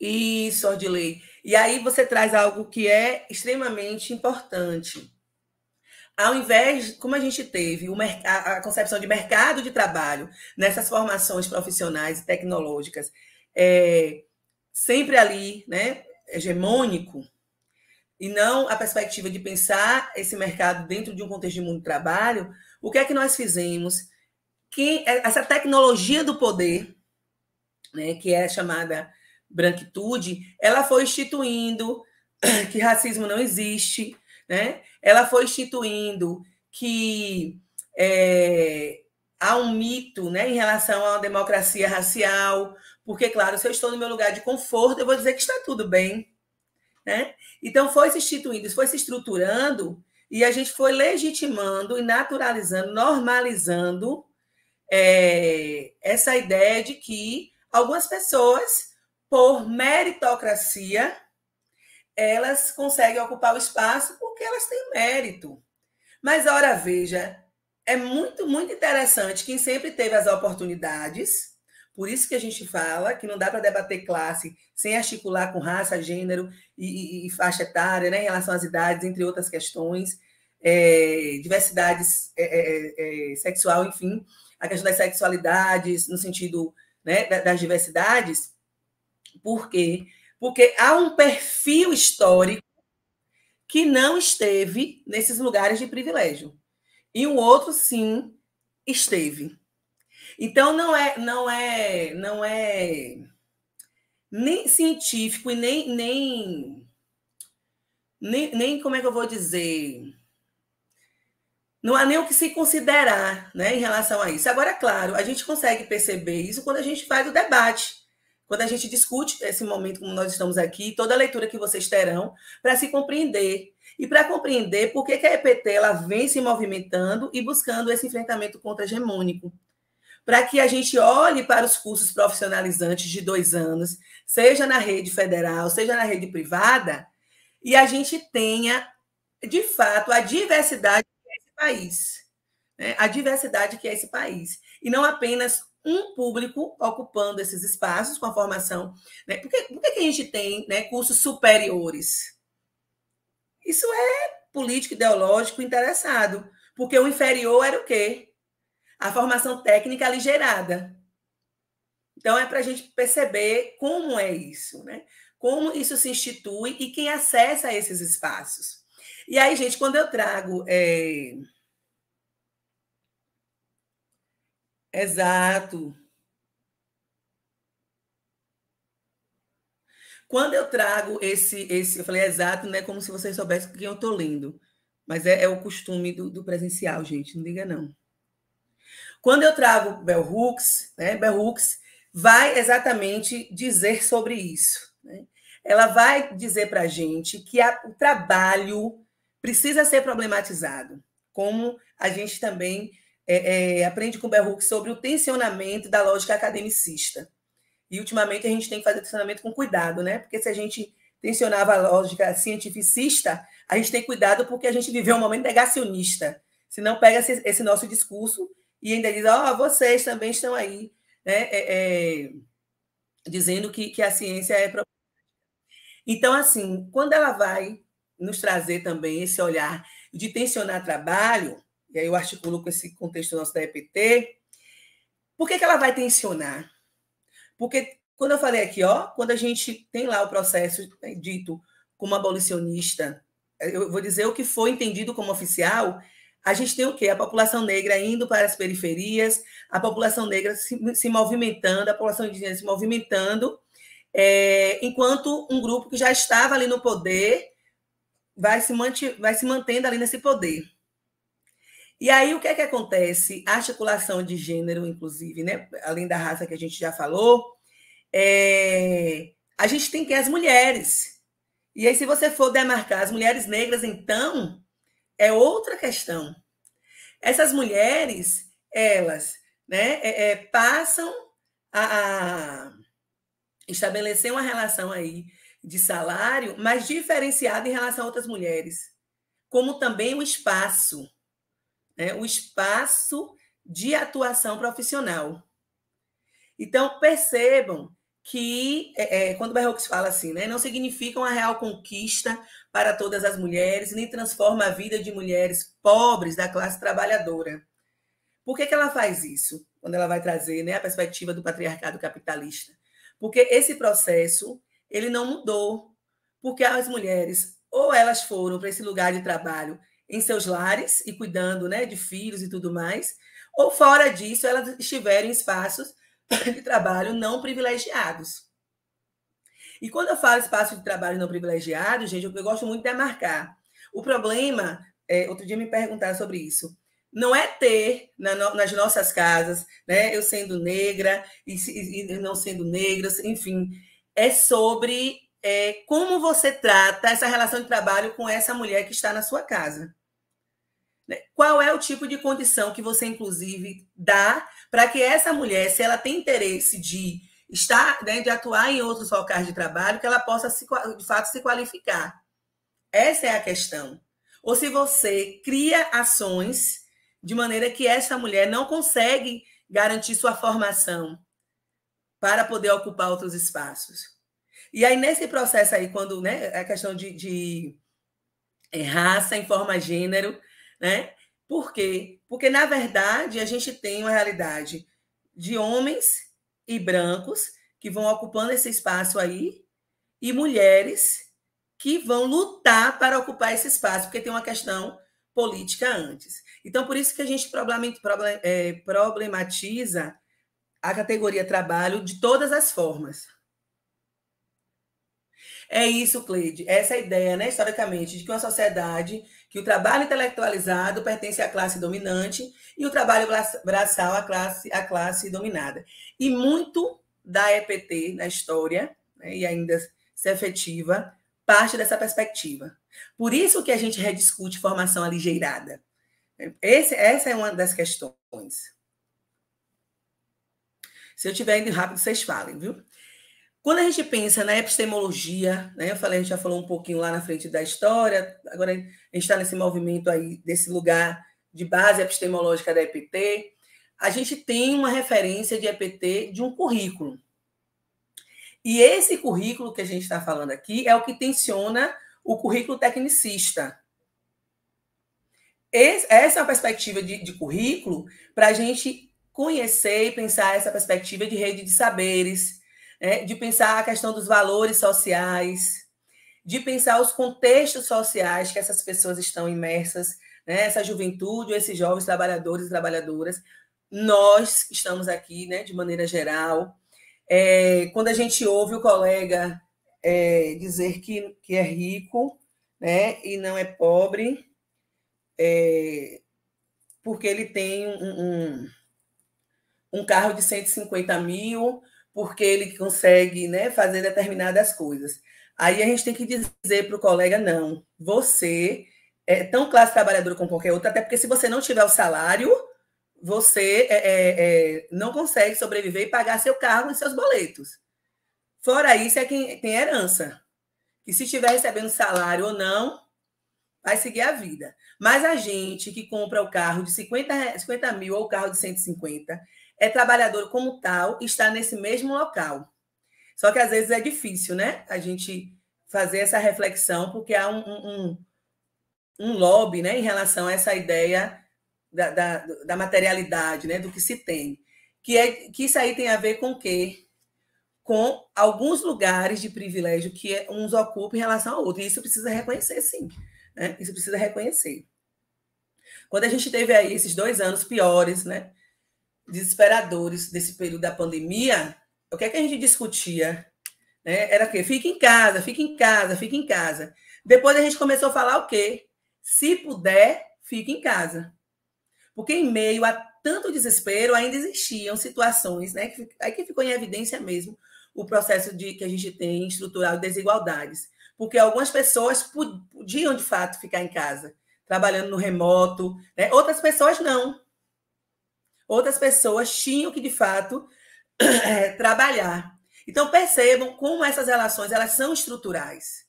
Isso, Ordilei. E aí você traz algo que é extremamente importante. Ao invés, como a gente teve a concepção de mercado de trabalho nessas formações profissionais e tecnológicas, é, sempre ali, né, hegemônico, e não a perspectiva de pensar esse mercado dentro de um contexto de mundo de trabalho, o que é que nós fizemos? Que é essa tecnologia do poder, né, que é chamada branquitude, ela foi instituindo *clears throat* que racismo não existe, né? Ela foi instituindo que é, há um mito, né, em relação à democracia racial, porque claro, se eu estou no meu lugar de conforto, eu vou dizer que está tudo bem, né? Então foi se instituindo, foi se estruturando e a gente foi legitimando e naturalizando, normalizando é, essa ideia de que algumas pessoas por meritocracia, elas conseguem ocupar o espaço porque elas têm mérito. Mas, ora, veja, é muito, muito interessante quem sempre teve as oportunidades. Por isso que a gente fala que não dá para debater classe sem articular com raça, gênero e, e, e, faixa etária, né, em relação às idades, entre outras questões, é, diversidade é é, é, é, sexual, enfim, a questão das sexualidades, no sentido né, das diversidades. Por quê? Porque há um perfil histórico que não esteve nesses lugares de privilégio. E o outro, sim, esteve. Então, não é, não é, não é nem científico e nem, nem, nem, nem como é que eu vou dizer não há nem o que se considerar né, em relação a isso. Agora, claro, a gente consegue perceber isso quando a gente faz o debate. Quando a gente discute esse momento como nós estamos aqui, toda a leitura que vocês terão para se compreender e para compreender por que, que a EPT ela vem se movimentando e buscando esse enfrentamento contra-hegemônico. Para que a gente olhe para os cursos profissionalizantes de dois anos, seja na rede federal, seja na rede privada, e a gente tenha, de fato, a diversidade que é esse país. Né? A diversidade que é esse país. E não apenas um público ocupando esses espaços com a formação. Né? Por, que, por que, a gente tem né, cursos superiores? Isso é político, ideológico, interessado. Porque o inferior era o quê? A formação técnica aligerada. Então, é para a gente perceber como é isso, né? Como isso se institui e quem acessa esses espaços. E aí, gente, quando eu trago. É Exato. Quando eu trago esse, esse, eu falei exato, né? Como se vocês soubessem quem eu estou lendo. Mas é, é, o costume do, do presencial, gente, não diga não. Quando eu trago Bell Hooks, né? Bell Hooks vai exatamente dizer sobre isso. Né? Ela vai dizer para a gente que a, o trabalho precisa ser problematizado, como a gente também é, é, aprende com o Berruc sobre o tensionamento da lógica academicista. E ultimamente a gente tem que fazer tensionamento com cuidado, né? Porque se a gente tensionava a lógica cientificista, a gente tem cuidado porque a gente viveu um momento negacionista. Se não pega esse, esse, nosso discurso e ainda diz, ó, oh, vocês também estão aí, né? É, é, dizendo que, que a ciência é. Então, assim, quando ela vai nos trazer também esse olhar de tensionar trabalho, e aí eu articulo com esse contexto nosso da EPT, por que, que ela vai tensionar? Porque quando eu falei aqui, ó, quando a gente tem lá o processo né, dito como abolicionista, eu vou dizer o que foi entendido como oficial, a gente tem o quê? A população negra indo para as periferias, a população negra se, se movimentando, a população indígena se movimentando, é, enquanto um grupo que já estava ali no poder vai se, vai se mantendo ali nesse poder. E aí, o que é que acontece? A articulação de gênero, inclusive, né? além da raça que a gente já falou, é... a gente tem que as mulheres. E aí, se você for demarcar as mulheres negras, então, é outra questão. Essas mulheres, elas né, é, é, passam a, a estabelecer uma relação aí de salário, mas diferenciada em relação a outras mulheres, como também o espaço né, o espaço de atuação profissional. Então, percebam que, é, é quando Barroques fala assim, né, não significa uma real conquista para todas as mulheres, nem transforma a vida de mulheres pobres da classe trabalhadora. Por que, que ela faz isso? Quando ela vai trazer né, a perspectiva do patriarcado capitalista. Porque esse processo ele não mudou. Porque as mulheres, ou elas foram para esse lugar de trabalho em seus lares e cuidando né, de filhos e tudo mais, ou fora disso, elas estiveram em espaços de trabalho não privilegiados. E quando eu falo espaço de trabalho não privilegiado, gente, eu, eu gosto muito de marcar. O problema, é, outro dia me perguntaram sobre isso, não é ter na, nas nossas casas, né? Eu sendo negra e, e, não sendo negra, enfim, é sobre é, como você trata essa relação de trabalho com essa mulher que está na sua casa. Né? Qual é o tipo de condição que você, inclusive, dá para que essa mulher, se ela tem interesse de estar, né, de atuar em outros locais de trabalho, que ela possa, se, de fato, se qualificar? Essa é a questão. Ou se você cria ações de maneira que essa mulher não consegue garantir sua formação para poder ocupar outros espaços. E aí, nesse processo aí, quando né, a questão de, de é, raça informa gênero, né? Por quê? Porque, na verdade, a gente tem uma realidade de homens e brancos que vão ocupando esse espaço aí e mulheres que vão lutar para ocupar esse espaço, porque tem uma questão política antes. Então, por isso que a gente é, problematiza a categoria trabalho de todas as formas. É isso, Cleide. Essa é ideia, né, historicamente, de que uma sociedade que o trabalho intelectualizado pertence à classe dominante e o trabalho braçal à classe, à classe dominada. E muito da EPT na história, né, e ainda se efetiva, parte dessa perspectiva. Por isso que a gente rediscute formação aligeirada. Esse, essa é uma das questões. Se eu estiver indo rápido, vocês falem, viu? Quando a gente pensa na epistemologia, né, eu falei, a gente já falou um pouquinho lá na frente da história, agora a gente está nesse movimento aí, desse lugar de base epistemológica da EPT, a gente tem uma referência de EPT de um currículo. E esse currículo que a gente está falando aqui é o que tensiona o currículo tecnicista. Esse, essa é a perspectiva de, de currículo para a gente conhecer e pensar essa perspectiva de rede de saberes, né? de pensar a questão dos valores sociais, de pensar os contextos sociais que essas pessoas estão imersas, né? essa juventude, esses jovens trabalhadores e trabalhadoras. Nós que estamos aqui, né, de maneira geral. É, quando a gente ouve o colega é, dizer que, que é rico né, e não é pobre, é, porque ele tem um, um, um, carro de 150 mil, porque ele consegue né, fazer determinadas coisas. Aí a gente tem que dizer para o colega: não, você é tão classe trabalhadora como qualquer outra, até porque se você não tiver o salário, você é, é, é não consegue sobreviver e pagar seu carro e seus boletos. Fora isso, é quem tem herança. e se estiver recebendo salário ou não, vai seguir a vida. Mas a gente que compra o carro de 50, 50 mil ou o carro de 150 é trabalhador como tal, está nesse mesmo local. Só que às vezes é difícil, né? A gente fazer essa reflexão, porque há um, um, um lobby né, em relação a essa ideia da, da, da, materialidade, né, do que se tem. Que, é, que isso aí tem a ver com o quê? Com alguns lugares de privilégio que uns ocupam em relação ao outro. E isso precisa reconhecer, sim. Né? Isso precisa reconhecer. Quando a gente teve aí esses dois anos piores, né? desesperadores desse período da pandemia, o que é que a gente discutia? Né? Era que fica em casa, fica em casa, fica em casa. Depois a gente começou a falar o quê? Se puder, fica em casa. Porque em meio a tanto desespero, ainda existiam situações, né? aí que ficou em evidência mesmo o processo de que a gente tem estrutural de desigualdades. Porque algumas pessoas podiam, de fato, ficar em casa, trabalhando no remoto, né? outras pessoas não outras pessoas tinham que, de fato, é, *clears throat* trabalhar. Então, percebam como essas relações elas são estruturais.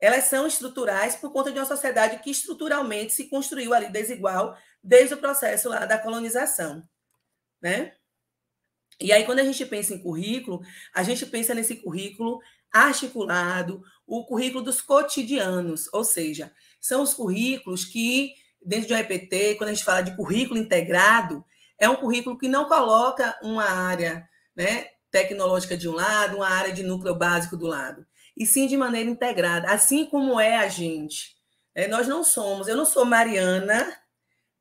Elas são estruturais por conta de uma sociedade que estruturalmente se construiu ali desigual desde o processo lá da colonização, né? E aí, quando a gente pensa em currículo, a gente pensa nesse currículo articulado, o currículo dos cotidianos, ou seja, são os currículos que, dentro de um EPT, quando a gente fala de currículo integrado, é um currículo que não coloca uma área né, tecnológica de um lado, uma área de núcleo básico do lado, e sim de maneira integrada, assim como é a gente. É, nós não somos, eu não sou Mariana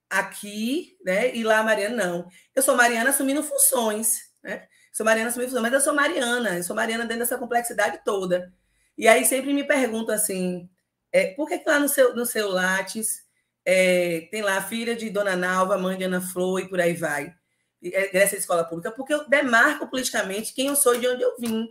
aqui né, e lá Mariana, não. Eu sou Mariana assumindo funções, né? Sou Mariana assumindo funções, mas eu sou Mariana, eu sou Mariana dentro dessa complexidade toda. E aí sempre me pergunto assim, é, por que, que lá no seu, no seu Lattes é, tem lá a filha de Dona Nalva, mãe de Ana Flor e por aí vai, dessa é, é escola pública, porque eu demarco politicamente quem eu sou e de onde eu vim.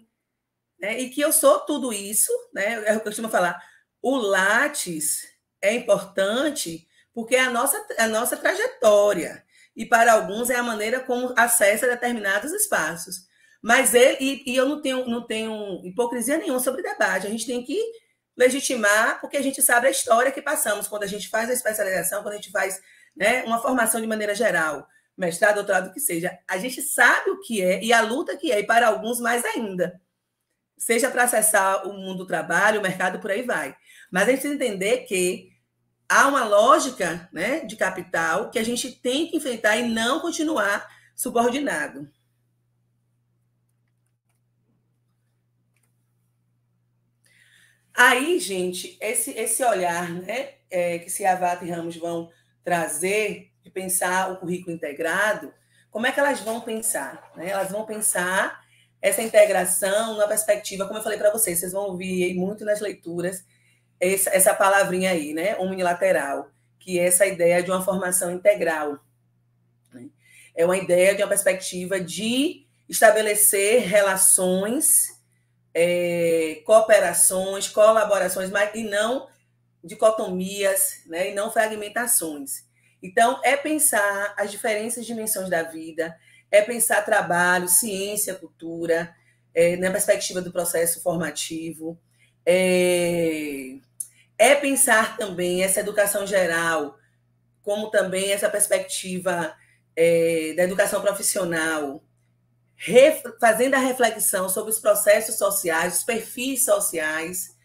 Né? E que eu sou tudo isso, né? É eu costumo falar, o Lattes é importante porque é a nossa, a nossa trajetória. E para alguns é a maneira como acessa determinados espaços. Mas ele, e, e eu não tenho, não tenho hipocrisia nenhuma sobre debate. A gente tem que legitimar, porque a gente sabe a história que passamos quando a gente faz a especialização, quando a gente faz né, uma formação de maneira geral, mestrado, doutorado, o que seja. A gente sabe o que é e a luta que é, e para alguns mais ainda. Seja para acessar o mundo do trabalho, o mercado, por aí vai. Mas a gente tem que entender que há uma lógica né, de capital que a gente tem que enfrentar e não continuar subordinado. Aí, gente, esse, esse olhar né, é, que Avata e Ramos vão trazer, de pensar o currículo integrado, como é que elas vão pensar? Né? Elas vão pensar essa integração na perspectiva, como eu falei para vocês, vocês vão ouvir muito nas leituras essa, essa palavrinha aí, né? Unilateral, que é essa ideia de uma formação integral. Né? É uma ideia de uma perspectiva de estabelecer relações é, cooperações, colaborações, mas, e não dicotomias, né, e não fragmentações. Então, é pensar as diferentes dimensões da vida, é pensar trabalho, ciência, cultura, é, na perspectiva do processo formativo, é, é pensar também essa educação geral, como também essa perspectiva é, da educação profissional, fazendo a reflexão sobre os processos sociais, os perfis sociais.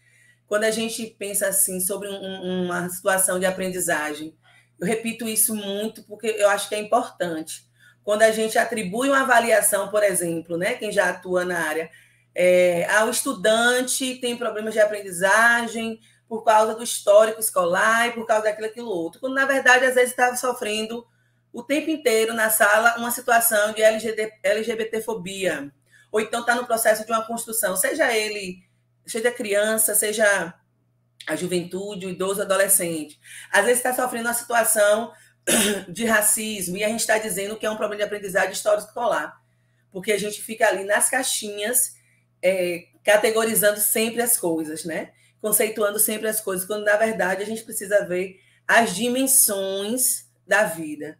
Quando a gente pensa assim sobre um, uma situação de aprendizagem, eu repito isso muito porque eu acho que é importante. Quando a gente atribui uma avaliação, por exemplo, né, quem já atua na área, é, ao estudante tem problemas de aprendizagem por causa do histórico escolar e por causa daquilo, aquilo, outro, quando na verdade às vezes estava tá sofrendo o tempo inteiro na sala uma situação de LGBT, LGBTfobia, ou então está no processo de uma construção, seja ele, seja criança, seja a juventude, o idoso, o adolescente. Às vezes está sofrendo uma situação *clears throat* de racismo e a gente está dizendo que é um problema de aprendizagem histórico escolar, porque a gente fica ali nas caixinhas, é, categorizando sempre as coisas, né? Conceituando sempre as coisas, quando na verdade a gente precisa ver as dimensões da vida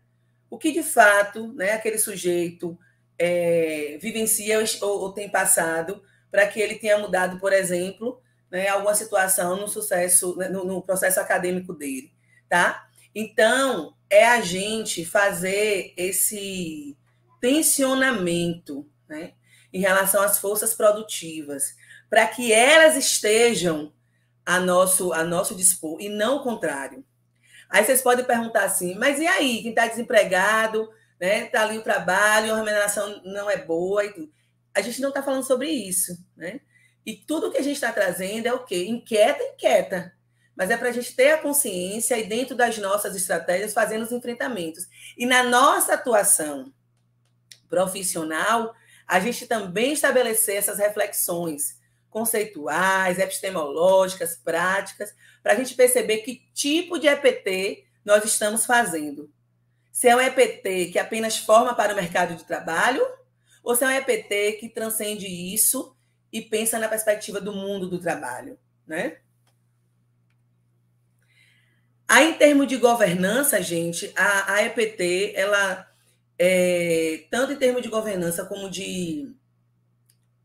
o que de fato né, aquele sujeito é, vivencia ou, ou, tem passado para que ele tenha mudado, por exemplo, né, alguma situação no sucesso, né, no, no processo acadêmico dele, tá? Então é a gente fazer esse tensionamento, né, em relação às forças produtivas, para que elas estejam a nosso a nosso dispor e não o contrário. Aí vocês podem perguntar assim, mas e aí, quem está desempregado, né? Está ali o trabalho, a remuneração não é boa e tudo. A gente não está falando sobre isso, né? E tudo que a gente está trazendo é o quê? Inquieta, inquieta. Mas é para a gente ter a consciência e, dentro das nossas estratégias, fazendo os enfrentamentos. E na nossa atuação profissional, a gente também estabelecer essas reflexões conceituais, epistemológicas, práticas, para a gente perceber que tipo de EPT nós estamos fazendo. Se é um EPT que apenas forma para o mercado de trabalho, ou se é um EPT que transcende isso e pensa na perspectiva do mundo do trabalho, né? Aí, em termos de governança, gente, a, a EPT, ela, é, tanto em termos de governança como de,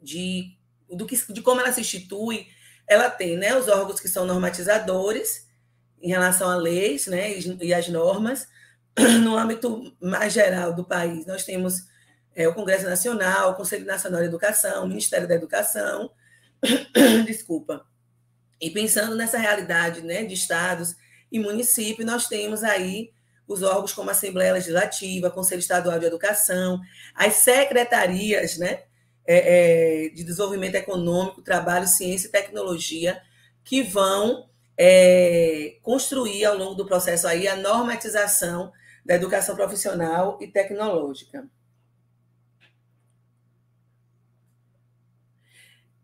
de do que, de como ela se institui, ela tem né, os órgãos que são normatizadores em relação a leis né, e as normas. *clears throat* No âmbito mais geral do país, nós temos é, o Congresso Nacional, o Conselho Nacional de Educação, o Ministério da Educação, *clears throat* desculpa. E pensando nessa realidade né, de estados e município, nós temos aí os órgãos como a Assembleia Legislativa, Conselho Estadual de Educação, as secretarias, né, é, é, de desenvolvimento econômico, trabalho, ciência e tecnologia, que vão é, construir ao longo do processo aí a normatização da educação profissional e tecnológica.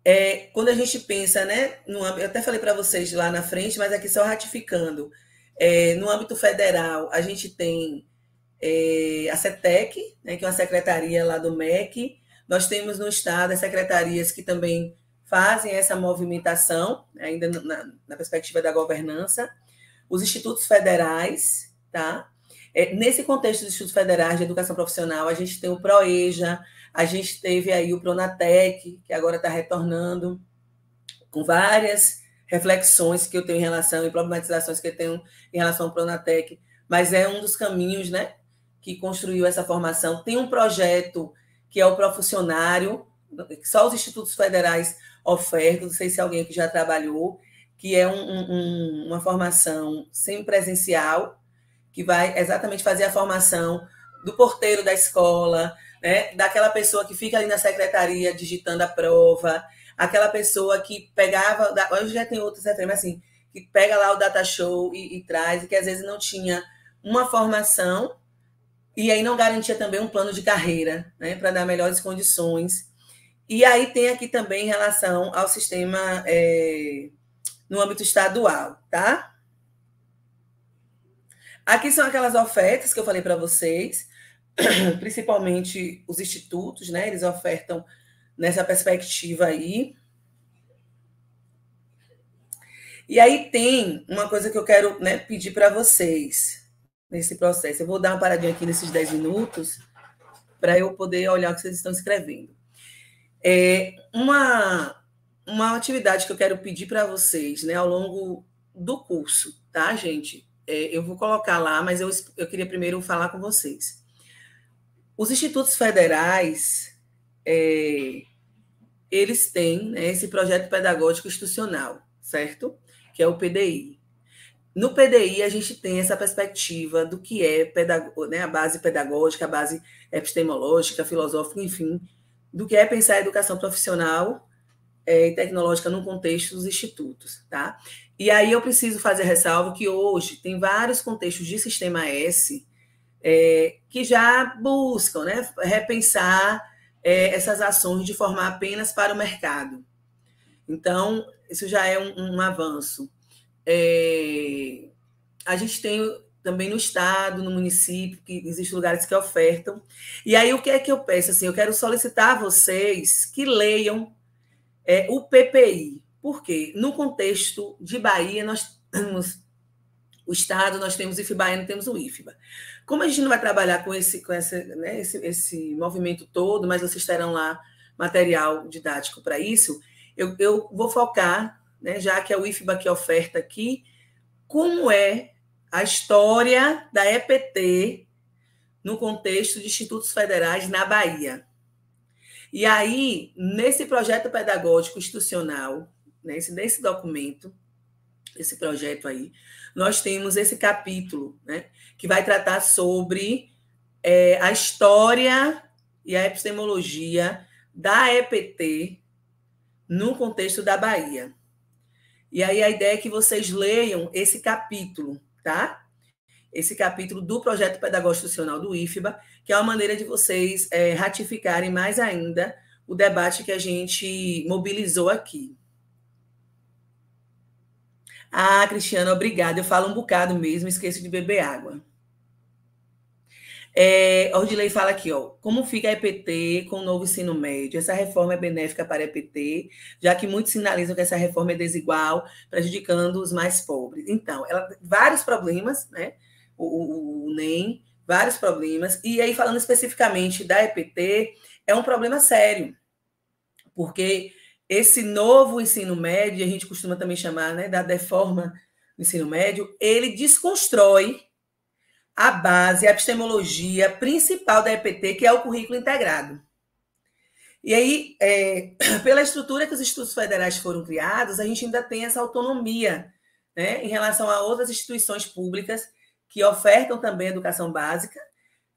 É, quando a gente pensa, né, no, eu até falei para vocês lá na frente, mas aqui só ratificando, é, no âmbito federal, a gente tem é, a CETEC, né, que é uma secretaria lá do MEC, nós temos no Estado as secretarias que também fazem essa movimentação, né, ainda na, na perspectiva da governança, os institutos federais, tá? É, nesse contexto dos institutos federais de educação profissional, a gente tem o PROEJA, a gente teve aí o Pronatec, que agora está retornando, com várias reflexões que eu tenho em relação e problematizações que eu tenho em relação ao Pronatec, mas é um dos caminhos, né, que construiu essa formação. Tem um projeto que é o profissionário, que só os institutos federais ofertam, não sei se é alguém que já trabalhou, que é um, um, uma formação semipresencial, que vai exatamente fazer a formação do porteiro da escola, né, daquela pessoa que fica ali na secretaria digitando a prova, aquela pessoa que pegava, hoje já tem outros refrões, mas assim, que pega lá o data show e, e traz, e que às vezes não tinha uma formação e aí não garantia também um plano de carreira, né, para dar melhores condições. E aí tem aqui também em relação ao sistema é, no âmbito estadual, tá? Aqui são aquelas ofertas que eu falei para vocês, *clears throat* principalmente os institutos, né? Eles ofertam nessa perspectiva aí. E aí tem uma coisa que eu quero né, pedir para vocês nesse processo. Eu vou dar uma paradinha aqui nesses 10 minutos para eu poder olhar o que vocês estão escrevendo. É uma, uma atividade que eu quero pedir para vocês né, ao longo do curso, tá, gente? É, eu vou colocar lá, mas eu, eu queria primeiro falar com vocês. Os institutos federais, é, eles têm né, esse projeto pedagógico institucional, certo? Que é o PDI. No PDI, a gente tem essa perspectiva do que é né, a base pedagógica, a base epistemológica, filosófica, enfim, do que é pensar a educação profissional é, e tecnológica no contexto dos institutos. Tá? E aí eu preciso fazer ressalvo que hoje tem vários contextos de sistema S é, que já buscam né, repensar é, essas ações de formar apenas para o mercado. Então, isso já é um, um avanço. É, a gente tem também no estado, no município, que existem lugares que ofertam. E aí o que é que eu peço? Assim, eu quero solicitar a vocês que leiam é, o PPI. porque No contexto de Bahia, nós temos o Estado, nós temos o nós temos o IFBA. Como a gente não vai trabalhar com esse, com essa, né, esse, esse movimento todo, mas vocês terão lá material didático para isso, eu, eu vou focar né, já que é o IFBA que oferta aqui, como é a história da EPT no contexto de institutos federais na Bahia. E aí, nesse projeto pedagógico institucional, nesse, né, nesse documento, esse projeto aí, nós temos esse capítulo, né, que vai tratar sobre é, a história e a epistemologia da EPT no contexto da Bahia. E aí a ideia é que vocês leiam esse capítulo, tá? Esse capítulo do projeto pedagógico institucional do IFBA, que é uma maneira de vocês é, ratificarem mais ainda o debate que a gente mobilizou aqui. Ah, Cristiana, obrigada. Eu falo um bocado mesmo, esqueço de beber água. É, Ordilei fala aqui, ó, como fica a EPT com o novo ensino médio? Essa reforma é benéfica para a EPT, já que muitos sinalizam que essa reforma é desigual, prejudicando os mais pobres. Então, ela vários problemas, né? O, o, o NEM, vários problemas. E aí, falando especificamente da EPT, é um problema sério, porque esse novo ensino médio, a gente costuma também chamar né, da deforma do ensino médio, ele desconstrói a base, a epistemologia principal da EPT, que é o currículo integrado. E aí, é, *clears throat* pela estrutura que os institutos federais foram criados, a gente ainda tem essa autonomia né, em relação a outras instituições públicas que ofertam também educação básica,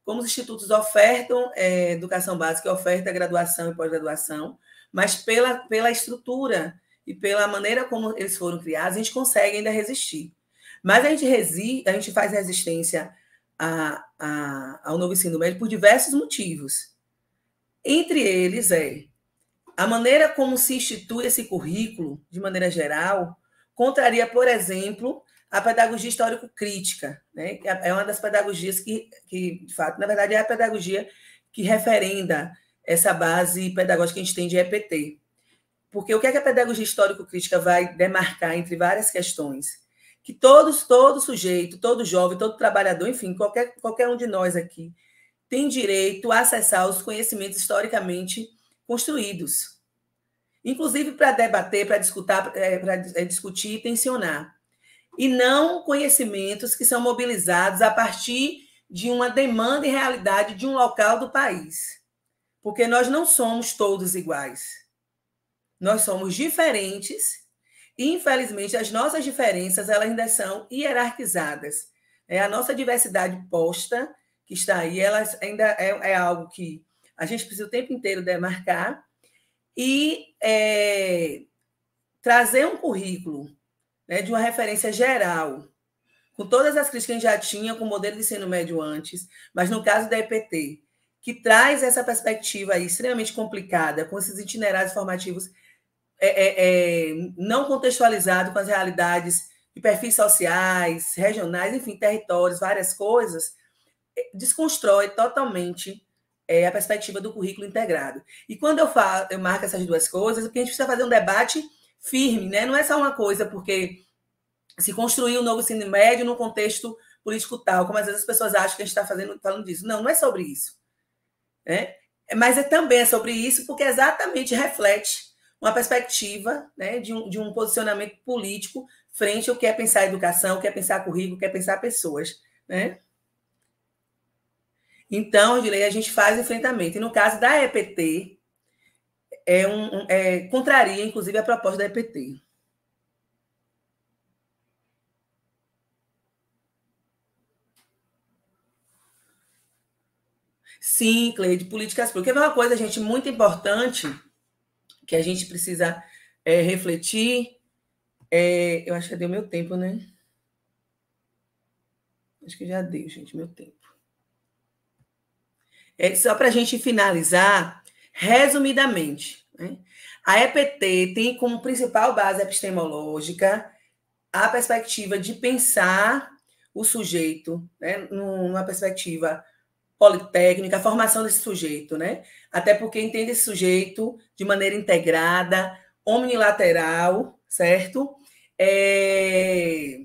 como os institutos ofertam é, educação básica, oferta graduação e pós-graduação, mas pela, pela estrutura e pela maneira como eles foram criados, a gente consegue ainda resistir. Mas a gente, resi a gente faz resistência a, a, ao novo ensino médio por diversos motivos. Entre eles é a maneira como se institui esse currículo, de maneira geral, contraria, por exemplo, a pedagogia histórico-crítica. Né? É, é uma das pedagogias que, que, de fato, na verdade, é a pedagogia que referenda essa base pedagógica que a gente tem de EPT. Porque o que, é que a pedagogia histórico-crítica vai demarcar entre várias questões? que todos, todo sujeito, todo jovem, todo trabalhador, enfim, qualquer, qualquer um de nós aqui, tem direito a acessar os conhecimentos historicamente construídos. Inclusive para debater, para discutir, é, é, discutir e tensionar. E não conhecimentos que são mobilizados a partir de uma demanda e realidade de um local do país. Porque nós não somos todos iguais. Nós somos diferentes Infelizmente, as nossas diferenças elas ainda são hierarquizadas. É, a nossa diversidade posta, que está aí, ela ainda é, é algo que a gente precisa o tempo inteiro demarcar e é, trazer um currículo né, de uma referência geral, com todas as críticas que a gente já tinha com o modelo de ensino médio antes, mas no caso da EPT, que traz essa perspectiva extremamente complicada, com esses itinerários formativos é, é, é, não contextualizado com as realidades de perfis sociais, regionais, enfim, territórios, várias coisas, é, desconstrói totalmente é, a perspectiva do currículo integrado. E quando eu, falo, eu marco essas duas coisas, é porque a gente precisa fazer um debate firme, né? não é só uma coisa, porque se construir o um novo ensino médio num contexto político tal, como às vezes as pessoas acham que a gente está fazendo, falando disso. Não, não é sobre isso. Né? Mas é também sobre isso, porque exatamente reflete uma perspectiva né, de, um, de um posicionamento político frente ao que é pensar educação, quer é pensar currículo, quer é pensar pessoas. Né? Então, Edilei, a gente faz enfrentamento. E no caso da EPT, é um, é, contraria, inclusive, a proposta da EPT. Sim, Cleide, políticas públicas. É uma coisa, gente, muito importante que a gente precisa é, refletir. É, eu acho que já deu meu tempo, né? Acho que já deu, gente, meu tempo. É, só para a gente finalizar, resumidamente, né? a EPT tem como principal base epistemológica a perspectiva de pensar o sujeito, né, numa perspectiva politécnica, a formação desse sujeito, né, até porque entende esse sujeito de maneira integrada, omnilateral, certo? É...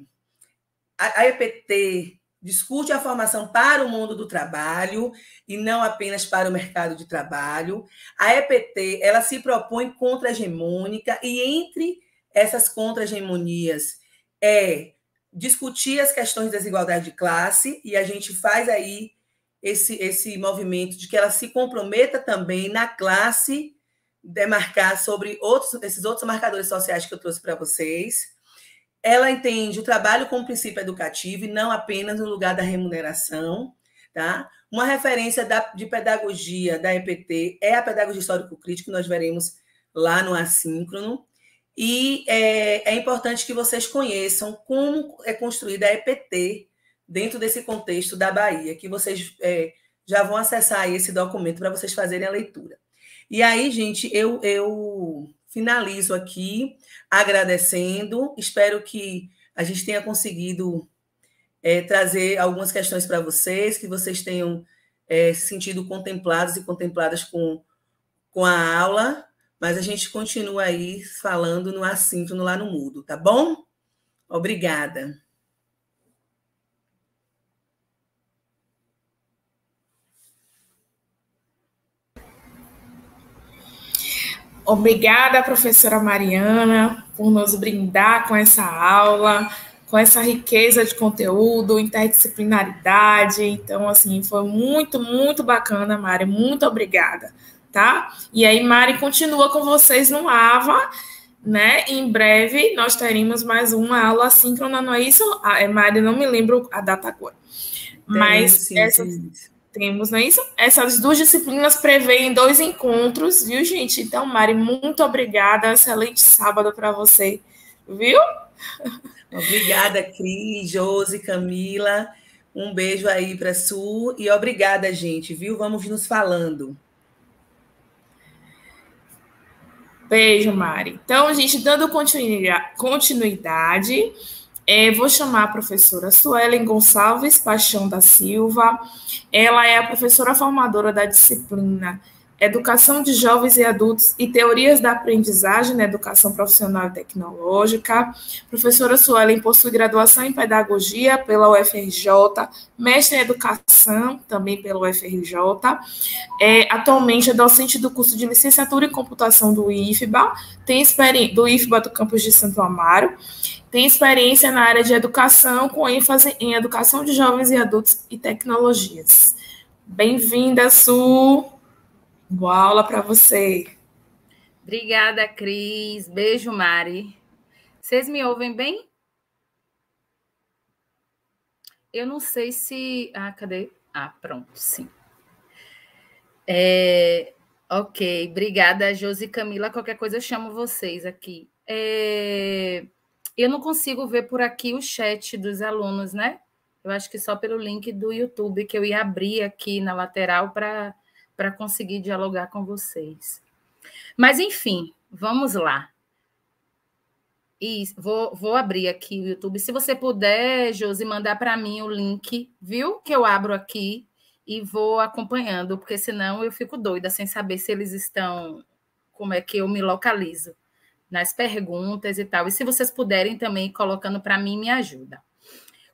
A EPT discute a formação para o mundo do trabalho e não apenas para o mercado de trabalho. A EPT ela se propõe contra-hegemônica a e entre essas contra-hegemonias é discutir as questões de desigualdade de classe e a gente faz aí esse, esse movimento de que ela se comprometa também na classe demarcar sobre outros, esses outros marcadores sociais que eu trouxe para vocês. Ela entende o trabalho como princípio educativo e não apenas no lugar da remuneração. Tá? Uma referência da, de pedagogia da EPT é a pedagogia histórico-crítica, nós veremos lá no assíncrono. E é, é importante que vocês conheçam como é construída a EPT, dentro desse contexto da Bahia, que vocês é, já vão acessar esse documento para vocês fazerem a leitura. E aí, gente, eu, eu finalizo aqui agradecendo, espero que a gente tenha conseguido é, trazer algumas questões para vocês, que vocês tenham é, se sentido contemplados e contempladas com, com a aula, mas a gente continua aí falando no assinto, no lá no mudo, tá bom? Obrigada. Obrigada, professora Mariana, por nos brindar com essa aula, com essa riqueza de conteúdo, interdisciplinaridade. Então, assim, foi muito, muito bacana, Mari. Muito obrigada, tá? E aí, Mari continua com vocês no AVA, né? Em breve nós teremos mais uma aula síncrona, não é isso? Ah, é, Mari, não me lembro a data agora. Mas sim, essa. Temos, não é isso? Essas duas disciplinas prevêem dois encontros, viu, gente? Então, Mari, muito obrigada. Excelente sábado para você, viu? Obrigada, Cris, Josi, Camila. Um beijo aí para Su e obrigada, gente, viu? Vamos nos falando. Beijo, Mari. Então, gente, dando continuidade é, vou chamar a professora Suelen Gonçalves Paixão da Silva. Ela é a professora formadora da disciplina Educação de Jovens e Adultos e Teorias da Aprendizagem na Educação Profissional e Tecnológica. Professora Suelen possui graduação em Pedagogia pela UFRJ, mestre em Educação também pela UFRJ. É, atualmente é docente do curso de Licenciatura em Computação do IFBA, tem experiência do IFBA do campus de Santo Amaro. Tem experiência na área de educação, com ênfase em educação de jovens e adultos e tecnologias. Bem-vinda, Su! Boa aula para você. Obrigada, Cris. Beijo, Mari. Vocês me ouvem bem? Eu não sei se. Ah, cadê? Ah, pronto, sim. É, ok, obrigada, Josi e Camila. Qualquer coisa eu chamo vocês aqui. É, eu não consigo ver por aqui o chat dos alunos, né? Eu acho que só pelo link do YouTube que eu ia abrir aqui na lateral para para conseguir dialogar com vocês. Mas, enfim, vamos lá. E vou, vou abrir aqui o YouTube. Se você puder, Josi, mandar para mim o link, viu? Que eu abro aqui e vou acompanhando, porque senão eu fico doida sem saber se eles estão, como é que eu me localizo nas perguntas e tal. E se vocês puderem também colocando para mim, me ajuda.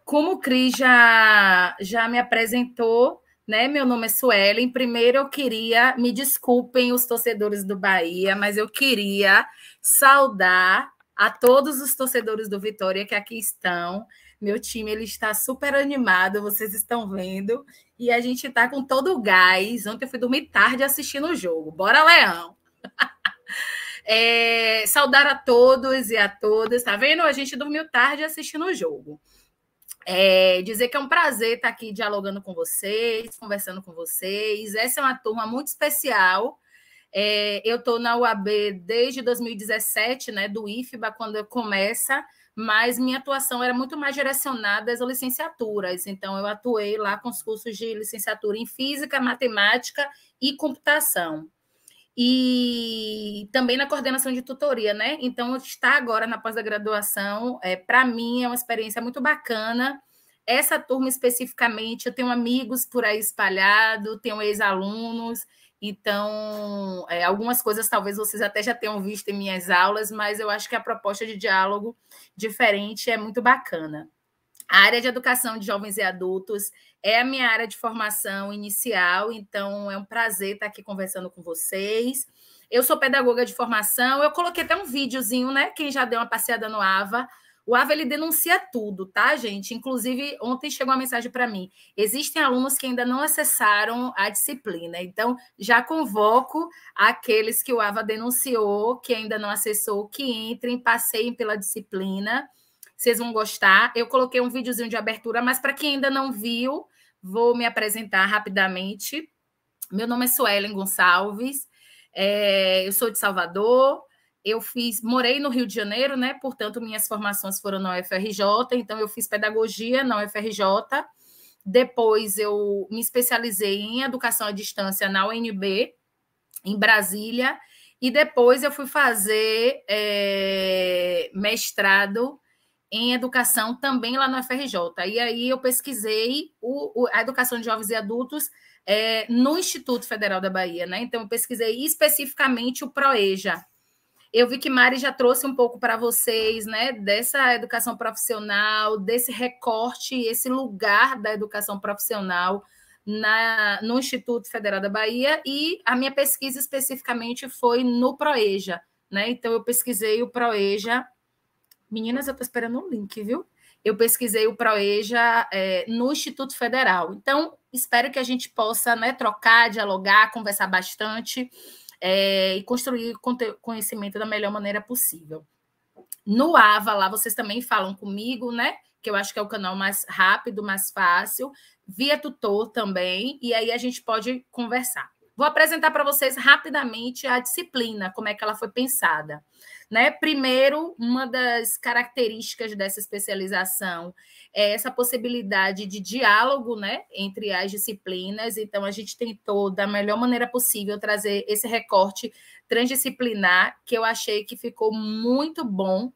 Como o Cris já, já me apresentou, né? Meu nome é Suelen. Primeiro eu queria, me desculpem os torcedores do Bahia, mas eu queria saudar a todos os torcedores do Vitória que aqui estão. Meu time ele está super animado, vocês estão vendo, e a gente está com todo o gás. Ontem eu fui dormir tarde assistindo o jogo. Bora, Leão! *laughs* é, saudar a todos e a todas, tá vendo? A gente dormiu tarde assistindo o jogo. É, dizer que é um prazer estar aqui dialogando com vocês, conversando com vocês. Essa é uma turma muito especial. É, eu estou na UAB desde 2017, né, do IFBA, quando começa, mas minha atuação era muito mais direcionada às licenciaturas. Então, eu atuei lá com os cursos de licenciatura em Física, Matemática e Computação e também na coordenação de tutoria, né? Então, estar agora na pós-graduação, é, para mim, é uma experiência muito bacana. Essa turma especificamente, eu tenho amigos por aí espalhado, tenho ex-alunos, então, é, algumas coisas talvez vocês até já tenham visto em minhas aulas, mas eu acho que a proposta de diálogo diferente é muito bacana. A área de educação de jovens e adultos é a minha área de formação inicial, então é um prazer estar aqui conversando com vocês. Eu sou pedagoga de formação, eu coloquei até um videozinho, né? Quem já deu uma passeada no AVA. O AVA ele denuncia tudo, tá, gente? Inclusive, ontem chegou uma mensagem para mim. Existem alunos que ainda não acessaram a disciplina, então já convoco aqueles que o AVA denunciou, que ainda não acessou, que entrem, passeiem pela disciplina vocês vão gostar. Eu coloquei um videozinho de abertura, mas para quem ainda não viu, vou me apresentar rapidamente. Meu nome é Suelen Gonçalves, é, eu sou de Salvador, eu fiz, morei no Rio de Janeiro, né? Portanto, minhas formações foram na UFRJ, então eu fiz pedagogia na UFRJ. Depois eu me especializei em educação à distância na UNB, em Brasília, e depois eu fui fazer é, mestrado em educação também lá no FRJ. E aí eu pesquisei o, o, a educação de jovens e adultos é, no Instituto Federal da Bahia, né? Então eu pesquisei especificamente o PROEJA. Eu vi que Mari já trouxe um pouco para vocês, né, dessa educação profissional, desse recorte, esse lugar da educação profissional na, no Instituto Federal da Bahia e a minha pesquisa especificamente foi no PROEJA, né? Então eu pesquisei o PROEJA Meninas, eu estou esperando um link, viu? Eu pesquisei o ProEja é, no Instituto Federal. Então, espero que a gente possa né, trocar, dialogar, conversar bastante é, e construir conhecimento da melhor maneira possível. No AVA, lá vocês também falam comigo, né? Que eu acho que é o canal mais rápido, mais fácil, via tutor também, e aí a gente pode conversar. Vou apresentar para vocês rapidamente a disciplina, como é que ela foi pensada. Né? Primeiro, uma das características dessa especialização é essa possibilidade de diálogo né, entre as disciplinas. Então, a gente tentou, da melhor maneira possível, trazer esse recorte transdisciplinar, que eu achei que ficou muito bom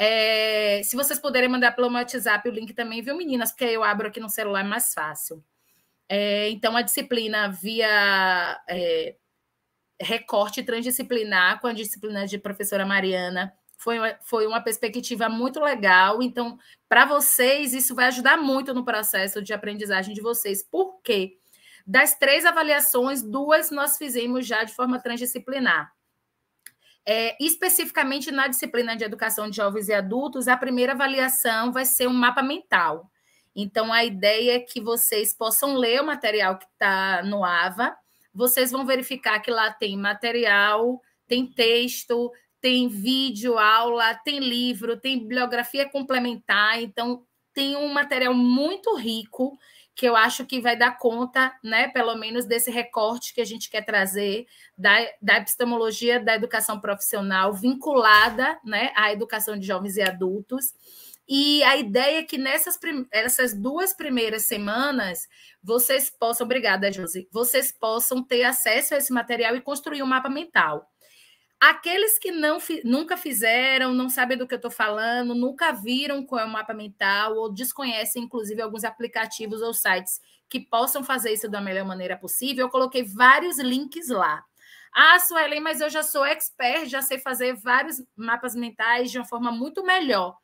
é, se vocês puderem mandar pelo meu WhatsApp o link também, viu, meninas? Porque aí eu abro aqui no celular, é mais fácil. É, então, a disciplina via é, recorte transdisciplinar com a disciplina de professora Mariana. Foi uma, foi uma perspectiva muito legal. Então, para vocês, isso vai ajudar muito no processo de aprendizagem de vocês. Por quê? Das três avaliações, duas nós fizemos já de forma transdisciplinar. É, especificamente na disciplina de educação de jovens e adultos, a primeira avaliação vai ser um mapa mental. Então, a ideia é que vocês possam ler o material que está no AVA vocês vão verificar que lá tem material, tem texto, tem vídeo, aula, tem livro, tem bibliografia complementar. Então, tem um material muito rico que eu acho que vai dar conta, né, pelo menos desse recorte que a gente quer trazer da, da epistemologia da educação profissional vinculada, né, à educação de jovens e adultos. E a ideia é que nessas essas duas primeiras semanas vocês possam, obrigada, Josi, vocês possam ter acesso a esse material e construir um mapa mental. Aqueles que não nunca fizeram, não sabem do que eu estou falando, nunca viram qual é o mapa mental, ou desconhecem, inclusive, alguns aplicativos ou sites que possam fazer isso da melhor maneira possível, eu coloquei vários links lá. Ah, Suelen, mas eu já sou expert, já sei fazer vários mapas mentais de uma forma muito melhor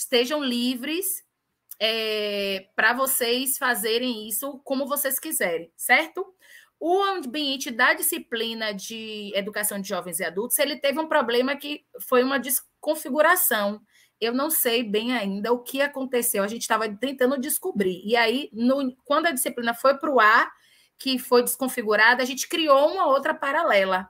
estejam livres é, para vocês fazerem isso como vocês quiserem, certo? O ambiente da disciplina de educação de jovens e adultos, ele teve um problema que foi uma desconfiguração. Eu não sei bem ainda o que aconteceu. A gente estava tentando descobrir. E aí, no, quando a disciplina foi para o ar, que foi desconfigurada, a gente criou uma outra paralela.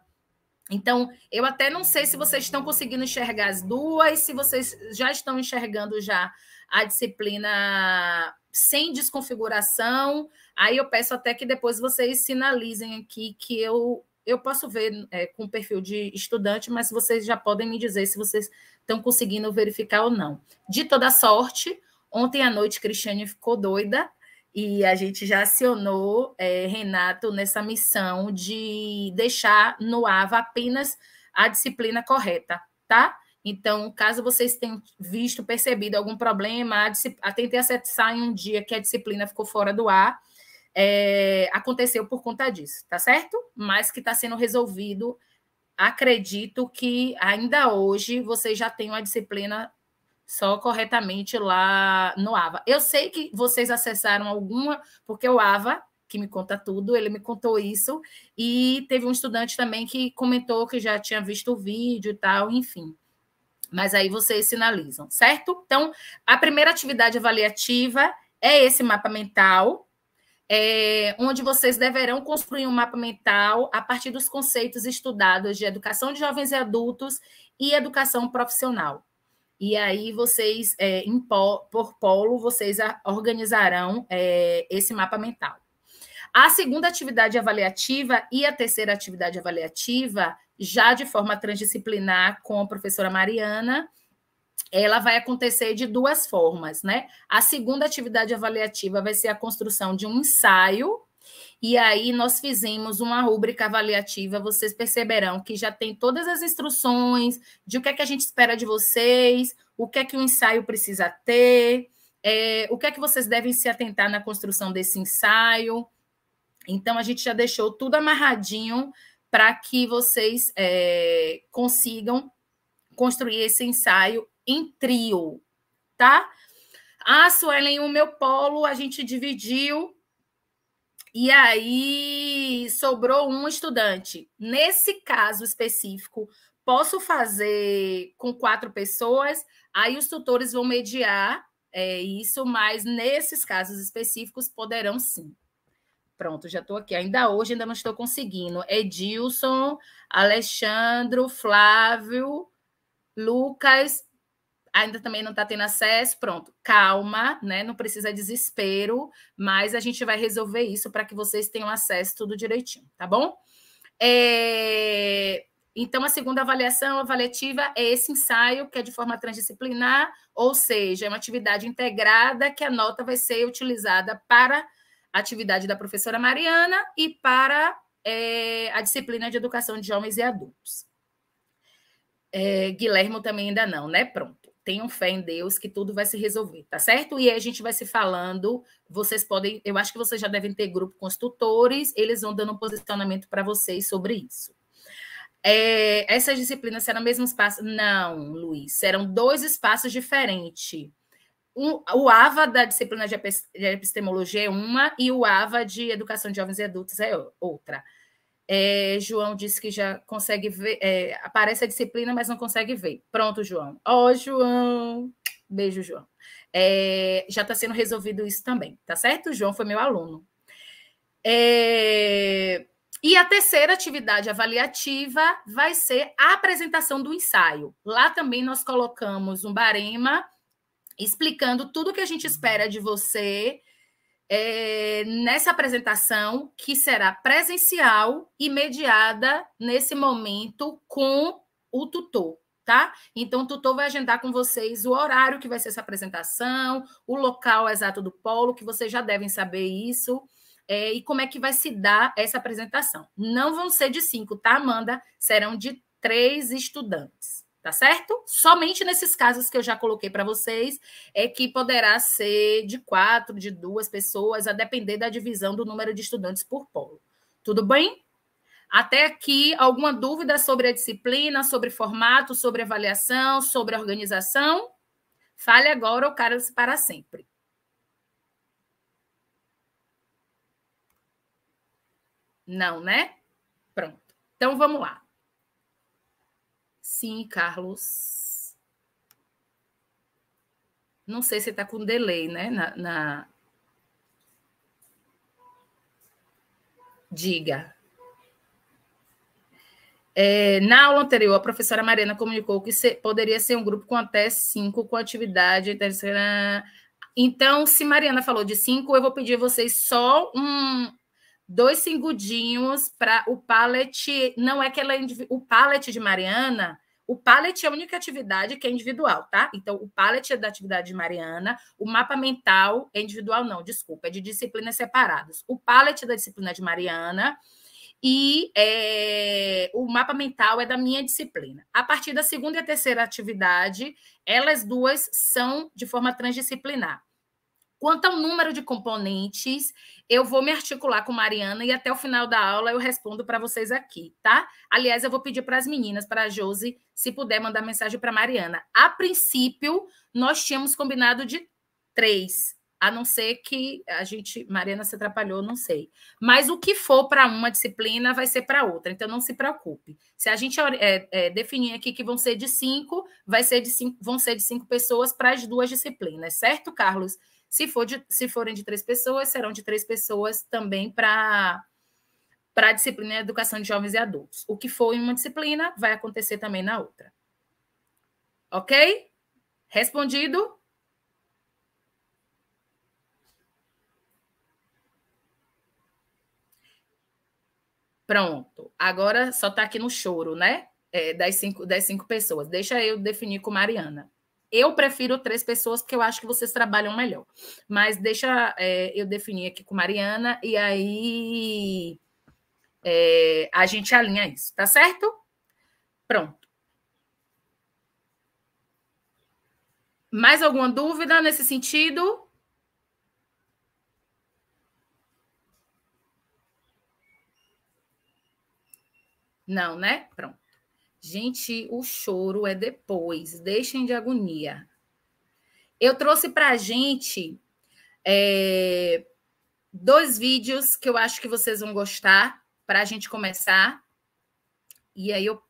Então, eu até não sei se vocês estão conseguindo enxergar as duas, se vocês já estão enxergando já a disciplina sem desconfiguração. Aí eu peço até que depois vocês sinalizem aqui que eu eu posso ver é, com o perfil de estudante, mas vocês já podem me dizer se vocês estão conseguindo verificar ou não. De toda sorte, ontem à noite Cristiane ficou doida e a gente já acionou é, Renato nessa missão de deixar no AVA apenas a disciplina correta, tá? Então, caso vocês tenham visto, percebido algum problema, a, a tentei acessar em um dia que a disciplina ficou fora do ar, é, aconteceu por conta disso, tá certo? Mas que está sendo resolvido. Acredito que ainda hoje vocês já tenham a disciplina só corretamente lá no AVA. Eu sei que vocês acessaram alguma, porque o AVA, que me conta tudo, ele me contou isso, e teve um estudante também que comentou que já tinha visto o vídeo e tal, enfim. Mas aí vocês sinalizam, certo? Então, a primeira atividade avaliativa é esse mapa mental, é, onde vocês deverão construir um mapa mental a partir dos conceitos estudados de educação de jovens e adultos e educação profissional. E aí vocês, é, por polo, vocês organizarão é, esse mapa mental. A segunda atividade avaliativa e a terceira atividade avaliativa, já de forma transdisciplinar com a professora Mariana, ela vai acontecer de duas formas, né? A segunda atividade avaliativa vai ser a construção de um ensaio e aí nós fizemos uma rúbrica avaliativa, vocês perceberão que já tem todas as instruções de o que é que a gente espera de vocês, o que é que o ensaio precisa ter, é, o que é que vocês devem se atentar na construção desse ensaio. Então, a gente já deixou tudo amarradinho para que vocês é, consigam construir esse ensaio em trio, tá? Ah, Suelen, o meu polo a gente dividiu e aí sobrou um estudante. Nesse caso específico, posso fazer com quatro pessoas, aí os tutores vão mediar é, isso, mas nesses casos específicos poderão sim. Pronto, já estou aqui. Ainda hoje ainda não estou conseguindo. Edilson, Alexandro, Flávio, Lucas ainda também não está tendo acesso, pronto, calma, né? Não precisa desespero, mas a gente vai resolver isso para que vocês tenham acesso tudo direitinho, tá bom? É... Então, a segunda avaliação avaliativa é esse ensaio, que é de forma transdisciplinar, ou seja, é uma atividade integrada que a nota vai ser utilizada para a atividade da professora Mariana e para é, a disciplina de educação de jovens e adultos. É, Guilhermo também ainda não, né? Pronto tenham fé em Deus que tudo vai se resolver, tá certo? E aí a gente vai se falando. Vocês podem, eu acho que vocês já devem ter grupo com os tutores, eles vão dando um posicionamento para vocês sobre isso. É, essas disciplinas serão mesmo espaço? Não, Luiz, serão dois espaços diferentes. Um, o AVA da disciplina de epistemologia é uma e o AVA de educação de jovens e adultos é outra. É, João disse que já consegue ver, é, aparece a disciplina, mas não consegue ver. Pronto, João. Ó, oh, João! Beijo, João. É, já está sendo resolvido isso também, tá certo? O João foi meu aluno. É, e a terceira atividade avaliativa vai ser a apresentação do ensaio. Lá também nós colocamos um barema explicando tudo o que a gente espera de você é, nessa apresentação, que será presencial e mediada nesse momento com o tutor. Tá? Então, o tutor vai agendar com vocês o horário que vai ser essa apresentação, o local exato do polo, que vocês já devem saber isso, é, e como é que vai se dar essa apresentação. Não vão ser de cinco, tá, Amanda? Serão de três estudantes tá certo? Somente nesses casos que eu já coloquei para vocês é que poderá ser de quatro, de duas pessoas, a depender da divisão do número de estudantes por polo. Tudo bem? Até aqui, alguma dúvida sobre a disciplina, sobre formato, sobre avaliação, sobre organização? Fale agora ou cara se para sempre. Não, né? Pronto. Então vamos lá. Sim, Carlos. Não sei se está com delay, né? Na, na... Diga. É, na aula anterior, a professora Mariana comunicou que se, poderia ser um grupo com até cinco com atividade. Então, então se Mariana falou de cinco, eu vou pedir a vocês só um, dois singudinhos para o pallet. Não é que ela é o pallet de Mariana o palette é a única atividade que é individual, tá? Então, o palette é da atividade de Mariana, o mapa mental é individual, não, desculpa, é de disciplinas separadas. O palette é da disciplina de Mariana e é, o mapa mental é da minha disciplina. A partir da segunda e terceira atividade, elas duas são de forma transdisciplinar. Quanto ao número de componentes, eu vou me articular com Mariana e até o final da aula eu respondo para vocês aqui, tá? Aliás, eu vou pedir para as meninas, para a Josi, se puder mandar mensagem para Mariana. A princípio, nós tínhamos combinado de três, a não ser que a gente, Mariana se atrapalhou, não sei. Mas o que for para uma disciplina vai ser para outra, então não se preocupe. Se a gente é, é, definir aqui que vão ser de cinco, vai ser de cinco, vão ser de cinco pessoas para as duas disciplinas, certo, Carlos? Se, for de, se forem de três pessoas, serão de três pessoas também para para a disciplina de né, educação de jovens e adultos. O que for em uma disciplina vai acontecer também na outra. Ok? Respondido? Pronto. Agora só está aqui no choro, né? É, das, cinco, das cinco pessoas. Deixa eu definir com Mariana. Eu prefiro três pessoas porque eu acho que vocês trabalham melhor. Mas deixa é, eu definir aqui com Mariana e aí é, a gente alinha isso, tá certo? Pronto. Mais alguma dúvida nesse sentido? Não, né? Pronto. Gente, o choro é depois, deixem de agonia. Eu trouxe para a gente é, dois vídeos que eu acho que vocês vão gostar para a gente começar. E aí eu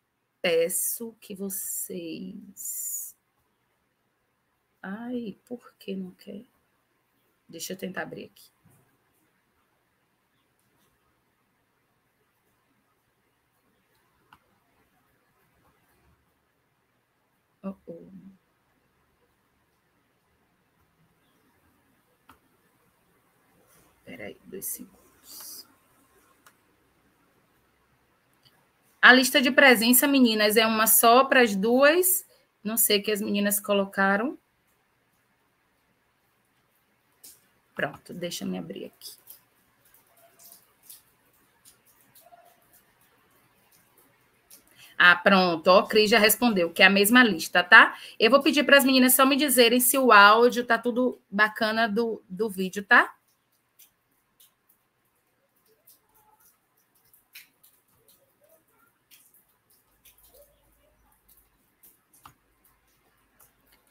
peço que vocês. Ai, por que não quer? Deixa eu tentar abrir aqui. O. Espera aí, dois segundos. A lista de presença, meninas, é uma só para as duas. Não sei o que as meninas colocaram. Pronto, deixa me abrir aqui. Ah, pronto, ó, Cris já respondeu, que é a mesma lista, tá? Eu vou pedir para as meninas só me dizerem se o áudio tá tudo bacana do, do vídeo, tá?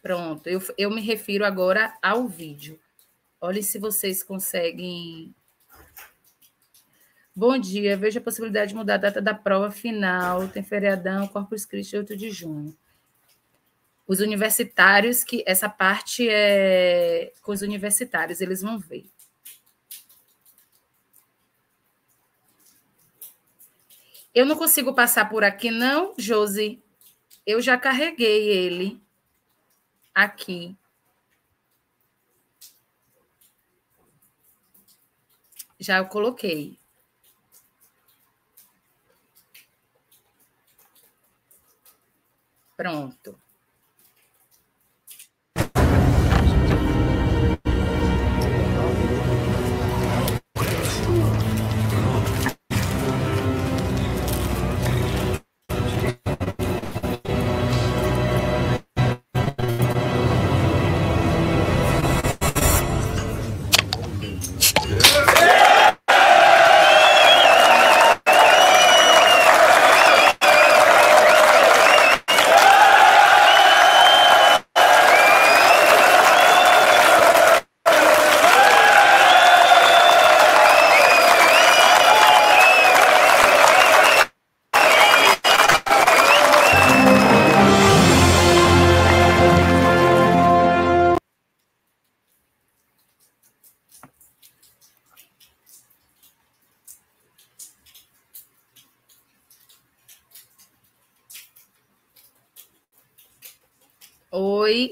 Pronto, eu, eu me refiro agora ao vídeo. Olhe se vocês conseguem Bom dia, vejo a possibilidade de mudar a data da prova final. Tem feriadão, Corpus Christi, 8 de junho. Os universitários, que essa parte é com os universitários, eles vão ver. Eu não consigo passar por aqui, não, Josi. Eu já carreguei ele aqui. Já eu coloquei. Pronto.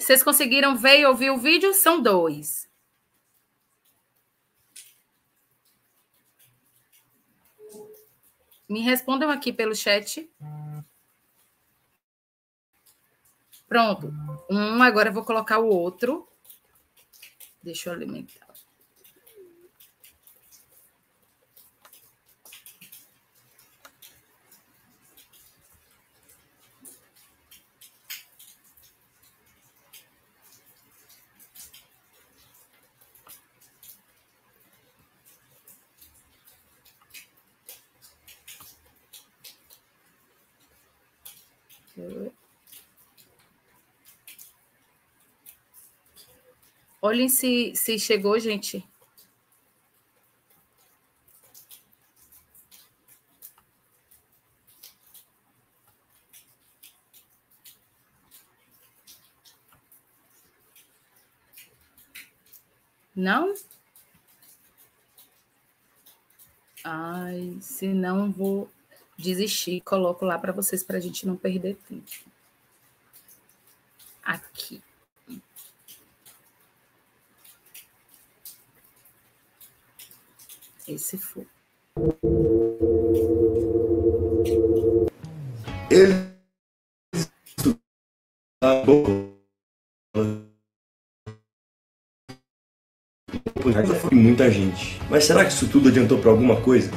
Vocês conseguiram ver e ouvir o vídeo? São dois. Me respondam aqui pelo chat. Pronto. Um, agora eu vou colocar o outro. Deixa eu alimentar. Olhem se, se chegou, gente. Não? Ai, se não vou desistir, coloco lá para vocês para a gente não perder tempo. Aqui. Esse foi. Ele foi muita gente. Mas será que isso tudo adiantou para alguma coisa?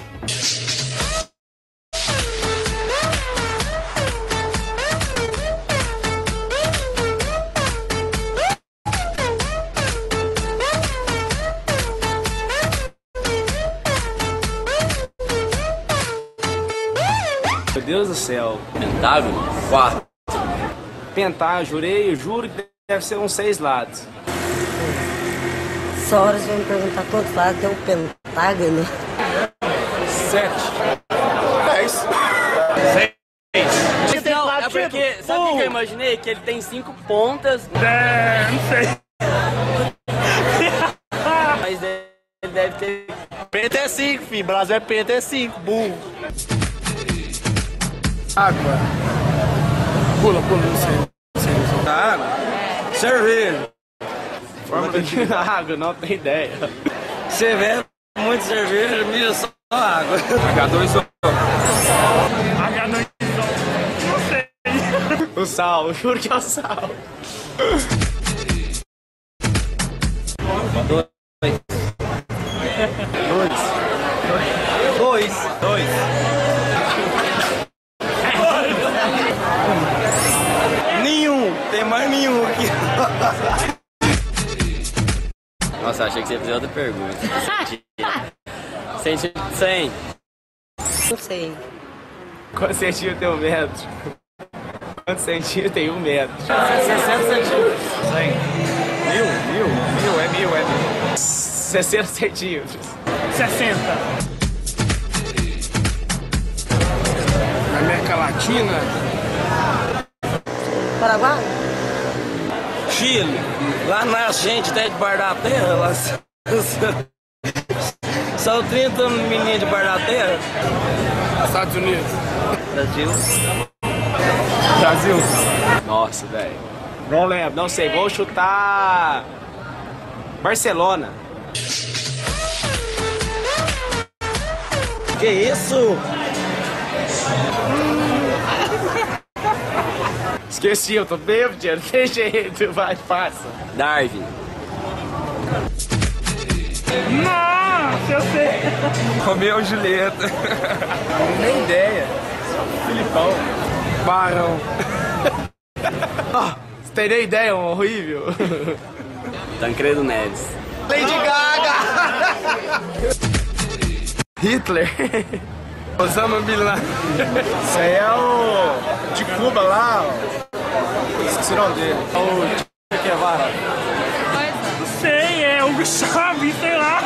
céu. Pentágono? Quarto. Pentar, jurei, eu juro que deve ser uns seis lados. Só hora você vai me perguntar quantos lados tem o pentágono? Sete. Dez. Seis. Então, é porque, sabe o um. que eu imaginei? Que ele tem cinco pontas. dez não sei. Mas ele deve ter... PT5, é filho. Brasil é PT5, é burro água. Pula, pula, não sei. Não sei, não sei. Da água? É. Cerveja. Forma de *laughs* água, não tem ideia. Cerveja, muito cerveja, mira só água. H2O. H2O. Não sei. O sal, juro que é o sal. Dois. Dois. Dois. Dois. Tem mais nenhum aqui. Nossa, achei que você ia fazer outra pergunta. *laughs* Sentido 100. Não sei. Quantos centímetros tem um metro? Quantos centímetros tem um metro? 60 centímetros. 100. Mil, mil, mil, é mil, é mil. 60 centímetros. 60. Na América Latina, Paraguai? Chile. Lá nasce gente até de Bar da Terra. Lá... São 30 *laughs* meninos de Bar da Terra. Estados Unidos. Brasil. Brasil. Nossa, velho. Não lembro, não sei. Vou chutar. Barcelona. Que isso? Esqueci, eu tô bêbado, dinheiro. tem jeito, vai, passa. Darwin. Nossa, eu sei. Romeu Julieta. *laughs* Nem ideia. Filipão. Barão. *laughs* Ah, você tem nem ideia, é um horrível. *laughs* Tancredo Neves. Lady Gaga! Hitler. Osama Bin Laden. Isso aí é o de Cuba lá, ó. Esqueceram dele. Então, o que é vara né? Não sei, é o chave sei lá.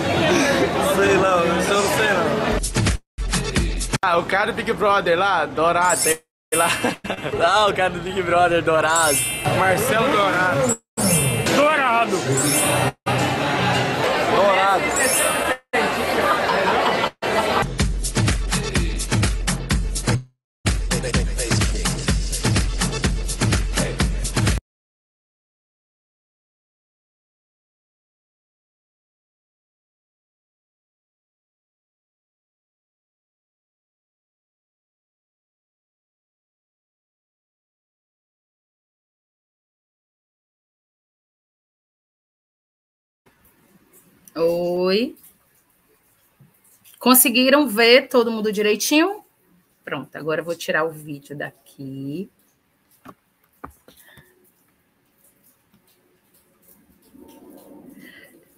*laughs* sei lá, eu não sei não. Ah, o cara do Big Brother lá, Dourado, sei lá. Não, *laughs* ah, o cara do Big Brother, Dourado. Marcelo Dourado. Dourado. Dourado. Oi. Conseguiram ver todo mundo direitinho? Pronto, agora eu vou tirar o vídeo daqui.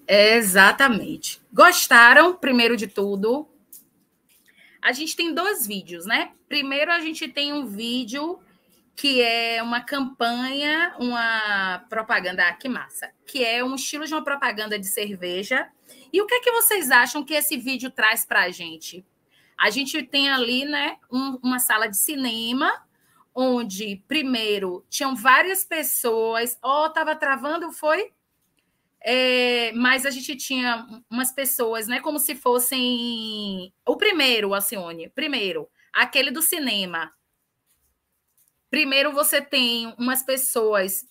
Exatamente. Gostaram, primeiro de tudo? A gente tem dois vídeos, né? Primeiro, a gente tem um vídeo que é uma campanha, uma propaganda ah, que massa, que é um estilo de uma propaganda de cerveja. E o que é que vocês acham que esse vídeo traz para a gente? A gente tem ali, né, um, uma sala de cinema onde primeiro tinham várias pessoas, oh, estava travando, foi, é, mas a gente tinha umas pessoas, né, como se fossem o primeiro, Alcione, primeiro, aquele do cinema, primeiro você tem umas pessoas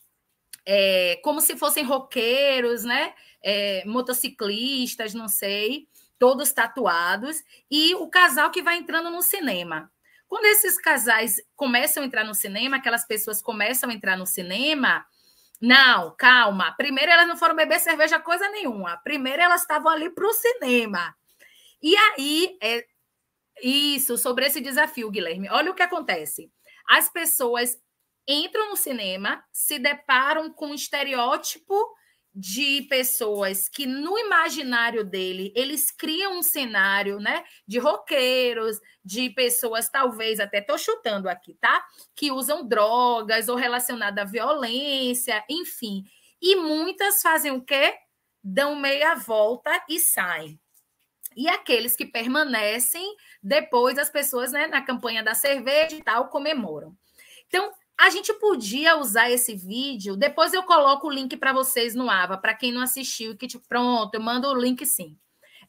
é, como se fossem roqueiros, né? É, motociclistas, não sei, todos tatuados, e o casal que vai entrando no cinema. Quando esses casais começam a entrar no cinema, aquelas pessoas começam a entrar no cinema, não, calma. Primeiro elas não foram beber cerveja coisa nenhuma. Primeiro elas estavam ali para o cinema. E aí, é... isso, sobre esse desafio, Guilherme. Olha o que acontece. As pessoas entram no cinema, se deparam com um estereótipo de pessoas que no imaginário dele eles criam um cenário, né, de roqueiros, de pessoas talvez até tô chutando aqui, tá? Que usam drogas ou relacionada à violência, enfim. E muitas fazem o quê? Dão meia volta e saem e aqueles que permanecem, depois as pessoas né, na campanha da cerveja e tal comemoram. Então, a gente podia usar esse vídeo. Depois eu coloco o link para vocês no AVA, para quem não assistiu, que tipo, pronto, eu mando o link sim.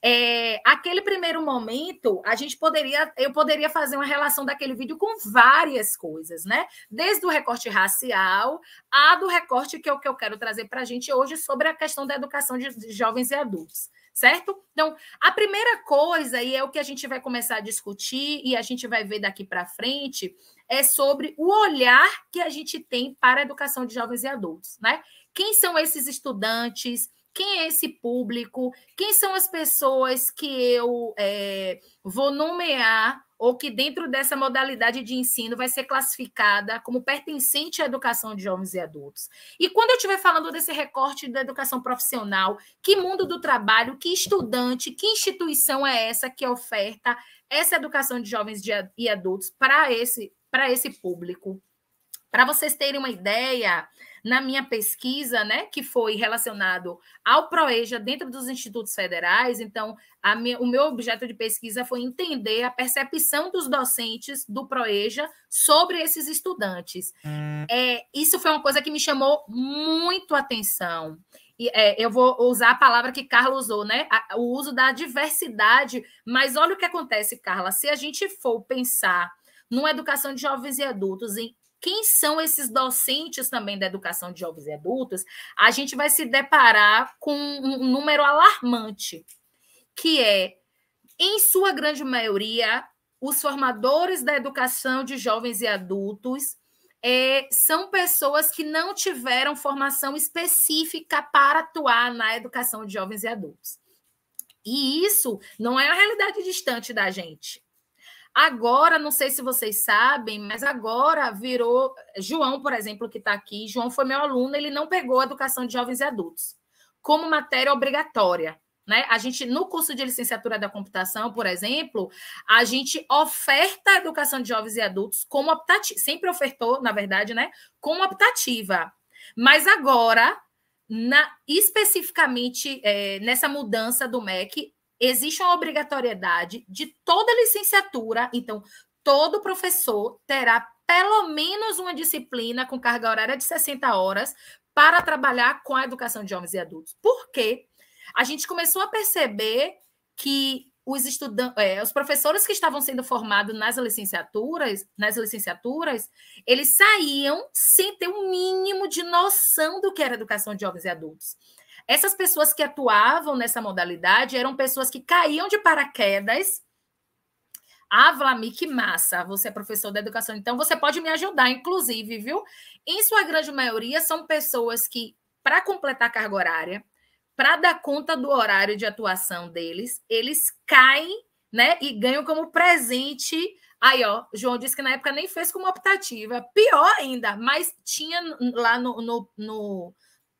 É, aquele primeiro momento, a gente poderia, eu poderia fazer uma relação daquele vídeo com várias coisas, né? Desde o recorte racial a do recorte que é o que eu quero trazer para a gente hoje sobre a questão da educação de jovens e adultos certo? Então, a primeira coisa, e é o que a gente vai começar a discutir e a gente vai ver daqui para frente, é sobre o olhar que a gente tem para a educação de jovens e adultos, né? Quem são esses estudantes? quem é esse público, quem são as pessoas que eu é, vou nomear ou que dentro dessa modalidade de ensino vai ser classificada como pertencente à educação de jovens e adultos. E quando eu estiver falando desse recorte da educação profissional, que mundo do trabalho, que estudante, que instituição é essa que oferta essa educação de jovens e adultos para esse para esse público? Para vocês terem uma ideia, na minha pesquisa, né, que foi relacionado ao Proeja dentro dos institutos federais. Então, minha, o meu objeto de pesquisa foi entender a percepção dos docentes do Proeja sobre esses estudantes. Hum. É, isso foi uma coisa que me chamou muito atenção. E, é, eu vou usar a palavra que Carla usou, né? A, o uso da diversidade. Mas olha o que acontece, Carla. Se a gente for pensar numa educação de jovens e adultos em quem são esses docentes também da educação de jovens e adultos, a gente vai se deparar com um número alarmante, que é, em sua grande maioria, os formadores da educação de jovens e adultos é, são pessoas que não tiveram formação específica para atuar na educação de jovens e adultos. E isso não é a realidade distante da gente. Agora, não sei se vocês sabem, mas agora virou. João, por exemplo, que está aqui, João foi meu aluno, ele não pegou a educação de jovens e adultos como matéria obrigatória. Né? A gente, no curso de licenciatura da computação, por exemplo, a gente oferta a educação de jovens e adultos como optativa, sempre ofertou, na verdade, né? Como optativa. Mas agora, na, especificamente é, nessa mudança do MEC, existe uma obrigatoriedade de toda licenciatura, então todo professor terá pelo menos uma disciplina com carga horária de 60 horas para trabalhar com a educação de jovens e adultos. Por quê? A gente começou a perceber que os estudantes, é, os professores que estavam sendo formados nas licenciaturas, nas licenciaturas, eles saíam sem ter o um mínimo de noção do que era educação de jovens e adultos. Essas pessoas que atuavam nessa modalidade eram pessoas que caíam de paraquedas. Avlami, ah, que massa! Você é professor da educação, então você pode me ajudar, inclusive, viu? Em sua grande maioria, são pessoas que, para completar a carga horária, para dar conta do horário de atuação deles, eles caem, né? E ganham como presente. Aí, ó, João disse que na época nem fez como optativa. Pior ainda, mas tinha lá no, no, no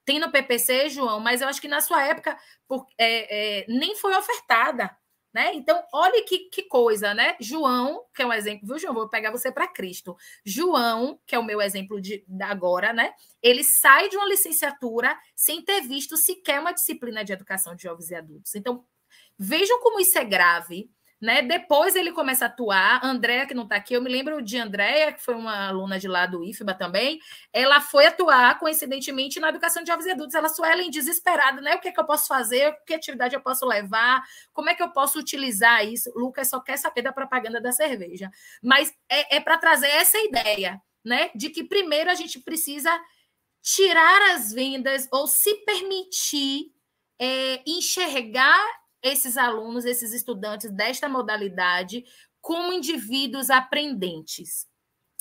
tem no PPC, João, mas eu acho que na sua época por, é, é, nem foi ofertada. Né? Então, olhe que, que, coisa, né? João, que é um exemplo, viu, João? Vou pegar você para Cristo. João, que é o meu exemplo de, de, agora, né? Ele sai de uma licenciatura sem ter visto sequer uma disciplina de educação de jovens e adultos. Então, vejam como isso é grave, né? Depois ele começa a atuar. Andréa, que não está aqui, eu me lembro de Andréa, que foi uma aluna de lá do IFBA também. Ela foi atuar, coincidentemente, na educação de jovens e adultos. Ela, em é, desesperada, né? O que é que eu posso fazer? Que atividade eu posso levar? Como é que eu posso utilizar isso? Lucas só quer saber da propaganda da cerveja. Mas é, é para trazer essa ideia, né? De que primeiro a gente precisa tirar as vendas ou se permitir é, enxergar esses alunos, esses estudantes desta modalidade como indivíduos aprendentes.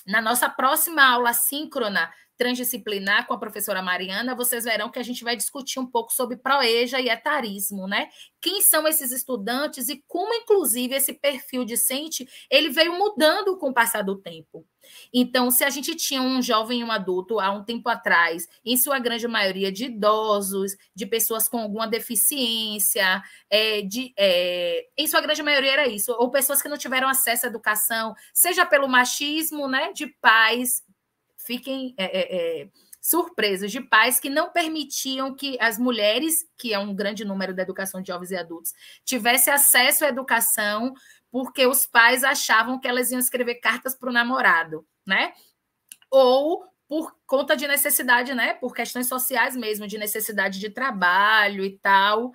Na nossa próxima aula síncrona, transdisciplinar com a professora Mariana, vocês verão que a gente vai discutir um pouco sobre proeja e etarismo, né? Quem são esses estudantes e como, inclusive, esse perfil discente ele veio mudando com o passar do tempo. Então, se a gente tinha um jovem e um adulto há um tempo atrás, em sua grande maioria de idosos, de pessoas com alguma deficiência, é, de, é, em sua grande maioria era isso, ou pessoas que não tiveram acesso à educação, seja pelo machismo né, de pais fiquem é, é, é surpresos de pais que não permitiam que as mulheres, que é um grande número da educação de jovens e adultos, tivessem acesso à educação porque os pais achavam que elas iam escrever cartas para o namorado, né? Ou por conta de necessidade, né? Por questões sociais mesmo, de necessidade de trabalho e tal.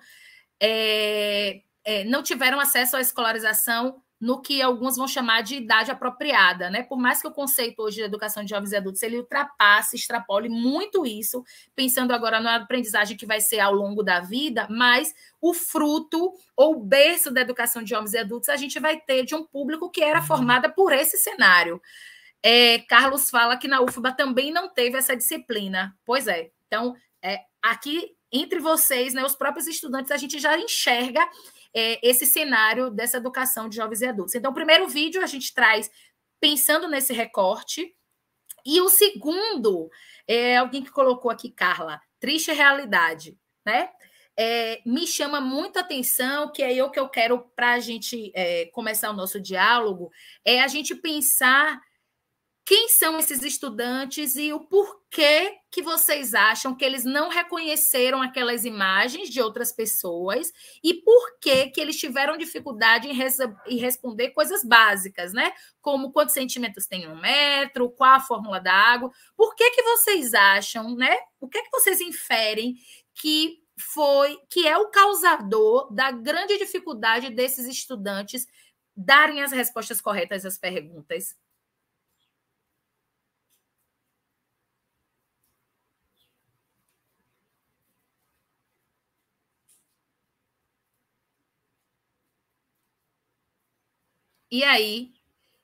É, é, não tiveram acesso à escolarização no que alguns vão chamar de idade apropriada, né? Por mais que o conceito hoje de educação de jovens e adultos ele ultrapasse, extrapole muito isso, pensando agora na aprendizagem que vai ser ao longo da vida, mas o fruto ou berço da educação de jovens e adultos a gente vai ter de um público que era uhum. formada por esse cenário. É, Carlos fala que na UFBA também não teve essa disciplina. Pois é. Então, é, aqui entre vocês, né, os próprios estudantes, a gente já enxerga é, esse cenário dessa educação de jovens e adultos. Então, o primeiro vídeo a gente traz pensando nesse recorte, e o segundo é alguém que colocou aqui, Carla, triste realidade, né? É, me chama muita atenção, que é o que eu quero para a gente é, começar o nosso diálogo, é a gente pensar quem são esses estudantes e o porquê que vocês acham que eles não reconheceram aquelas imagens de outras pessoas e por que eles tiveram dificuldade em, res em responder coisas básicas, né? Como quantos centímetros tem um metro, qual a fórmula da água. Por que que vocês acham, né? O que é que vocês inferem que foi que é o causador da grande dificuldade desses estudantes darem as respostas corretas às perguntas? E aí,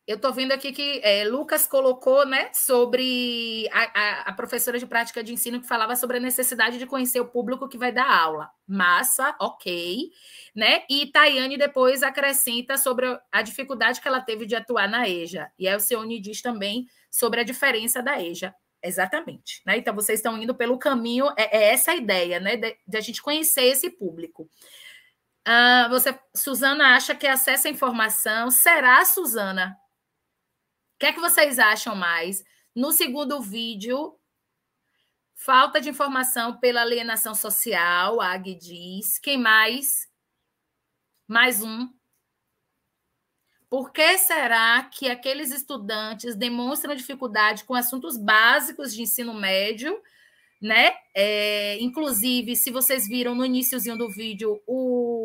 eu estou vendo aqui que é, Lucas colocou né, sobre a, a, a, professora de prática de ensino que falava sobre a necessidade de conhecer o público que vai dar aula. Massa, ok. Né? E Tayane depois acrescenta sobre a dificuldade que ela teve de atuar na EJA. E aí o Cione diz também sobre a diferença da EJA. Exatamente. Né? Então, vocês estão indo pelo caminho, é, é essa a ideia, né? De, de a gente conhecer esse público. Ah, você, Suzana acha que acesso à informação será Suzana. O que é que vocês acham mais? No segundo vídeo, falta de informação pela alienação social, a AG diz. Quem mais? Mais um. Por que será que aqueles estudantes demonstram dificuldade com assuntos básicos de ensino médio? Né? É, inclusive, se vocês viram no iníciozinho do vídeo, o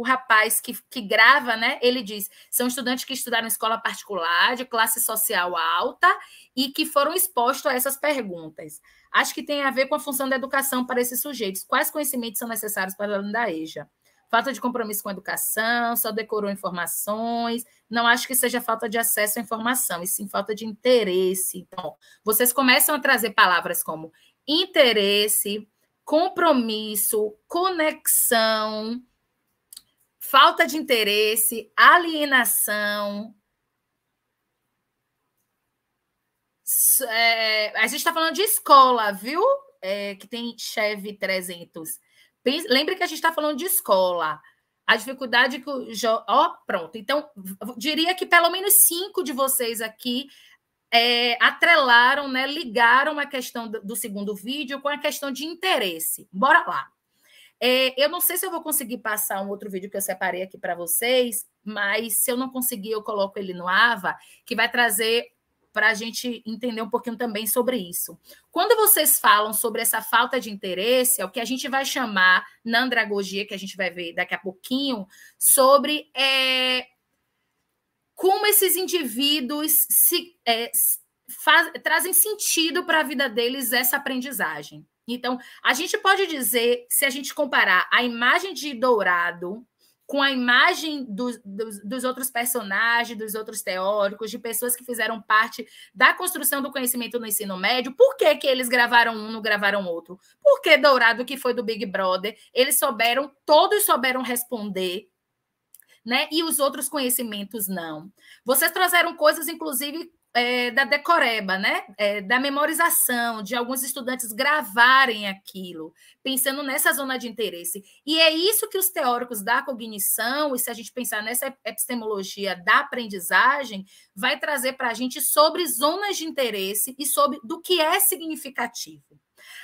o rapaz que, que grava, né? Ele diz: são estudantes que estudaram em escola particular, de classe social alta e que foram expostos a essas perguntas. Acho que tem a ver com a função da educação para esses sujeitos. Quais conhecimentos são necessários para a da EJA? Falta de compromisso com a educação, só decorou informações. Não acho que seja falta de acesso à informação, e sim falta de interesse. Então, vocês começam a trazer palavras como interesse, compromisso, conexão, falta de interesse, alienação. É, a gente está falando de escola, viu? É, que tem chefe 300. Lembre que a gente está falando de escola. A dificuldade que o. Ó, pronto. Então, diria que pelo menos cinco de vocês aqui é, atrelaram, né, ligaram a questão do, do segundo vídeo com a questão de interesse. Bora lá. É, eu não sei se eu vou conseguir passar um outro vídeo que eu separei aqui para vocês, mas se eu não conseguir, eu coloco ele no AVA, que vai trazer para a gente entender um pouquinho também sobre isso. Quando vocês falam sobre essa falta de interesse, é o que a gente vai chamar na andragogia, que a gente vai ver daqui a pouquinho, sobre é, como esses indivíduos se, é, faz, trazem sentido para a vida deles essa aprendizagem. Então, a gente pode dizer, se a gente comparar a imagem de Dourado com a imagem dos, dos, dos, outros personagens, dos outros teóricos, de pessoas que fizeram parte da construção do conhecimento no ensino médio, por que, que eles gravaram um, não gravaram outro? Porque Dourado, que foi do Big Brother, eles souberam, todos souberam responder né? E os outros conhecimentos não. Vocês trouxeram coisas, inclusive, é, da decoreba, né? É, da memorização, de alguns estudantes gravarem aquilo, pensando nessa zona de interesse. E é isso que os teóricos da cognição, e se a gente pensar nessa epistemologia da aprendizagem, vai trazer para a gente sobre zonas de interesse e sobre do que é significativo.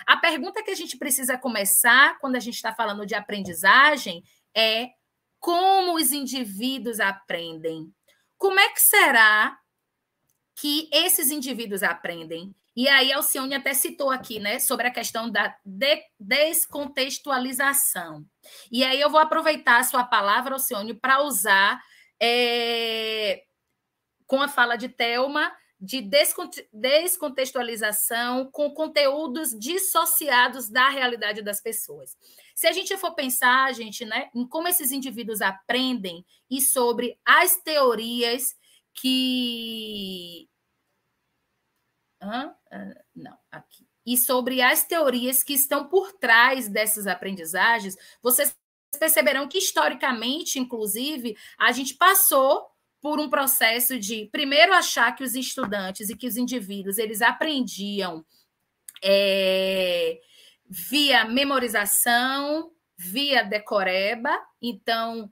A pergunta que a gente precisa começar quando a gente está falando de aprendizagem é como os indivíduos aprendem? Como é que será que esses indivíduos aprendem. E aí Alcione até citou aqui, né, sobre a questão da de descontextualização. E aí eu vou aproveitar a sua palavra, Alcione, para usar é, com a fala de Telma de descontextualização com conteúdos dissociados da realidade das pessoas. Se a gente for pensar, gente, né, em como esses indivíduos aprendem e sobre as teorias que. Hã? Não, aqui. E sobre as teorias que estão por trás dessas aprendizagens, vocês perceberão que, historicamente, inclusive, a gente passou por um processo de, primeiro, achar que os estudantes e que os indivíduos eles aprendiam é, via memorização, via decoreba, então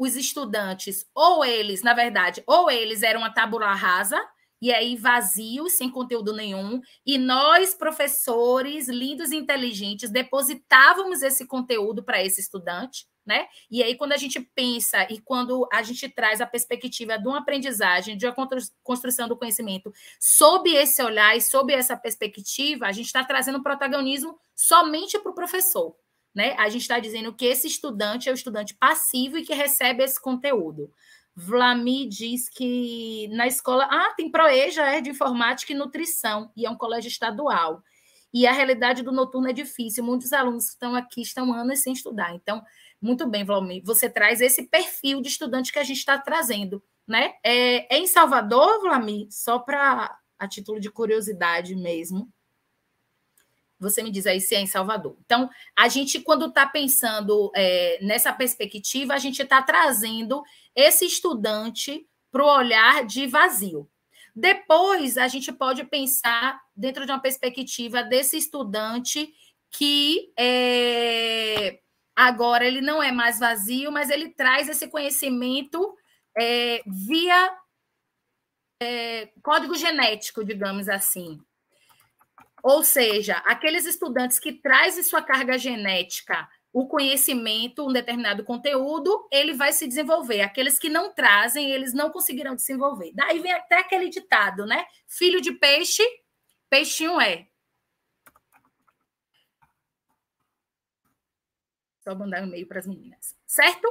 os estudantes, ou eles, na verdade, ou eles eram uma tábula rasa, e aí vazios, sem conteúdo nenhum, e nós, professores, lindos e inteligentes, depositávamos esse conteúdo para esse estudante, né? E aí, quando a gente pensa e quando a gente traz a perspectiva de uma aprendizagem, de uma construção do conhecimento, sob esse olhar e sob essa perspectiva, a gente está trazendo protagonismo somente para o professor. Né? A gente está dizendo que esse estudante é o estudante passivo e que recebe esse conteúdo. Vlami diz que na escola. Ah, tem proeja, é de informática e nutrição, e é um colégio estadual. E a realidade do noturno é difícil. Muitos alunos estão aqui estão anos sem estudar. Então, muito bem, Vlami, você traz esse perfil de estudante que a gente está trazendo. Né? É, é em Salvador, Vlami, só para a título de curiosidade mesmo. Você me diz aí se é em Salvador. Então, a gente, quando está pensando é, nessa perspectiva, a gente está trazendo esse estudante para o olhar de vazio. Depois, a gente pode pensar dentro de uma perspectiva desse estudante que é, agora ele não é mais vazio, mas ele traz esse conhecimento é, via é, código genético, digamos assim. Ou seja, aqueles estudantes que trazem sua carga genética, o conhecimento, um determinado conteúdo, ele vai se desenvolver. Aqueles que não trazem, eles não conseguirão desenvolver. Daí vem até aquele ditado, né? Filho de peixe, peixinho é. Só mandar um e-mail para as meninas, certo?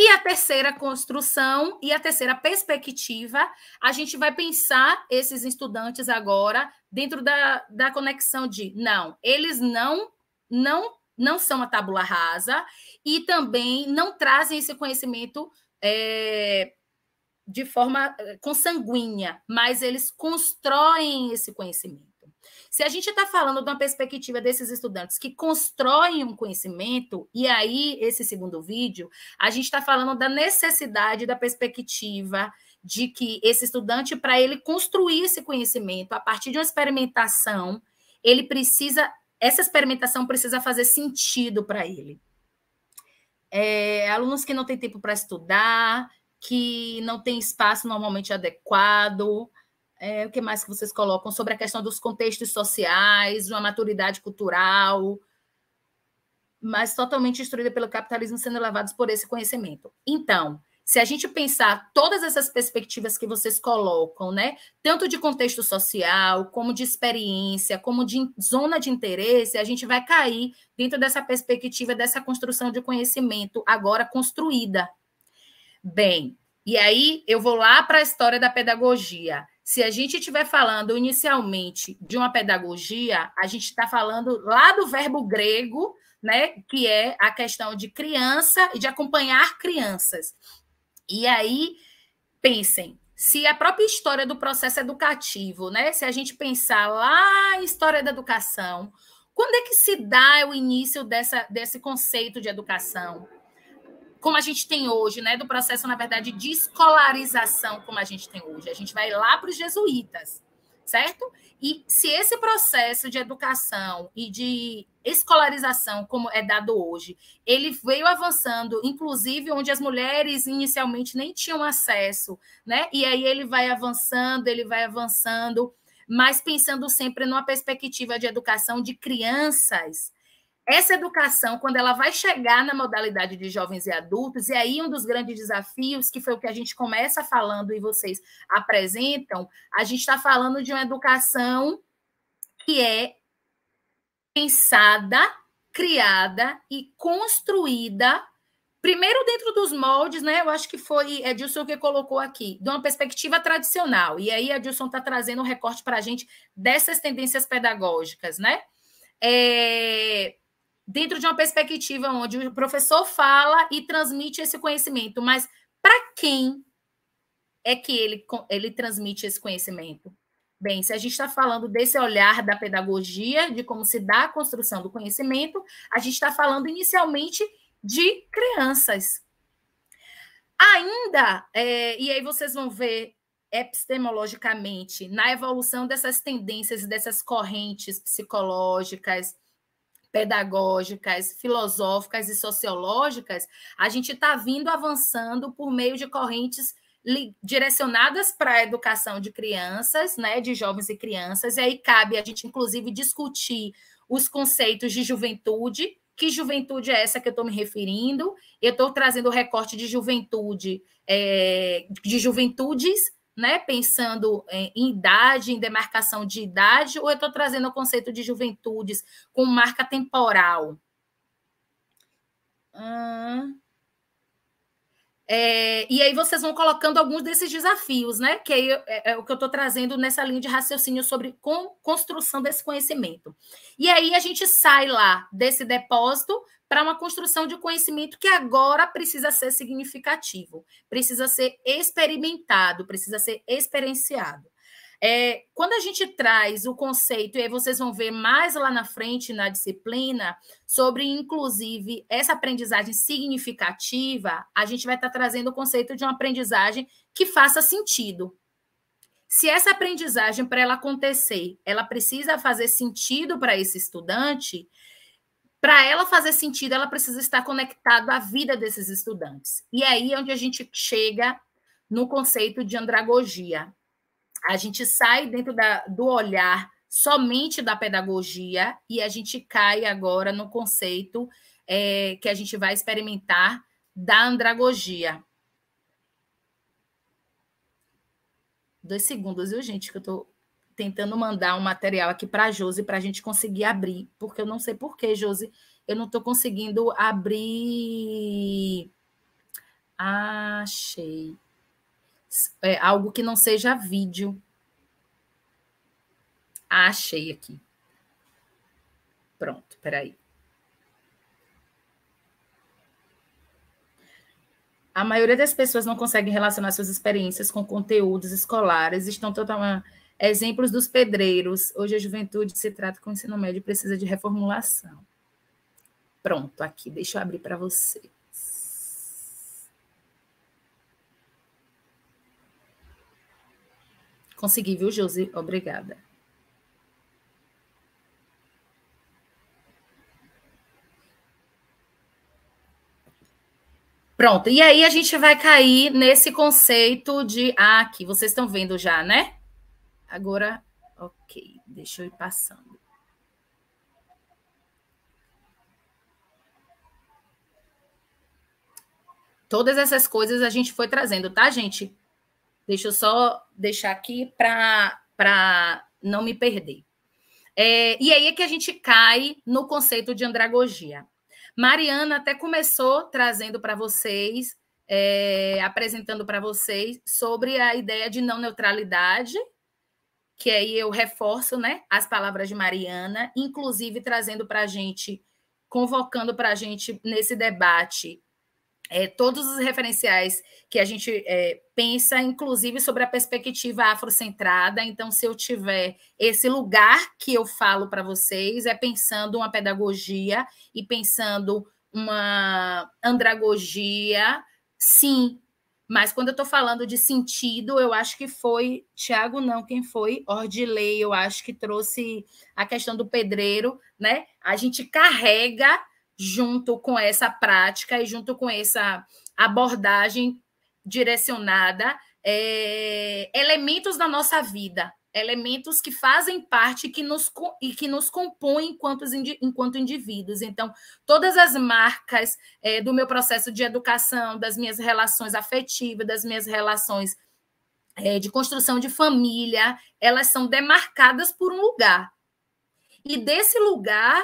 E a terceira construção e a terceira perspectiva, a gente vai pensar esses estudantes agora dentro da, da conexão de não, eles não não não são a tabula rasa e também não trazem esse conhecimento é, de forma é, consanguínea, mas eles constroem esse conhecimento. Se a gente está falando de uma perspectiva desses estudantes que constroem um conhecimento, e aí esse segundo vídeo, a gente está falando da necessidade da perspectiva de que esse estudante, para ele construir esse conhecimento a partir de uma experimentação, ele precisa, essa experimentação precisa fazer sentido para ele. É, alunos que não têm tempo para estudar, que não têm espaço normalmente adequado, é, o que mais que vocês colocam sobre a questão dos contextos sociais, uma maturidade cultural, mas totalmente destruída pelo capitalismo, sendo levados por esse conhecimento. Então, se a gente pensar todas essas perspectivas que vocês colocam, né, tanto de contexto social, como de experiência, como de zona de interesse, a gente vai cair dentro dessa perspectiva dessa construção de conhecimento agora construída. Bem, e aí eu vou lá para a história da pedagogia. Se a gente estiver falando inicialmente de uma pedagogia, a gente está falando lá do verbo grego, né, que é a questão de criança e de acompanhar crianças. E aí, pensem, se a própria história do processo educativo, né, se a gente pensar lá em história da educação, quando é que se dá o início dessa, desse conceito de educação? como a gente tem hoje, né, do processo, na verdade, de escolarização como a gente tem hoje. A gente vai lá para os jesuítas, certo? E se esse processo de educação e de escolarização, como é dado hoje, ele veio avançando, inclusive onde as mulheres inicialmente nem tinham acesso, né? E aí ele vai avançando, ele vai avançando, mas pensando sempre numa perspectiva de educação de crianças, essa educação, quando ela vai chegar na modalidade de jovens e adultos, e aí um dos grandes desafios, que foi o que a gente começa falando e vocês apresentam, a gente está falando de uma educação que é pensada, criada e construída primeiro dentro dos moldes, né? Eu acho que foi Edilson que colocou aqui, de uma perspectiva tradicional. E aí Edilson está trazendo um recorte para a gente dessas tendências pedagógicas, né? É, dentro de uma perspectiva onde o professor fala e transmite esse conhecimento, mas para quem é que ele, ele transmite esse conhecimento? Bem, se a gente está falando desse olhar da pedagogia, de como se dá a construção do conhecimento, a gente está falando inicialmente de crianças. Ainda, é, e aí vocês vão ver epistemologicamente, na evolução dessas tendências, dessas correntes psicológicas, pedagógicas, filosóficas e sociológicas, a gente está vindo avançando por meio de correntes direcionadas para a educação de crianças, né, de jovens e crianças, e aí cabe a gente, inclusive, discutir os conceitos de juventude. Que juventude é essa que eu estou me referindo? Eu estou trazendo o recorte de juventude, é, de juventudes né, pensando é, em idade, em demarcação de idade, ou eu estou trazendo o conceito de juventudes com marca temporal? Hum... É, e aí vocês vão colocando alguns desses desafios, né? Que é, é o que eu estou trazendo nessa linha de raciocínio sobre com, construção desse conhecimento. E aí a gente sai lá desse depósito para uma construção de conhecimento que agora precisa ser significativo, precisa ser experimentado, precisa ser experienciado. É, quando a gente traz o conceito, e aí vocês vão ver mais lá na frente na disciplina, sobre inclusive essa aprendizagem significativa, a gente vai estar tá trazendo o conceito de uma aprendizagem que faça sentido. Se essa aprendizagem, para ela acontecer, ela precisa fazer sentido para esse estudante, para ela fazer sentido, ela precisa estar conectada à vida desses estudantes. E aí é onde a gente chega no conceito de andragogia, a gente sai dentro da, do olhar somente da pedagogia e a gente cai agora no conceito é, que a gente vai experimentar da andragogia. Dois segundos, viu, gente? Que eu estou tentando mandar um material aqui para a Josi para a gente conseguir abrir, porque eu não sei por que, Josi, eu não estou conseguindo abrir. Achei é, algo que não seja vídeo. Ah, achei aqui. Pronto, peraí. A maioria das pessoas não consegue relacionar suas experiências com conteúdos escolares, estão totalmente. Ah, exemplos dos pedreiros. Hoje a juventude se trata com o ensino médio e precisa de reformulação. Pronto, aqui, deixa eu abrir para você. Consegui, viu, Josi? Obrigada. Pronto, e aí a gente vai cair nesse conceito de. Ah, aqui, vocês estão vendo já, né? Agora, ok, deixa eu ir passando. Todas essas coisas a gente foi trazendo, tá, gente? Deixa eu só deixar aqui para não me perder. É, e aí é que a gente cai no conceito de andragogia. Mariana até começou trazendo para vocês, é, apresentando para vocês sobre a ideia de não neutralidade, que aí eu reforço né, as palavras de Mariana, inclusive trazendo para a gente, convocando para a gente nesse debate é, todos os referenciais que a gente é, pensa, inclusive sobre a perspectiva afrocentrada. Então, se eu tiver esse lugar que eu falo para vocês, é pensando uma pedagogia e pensando uma andragogia, sim. Mas quando eu estou falando de sentido, eu acho que foi Tiago, não, quem foi? Ordilei, eu acho que trouxe a questão do pedreiro, né? A gente carrega junto com essa prática e junto com essa abordagem direcionada é, elementos da nossa vida, elementos que fazem parte que nos, e que nos compõem enquanto, enquanto indivíduos. Então, todas as marcas é, do meu processo de educação, das minhas relações afetivas, das minhas relações é, de construção de família, elas são demarcadas por um lugar. E desse lugar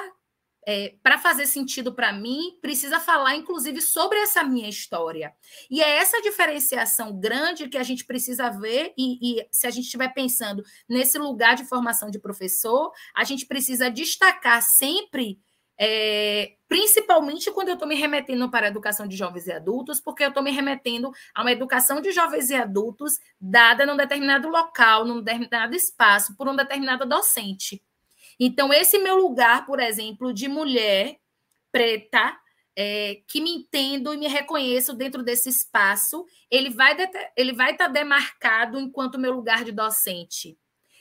é, para fazer sentido para mim, precisa falar, inclusive, sobre essa minha história. E é essa diferenciação grande que a gente precisa ver, e, e se a gente estiver pensando nesse lugar de formação de professor, a gente precisa destacar sempre. É, principalmente quando eu estou me remetendo para a educação de jovens e adultos, porque eu estou me remetendo a uma educação de jovens e adultos dada num determinado local, num determinado espaço, por um determinado docente. Então, esse meu lugar, por exemplo, de mulher preta, é, que me entendo e me reconheço dentro desse espaço, ele vai ele vai estar tá demarcado enquanto meu lugar de docente,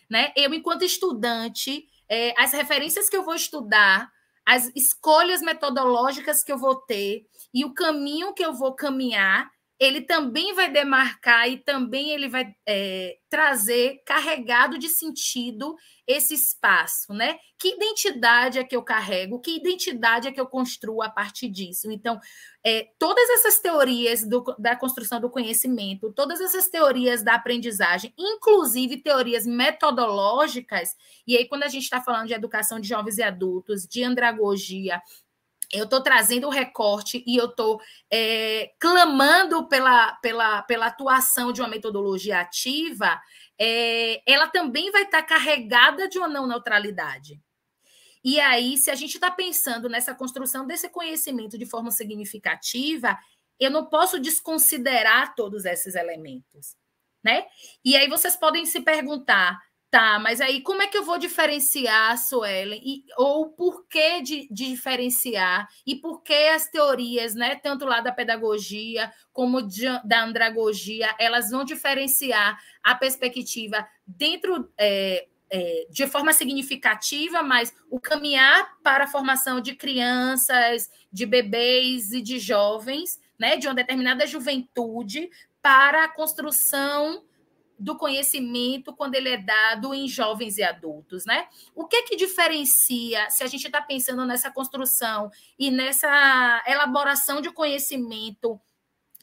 né? Eu enquanto estudante, é, as referências que eu vou estudar, as escolhas metodológicas que eu vou ter e o caminho que eu vou caminhar ele também vai demarcar e também ele vai é, trazer carregado de sentido esse espaço, né? Que identidade é que eu carrego? Que identidade é que eu construo a partir disso? Então, é, todas essas teorias do, da construção do conhecimento, todas essas teorias da aprendizagem, inclusive teorias metodológicas, e aí quando a gente está falando de educação de jovens e adultos, de andragogia, eu estou trazendo o recorte e eu estou é, clamando pela, pela, pela atuação de uma metodologia ativa, é, ela também vai estar tá carregada de uma não neutralidade. E aí, se a gente está pensando nessa construção desse conhecimento de forma significativa, eu não posso desconsiderar todos esses elementos. Né? E aí vocês podem se perguntar, Tá, mas aí como é que eu vou diferenciar a Suelen? E, ou por que de, de, diferenciar? E por que as teorias, né, tanto lá da pedagogia como de, da andragogia, elas vão diferenciar a perspectiva dentro é, é, de forma significativa, mas o caminhar para a formação de crianças, de bebês e de jovens, né, de uma determinada juventude, para a construção do conhecimento quando ele é dado em jovens e adultos, né? O que é que diferencia, se a gente está pensando nessa construção e nessa elaboração de conhecimento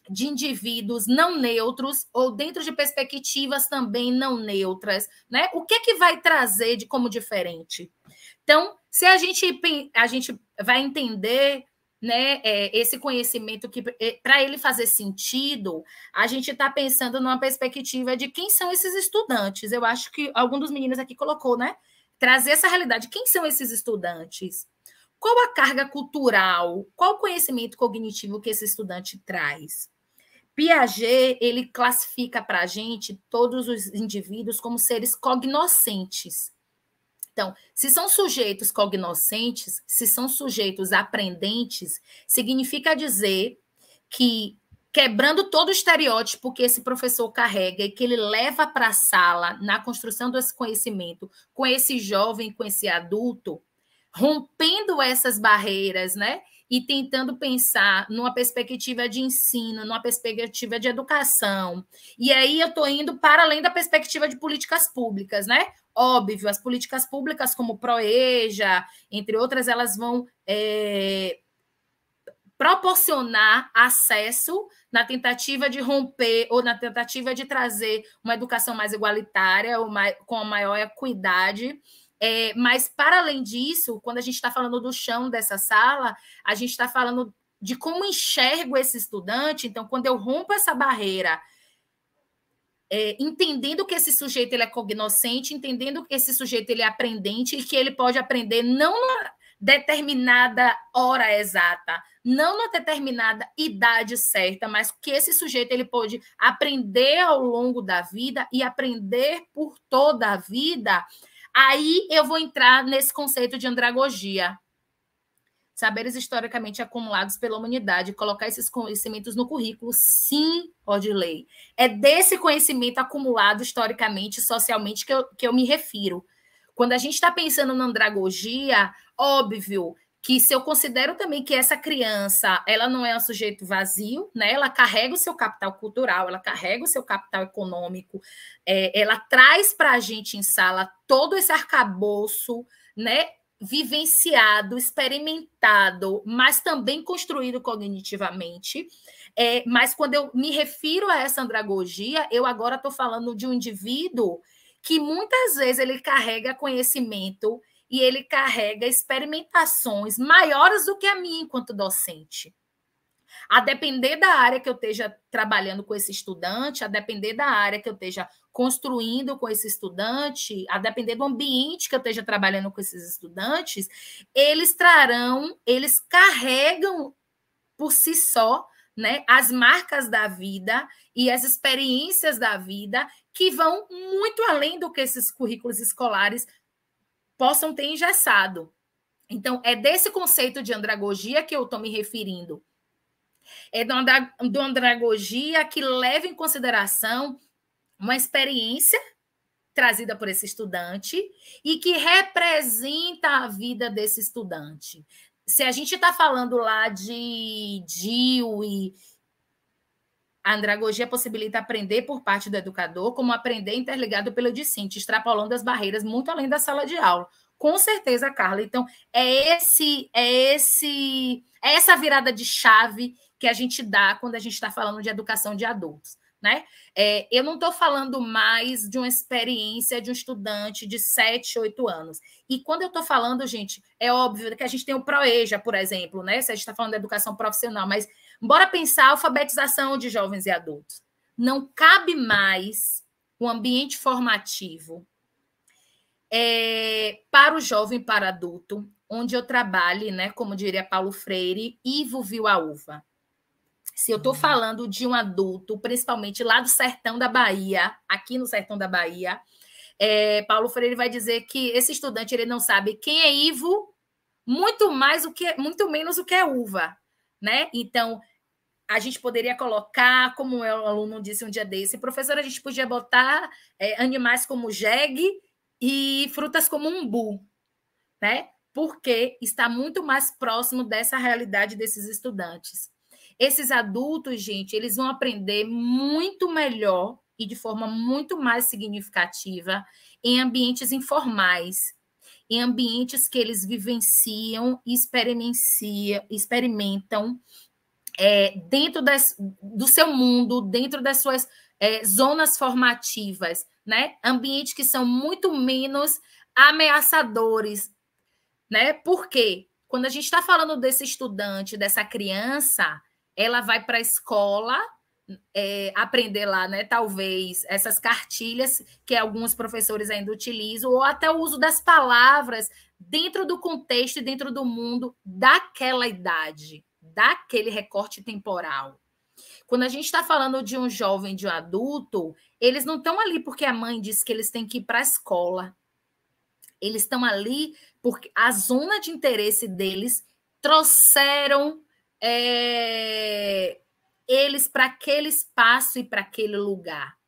de indivíduos não neutros ou dentro de perspectivas também não neutras, né? O que é que vai trazer de como diferente? Então, se a gente a gente vai entender né, é, esse conhecimento que é, para ele fazer sentido, a gente está pensando numa perspectiva de quem são esses estudantes. Eu acho que algum dos meninos aqui colocou, né? Trazer essa realidade. Quem são esses estudantes? Qual a carga cultural? Qual o conhecimento cognitivo que esse estudante traz? Piaget, ele classifica para a gente todos os indivíduos como seres cognoscentes. Então, se são sujeitos cognoscentes, se são sujeitos aprendentes, significa dizer que quebrando todo o estereótipo que esse professor carrega e que ele leva para a sala na construção desse conhecimento com esse jovem, com esse adulto, rompendo essas barreiras, né? E tentando pensar numa perspectiva de ensino, numa perspectiva de educação. E aí eu estou indo para além da perspectiva de políticas públicas, né? Óbvio, as políticas públicas como PROEJA, entre outras, elas vão é, proporcionar acesso na tentativa de romper ou na tentativa de trazer uma educação mais igualitária ou mais, com a maior equidade. É, mas, para além disso, quando a gente está falando do chão dessa sala, a gente está falando de como enxergo esse estudante. Então, quando eu rompo essa barreira é, entendendo que esse sujeito ele é cognoscente, entendendo que esse sujeito ele é aprendente e que ele pode aprender não na determinada hora exata, não na determinada idade certa, mas que esse sujeito ele pode aprender ao longo da vida e aprender por toda a vida, aí eu vou entrar nesse conceito de andragogia, saberes historicamente acumulados pela humanidade, colocar esses conhecimentos no currículo. Sim, lei É desse conhecimento acumulado historicamente, socialmente, que eu, que eu me refiro. Quando a gente está pensando na andragogia, óbvio que se eu considero também que essa criança, ela não é um sujeito vazio, né? Ela carrega o seu capital cultural, ela carrega o seu capital econômico, é, ela traz para a gente em sala todo esse arcabouço, né? vivenciado, experimentado, mas também construído cognitivamente. É, mas quando eu me refiro a essa andragogia, eu agora estou falando de um indivíduo que muitas vezes ele carrega conhecimento e ele carrega experimentações maiores do que a minha enquanto docente. A depender da área que eu esteja trabalhando com esse estudante, a depender da área que eu esteja construindo com esse estudante, a depender do ambiente que eu esteja trabalhando com esses estudantes, eles trarão, eles carregam por si só, né, as marcas da vida e as experiências da vida que vão muito além do que esses currículos escolares possam ter engessado. Então, é desse conceito de andragogia que eu estou me referindo. É do andragogia que leva em consideração uma experiência trazida por esse estudante e que representa a vida desse estudante. Se a gente está falando lá de e a andragogia possibilita aprender por parte do educador, como aprender interligado pelo discente, extrapolando as barreiras muito além da sala de aula. Com certeza, Carla. Então, é esse, é esse, é essa virada de chave que a gente dá quando a gente está falando de educação de adultos né? É, eu não estou falando mais de uma experiência de um estudante de 7, 8 anos. E quando eu estou falando, gente, é óbvio que a gente tem o ProEja, por exemplo, né? Se a gente está falando da educação profissional, mas bora pensar a alfabetização de jovens e adultos. Não cabe mais o um ambiente formativo é, para o jovem e para adulto, onde eu trabalhe, né? Como diria Paulo Freire, Ivo viu a uva se eu estou falando de um adulto, principalmente lá do sertão da Bahia, aqui no sertão da Bahia, é, Paulo Freire vai dizer que esse estudante ele não sabe quem é Ivo, muito mais o que, é, muito menos o que é uva, né? Então a gente poderia colocar, como o aluno disse um dia desse, professor, a gente podia botar é, animais como jegue e frutas como umbu, né? Porque está muito mais próximo dessa realidade desses estudantes. Esses adultos, gente, eles vão aprender muito melhor e de forma muito mais significativa em ambientes informais, em ambientes que eles vivenciam e experimentam é, dentro das, do seu mundo, dentro das suas é, zonas formativas, né? Ambientes que são muito menos ameaçadores, né? Porque quando a gente está falando desse estudante, dessa criança, ela vai para a escola é, aprender lá, né? Talvez essas cartilhas que alguns professores ainda utilizam, ou até o uso das palavras dentro do contexto e dentro do mundo daquela idade, daquele recorte temporal. Quando a gente está falando de um jovem, de um adulto, eles não estão ali porque a mãe disse que eles têm que ir para a escola. Eles estão ali porque a zona de interesse deles trouxeram é, eles para aquele espaço e para aquele lugar.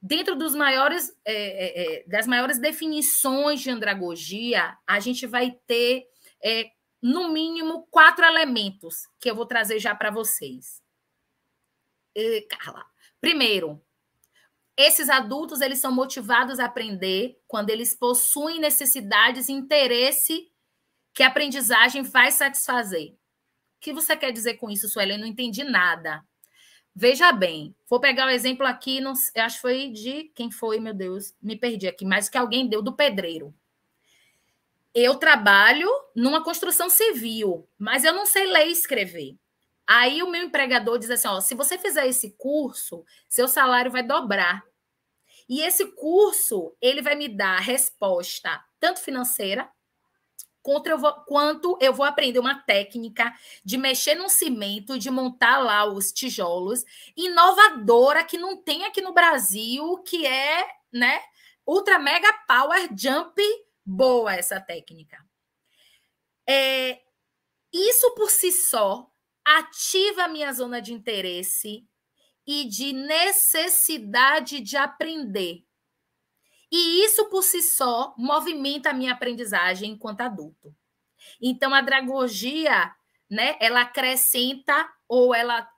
Dentro dos maiores, é, é, é, das maiores definições de andragogia, a gente vai ter, é, no mínimo, quatro elementos que eu vou trazer já para vocês. E, Carla, primeiro, esses adultos eles são motivados a aprender quando eles possuem necessidades e interesse que a aprendizagem vai satisfazer que você quer dizer com isso, Eu Não entendi nada. Veja bem, vou pegar o um exemplo aqui, não, acho que foi de quem foi, meu Deus, me perdi aqui, mas que alguém deu do pedreiro. Eu trabalho numa construção civil, mas eu não sei ler e escrever. Aí o meu empregador diz assim: ó, se você fizer esse curso, seu salário vai dobrar. E esse curso, ele vai me dar resposta tanto financeira eu vou, quanto eu vou aprender uma técnica de mexer num cimento, de montar lá os tijolos, inovadora que não tem aqui no Brasil, que é, né, ultra mega power jump boa essa técnica. É, isso por si só ativa a minha zona de interesse e de necessidade de aprender. E isso por si só movimenta a minha aprendizagem enquanto adulto. Então a dragogia, né, ela acrescenta ou ela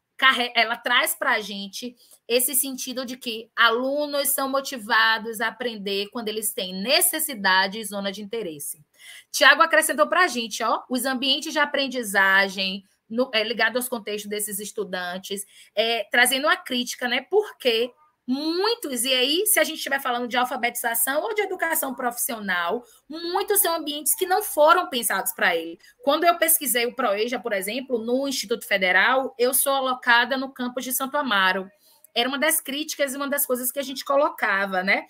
ela traz para a gente esse sentido de que alunos são motivados a aprender quando eles têm necessidade e zona de interesse. Tiago acrescentou para a gente, ó, os ambientes de aprendizagem no, é, ligados aos contextos desses estudantes, é, trazendo uma crítica, né? Por que Muitos, e aí, se a gente estiver falando de alfabetização ou de educação profissional, muitos são ambientes que não foram pensados para ele. Quando eu pesquisei o ProEja, por exemplo, no Instituto Federal, eu sou alocada no campus de Santo Amaro. Era uma das críticas e uma das coisas que a gente colocava, né?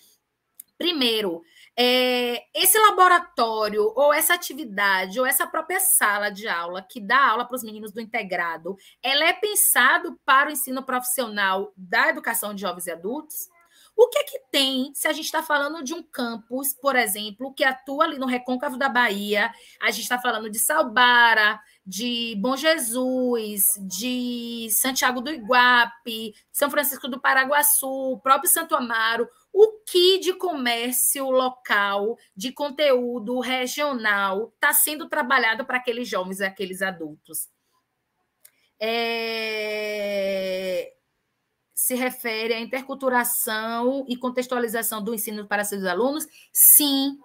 Primeiro, é, esse laboratório, ou essa atividade, ou essa própria sala de aula que dá aula para os meninos do integrado, ela é pensado para o ensino profissional da educação de jovens e adultos? O que é que tem se a gente está falando de um campus, por exemplo, que atua ali no recôncavo da Bahia? A gente está falando de Salbara, de Bom Jesus, de Santiago do Iguape, São Francisco do Paraguaçu, próprio Santo Amaro o que de comércio local, de conteúdo regional está sendo trabalhado para aqueles jovens e aqueles adultos. É... Se refere à interculturação e contextualização do ensino para seus alunos? Sim,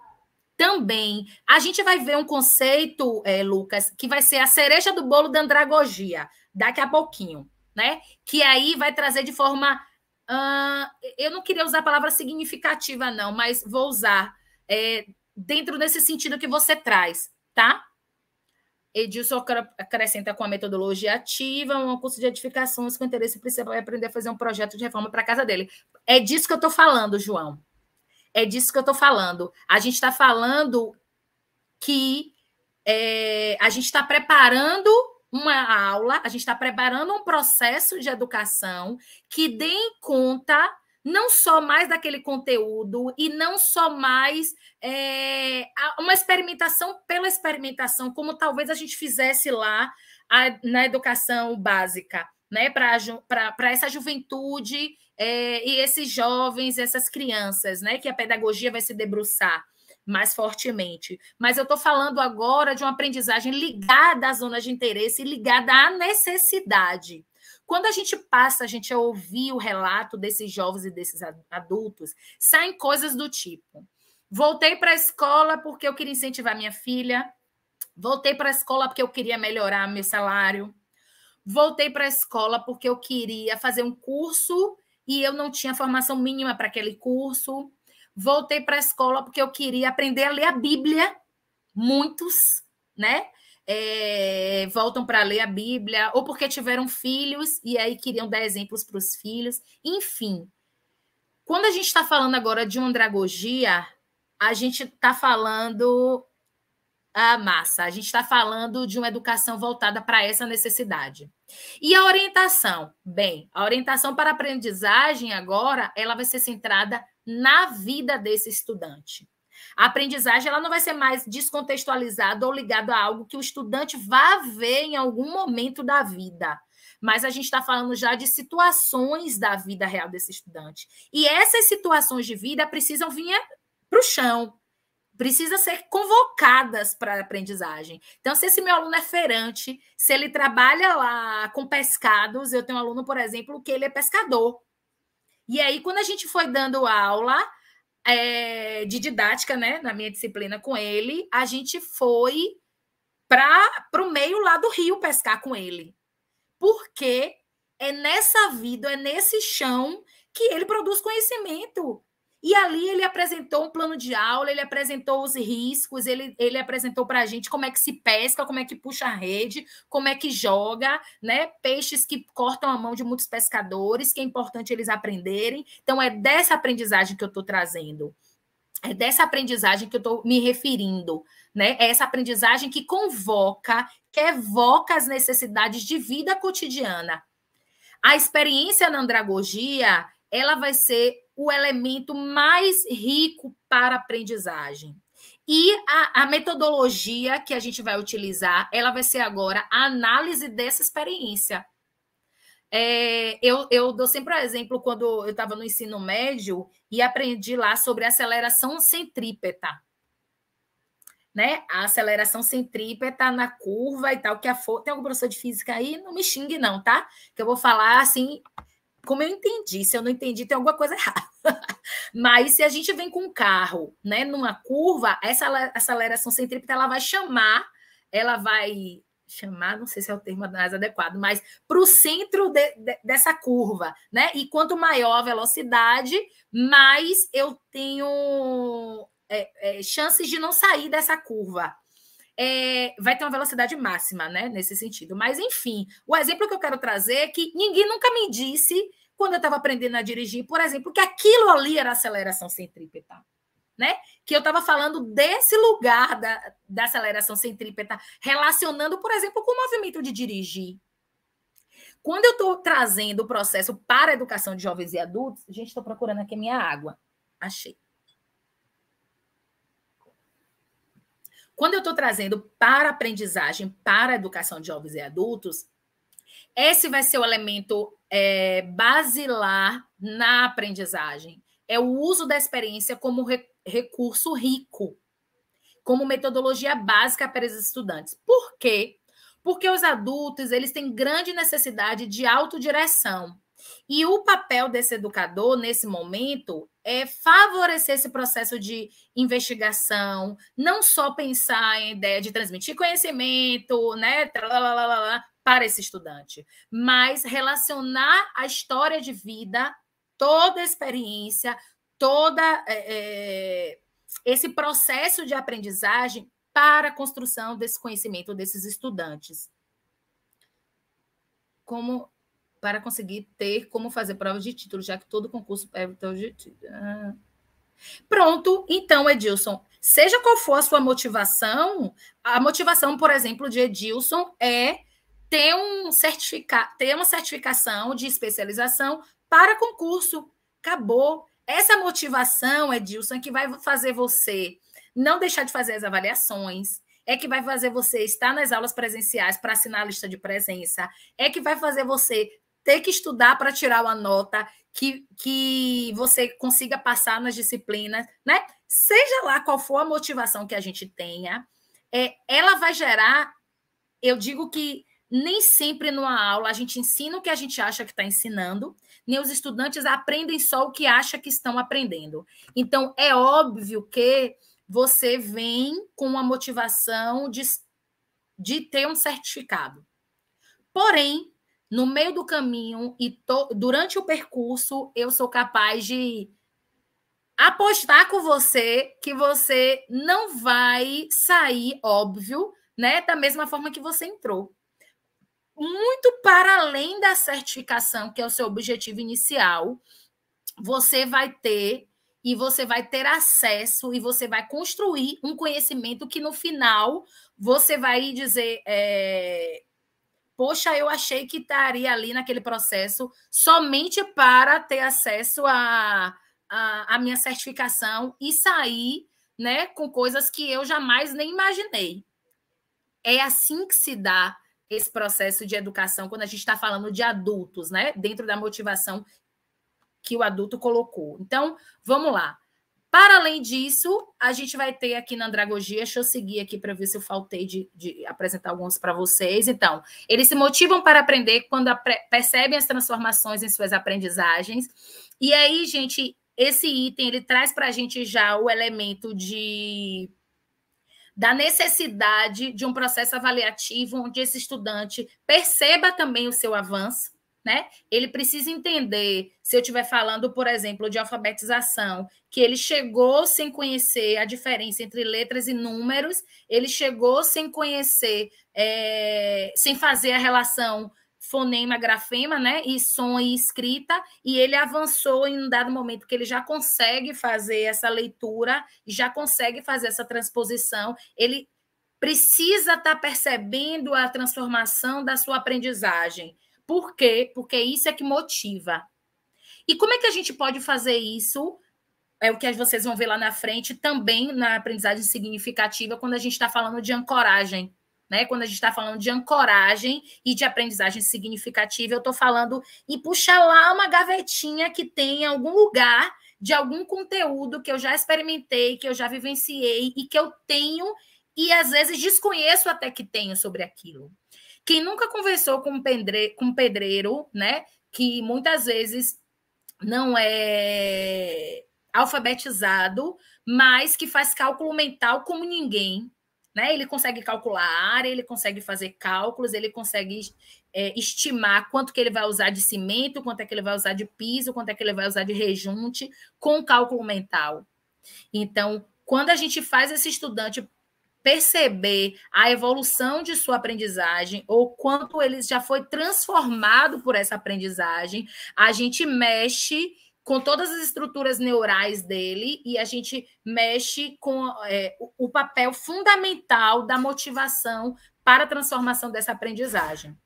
também. A gente vai ver um conceito, é, Lucas, que vai ser a cereja do bolo da andragogia, daqui a pouquinho, né? Que aí vai trazer de forma Uh, eu não queria usar a palavra significativa, não, mas vou usar é, dentro desse sentido que você traz, tá? Edilson acrescenta com a metodologia ativa, um curso de edificações com interesse principal é aprender a fazer um projeto de reforma para a casa dele. É disso que eu estou falando, João. É disso que eu estou falando. A gente está falando que é, a gente está preparando uma aula, a gente está preparando um processo de educação que dê em conta não só mais daquele conteúdo e não só mais é, uma experimentação pela experimentação, como talvez a gente fizesse lá a, na educação básica, né? Para essa juventude é, e esses jovens, essas crianças, né? Que a pedagogia vai se debruçar mais fortemente. Mas eu estou falando agora de uma aprendizagem ligada à zona de interesse e ligada à necessidade. Quando a gente passa, a gente a ouvir o relato desses jovens e desses adultos, saem coisas do tipo: voltei para a escola porque eu queria incentivar minha filha, voltei para a escola porque eu queria melhorar meu salário, voltei para a escola porque eu queria fazer um curso e eu não tinha formação mínima para aquele curso, Voltei para a escola porque eu queria aprender a ler a Bíblia. Muitos, né? É, voltam para ler a Bíblia, ou porque tiveram filhos e aí queriam dar exemplos para os filhos. Enfim, quando a gente está falando agora de andragogia, a gente está falando a ah, massa. A gente está falando de uma educação voltada para essa necessidade. E a orientação? Bem, a orientação para aprendizagem agora, ela vai ser centrada na vida desse estudante. A aprendizagem ela não vai ser mais descontextualizada ou ligada a algo que o estudante vá ver em algum momento da vida. Mas a gente está falando já de situações da vida real desse estudante. E essas situações de vida precisam vir para o chão, precisa ser convocadas para aprendizagem. Então, se esse meu aluno é feirante, se ele trabalha lá com pescados, eu tenho um aluno, por exemplo, que ele é pescador. E aí, quando a gente foi dando aula é, de didática, né, na minha disciplina com ele, a gente foi para o meio lá do rio pescar com ele. Porque é nessa vida, é nesse chão que ele produz conhecimento. E ali ele apresentou um plano de aula, ele apresentou os riscos, ele, ele apresentou para a gente como é que se pesca, como é que puxa a rede, como é que joga, né? Peixes que cortam a mão de muitos pescadores, que é importante eles aprenderem. Então, é dessa aprendizagem que eu estou trazendo. É dessa aprendizagem que eu estou me referindo, né? É essa aprendizagem que convoca, que evoca as necessidades de vida cotidiana. A experiência na andragogia ela vai ser o elemento mais rico para aprendizagem. E a, a, metodologia que a gente vai utilizar, ela vai ser agora a análise dessa experiência. É, eu, eu dou sempre um exemplo quando eu estava no ensino médio e aprendi lá sobre aceleração centrípeta. Né? A aceleração centrípeta na curva e tal, que a força. Tem algum professor de física aí? Não me xingue, não, tá? Que eu vou falar assim, como eu entendi, se eu não entendi, tem alguma coisa errada. *laughs* Mas se a gente vem com um carro, né, numa curva, essa aceleração centrípeta ela vai chamar, ela vai chamar, não sei se é o termo mais adequado, mas para o centro de, de, dessa curva, né? E quanto maior a velocidade, mais eu tenho é, é, chances de não sair dessa curva é, vai ter uma velocidade máxima, né? Nesse sentido. Mas, enfim, o exemplo que eu quero trazer é que ninguém nunca me disse, quando eu estava aprendendo a dirigir, por exemplo, que aquilo ali era aceleração centrípeta. Né? Que eu estava falando desse lugar da, da aceleração centrípeta, relacionando, por exemplo, com o movimento de dirigir. Quando eu estou trazendo o processo para a educação de jovens e adultos, gente, estou procurando aqui a minha água. Achei. Quando eu estou trazendo para aprendizagem, para a educação de jovens e adultos, esse vai ser o elemento é, basilar na aprendizagem. É o uso da experiência como re recurso rico, como metodologia básica para os estudantes. Por quê? Porque os adultos eles têm grande necessidade de autodireção. E o papel desse educador, nesse momento, é, favorecer esse processo de investigação, não só pensar em ideia de transmitir conhecimento, né, para esse estudante, mas relacionar a história de vida, toda a experiência, toda é, é esse processo de aprendizagem para a construção desse conhecimento desses estudantes. Como para conseguir ter como fazer prova de título, já que todo concurso é prova de título. Ah. Pronto, então, Edilson, seja qual for a sua motivação, a motivação, por exemplo, de Edilson é ter, um certifica ter uma certificação de especialização para concurso. Acabou. Essa motivação, Edilson, é que vai fazer você não deixar de fazer as avaliações, é que vai fazer você estar nas aulas presenciais para assinar a lista de presença, é que vai fazer você ter que estudar para tirar uma nota que, que você consiga passar nas disciplinas, né? Seja lá qual for a motivação que a gente tenha, é, ela vai gerar. Eu digo que nem sempre numa aula a gente ensina o que a gente acha que está ensinando, nem os estudantes aprendem só o que acha que estão aprendendo. Então, é óbvio que você vem com a motivação de, de ter um certificado. Porém, no meio do caminho e to, durante o percurso, eu sou capaz de apostar com você que você não vai sair, óbvio, né, da mesma forma que você entrou. Muito para além da certificação, que é o seu objetivo inicial, você vai ter e você vai ter acesso e você vai construir um conhecimento que no final você vai dizer é, Poxa, eu achei que estaria ali naquele processo somente para ter acesso à a, a, a, minha certificação e sair né, com coisas que eu jamais nem imaginei. É assim que se dá esse processo de educação quando a gente está falando de adultos, né? Dentro da motivação que o adulto colocou. Então, vamos lá. Para além disso, a gente vai ter aqui na Andragogia, deixa eu seguir aqui para ver se eu faltei de, de apresentar alguns para vocês. Então, eles se motivam para aprender quando percebem as transformações em suas aprendizagens. E aí, gente, esse item ele traz para a gente já o elemento de da necessidade de um processo avaliativo onde esse estudante perceba também o seu avanço né? Ele precisa entender, se eu estiver falando, por exemplo, de alfabetização, que ele chegou sem conhecer a diferença entre letras e números, ele chegou sem conhecer, é, sem fazer a relação fonema, grafema, né? E som e escrita, e ele avançou em um dado momento que ele já consegue fazer essa leitura, já consegue fazer essa transposição, ele precisa estar tá percebendo a transformação da sua aprendizagem. Por quê? Porque isso é que motiva. E como é que a gente pode fazer isso? É o que vocês vão ver lá na frente, também na aprendizagem significativa, quando a gente está falando de ancoragem. Né? Quando a gente está falando de ancoragem e de aprendizagem significativa, eu estou falando em puxar lá uma gavetinha que tem em algum lugar de algum conteúdo que eu já experimentei, que eu já vivenciei e que eu tenho e às vezes desconheço até que tenho sobre aquilo. Quem nunca conversou com um pedreiro, com pedreiro né, que muitas vezes não é alfabetizado, mas que faz cálculo mental como ninguém, né? Ele consegue calcular a área, ele consegue fazer cálculos, ele consegue é, estimar quanto que ele vai usar de cimento, quanto é que ele vai usar de piso, quanto é que ele vai usar de rejunte, com cálculo mental. Então, quando a gente faz esse estudante perceber a evolução de sua aprendizagem ou quanto ele já foi transformado por essa aprendizagem, a gente mexe com todas as estruturas neurais dele e a gente mexe com é, o papel fundamental da motivação para a transformação dessa aprendizagem.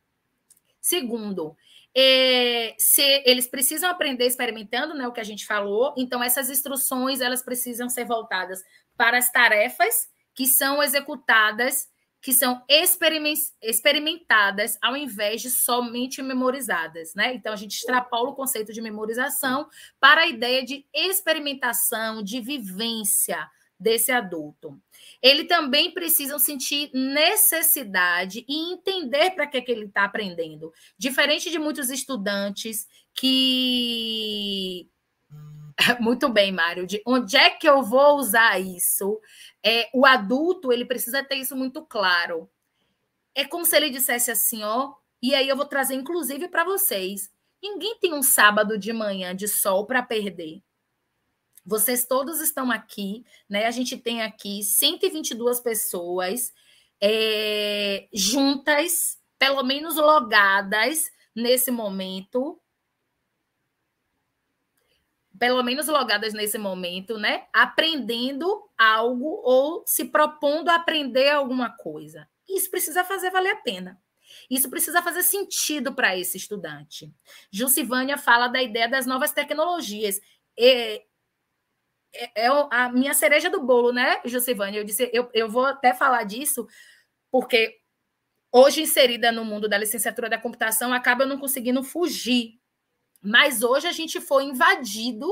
Segundo, é, se eles precisam aprender experimentando, né, o que a gente falou, então essas instruções elas precisam ser voltadas para as tarefas que são executadas, que são experimentadas ao invés de somente memorizadas, né? Então a gente extrapola o conceito de memorização para a ideia de experimentação, de vivência desse adulto. Ele também precisa sentir necessidade e entender para que, é que ele está aprendendo. Diferente de muitos estudantes que *laughs* Muito bem, Mário. De onde é que eu vou usar isso? É, o adulto ele precisa ter isso muito claro. É como se ele dissesse assim, ó, e aí eu vou trazer inclusive para vocês. Ninguém tem um sábado de manhã de sol para perder. Vocês todos estão aqui, né? A gente tem aqui 122 pessoas é, juntas, pelo menos logadas nesse momento, pelo menos logadas nesse momento, né? Aprendendo algo ou se propondo a aprender alguma coisa. Isso precisa fazer valer a pena. Isso precisa fazer sentido para esse estudante. Jusivânia fala da ideia das novas tecnologias. É, é, é a minha cereja do bolo, né, Jusivânia? Eu disse, eu, eu vou até falar disso, porque hoje inserida no mundo da licenciatura da computação, acaba não conseguindo fugir mas hoje a gente foi invadido.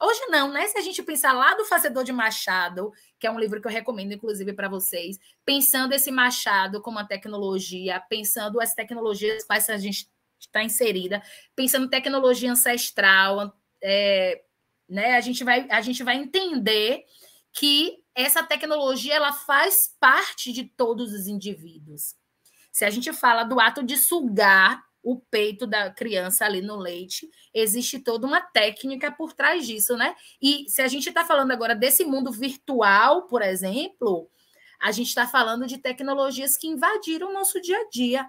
Hoje não, né? Se a gente pensar lá do Fazedor de Machado, que é um livro que eu recomendo, inclusive, para vocês, pensando esse Machado como a tecnologia, pensando as tecnologias quais a gente está inserida, pensando tecnologia ancestral, é, né? A gente vai, a gente vai entender que essa tecnologia ela faz parte de todos os indivíduos. Se a gente fala do ato de sugar o peito da criança ali no leite. Existe toda uma técnica por trás disso, né? E se a gente está falando agora desse mundo virtual, por exemplo, a gente está falando de tecnologias que invadiram o nosso dia a dia.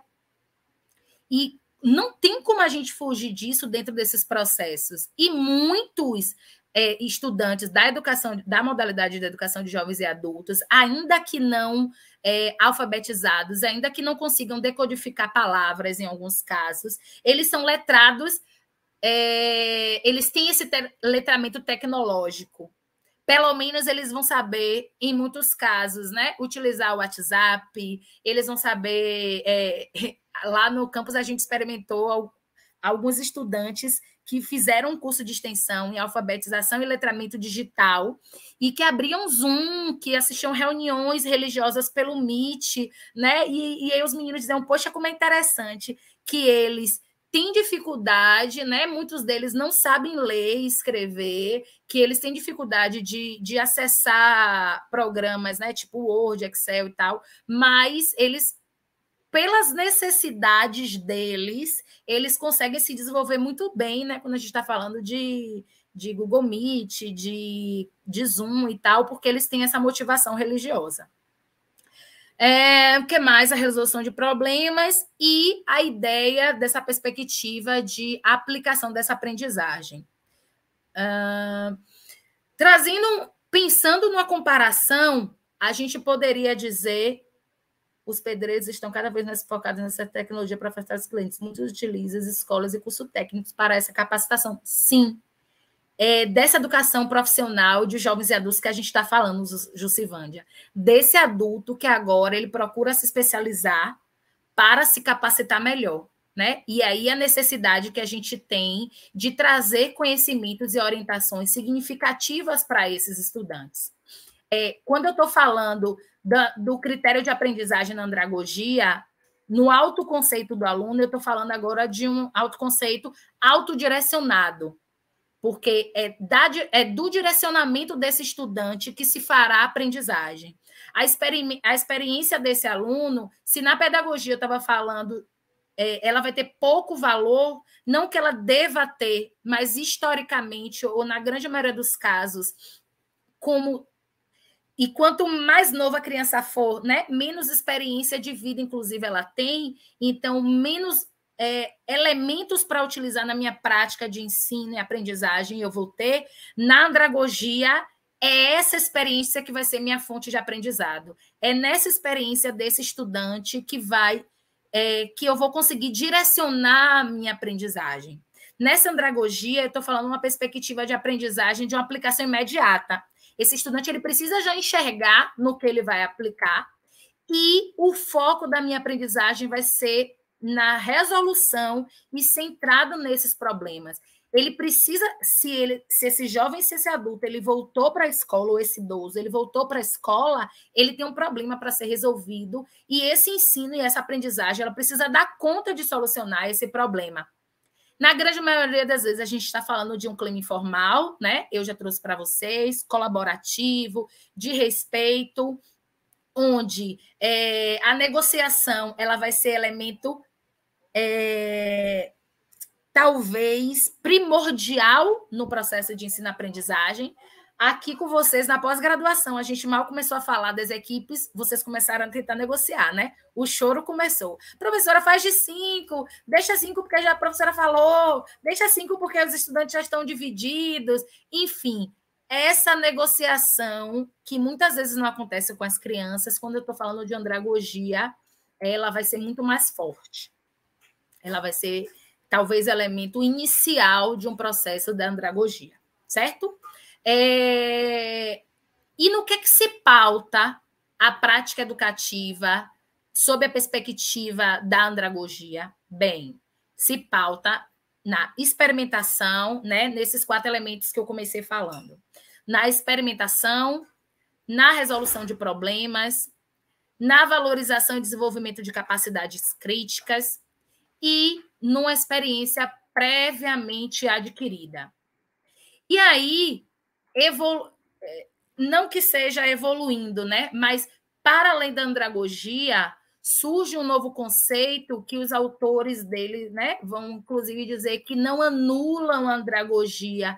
E não tem como a gente fugir disso dentro desses processos. E muitos é, estudantes da educação, da modalidade de educação de jovens e adultos, ainda que não é, alfabetizados, ainda que não consigam decodificar palavras em alguns casos, eles são letrados, é, eles têm esse te letramento tecnológico. Pelo menos eles vão saber, em muitos casos, né, utilizar o WhatsApp, eles vão saber. É, *laughs* lá no campus a gente experimentou alguns estudantes que fizeram um curso de extensão em alfabetização e letramento digital e que abriam Zoom, que assistiam reuniões religiosas pelo Meet, né? E, e aí os meninos diziam, poxa, como é interessante que eles têm dificuldade, né? Muitos deles não sabem ler e escrever, que eles têm dificuldade de, de acessar programas, né? Tipo Word, Excel e tal, mas eles pelas necessidades deles, eles conseguem se desenvolver muito bem, né? Quando a gente está falando de, de Google Meet, de, de Zoom e tal, porque eles têm essa motivação religiosa. É, o que mais? A resolução de problemas e a ideia dessa perspectiva de aplicação dessa aprendizagem. Uh, trazendo, pensando numa comparação, a gente poderia dizer os pedreiros estão cada vez mais focados nessa tecnologia para afastar os clientes. Muitos utilizam as escolas e cursos técnicos para essa capacitação. Sim, é dessa educação profissional de jovens e adultos que a gente está falando, Jucivândia. Desse adulto que agora ele procura se especializar para se capacitar melhor. Né? E aí a necessidade que a gente tem de trazer conhecimentos e orientações significativas para esses estudantes. É, quando eu estou falando da, do critério de aprendizagem na andragogia, no autoconceito do aluno, eu estou falando agora de um autoconceito autodirecionado, porque é, da, é do direcionamento desse estudante que se fará a aprendizagem. A, experi, a experiência desse aluno, se na pedagogia eu estava falando, é, ela vai ter pouco valor, não que ela deva ter, mas historicamente, ou na grande maioria dos casos, como e quanto mais nova a criança for, né, menos experiência de vida, inclusive, ela tem, então menos é, elementos para utilizar na minha prática de ensino e aprendizagem eu vou ter. Na andragogia, é essa experiência que vai ser minha fonte de aprendizado. É nessa experiência desse estudante que vai é, que eu vou conseguir direcionar a minha aprendizagem. Nessa andragogia, eu estou falando uma perspectiva de aprendizagem de uma aplicação imediata. Esse estudante ele precisa já enxergar no que ele vai aplicar e o foco da minha aprendizagem vai ser na resolução e centrado nesses problemas. Ele precisa, se ele, se esse jovem, se esse adulto, ele voltou para a escola ou esse idoso, ele voltou para a escola, ele tem um problema para ser resolvido e esse ensino e essa aprendizagem, ela precisa dar conta de solucionar esse problema. Na grande maioria das vezes, a gente está falando de um clima informal, né? Eu já trouxe para vocês, colaborativo, de respeito, onde é, a negociação ela vai ser elemento é, talvez primordial no processo de ensino-aprendizagem, aqui com vocês na pós-graduação. A gente mal começou a falar das equipes, vocês começaram a tentar negociar, né? O choro começou. Professora, faz de cinco, deixa cinco porque já a professora falou, deixa cinco porque os estudantes já estão divididos. Enfim, essa negociação que muitas vezes não acontece com as crianças, quando eu estou falando de andragogia, ela vai ser muito mais forte. Ela vai ser, talvez, elemento inicial de um processo da andragogia, certo? É... E no que é que se pauta a prática educativa sob a perspectiva da andragogia? Bem, se pauta na experimentação, né, nesses quatro elementos que eu comecei falando. Na experimentação, na resolução de problemas, na valorização e desenvolvimento de capacidades críticas e numa experiência previamente adquirida. E aí, evolu... Eh, não que seja evoluindo, né? Mas para além da andragogia, surge um novo conceito que os autores dele né, vão, inclusive, dizer que não anulam a andragogia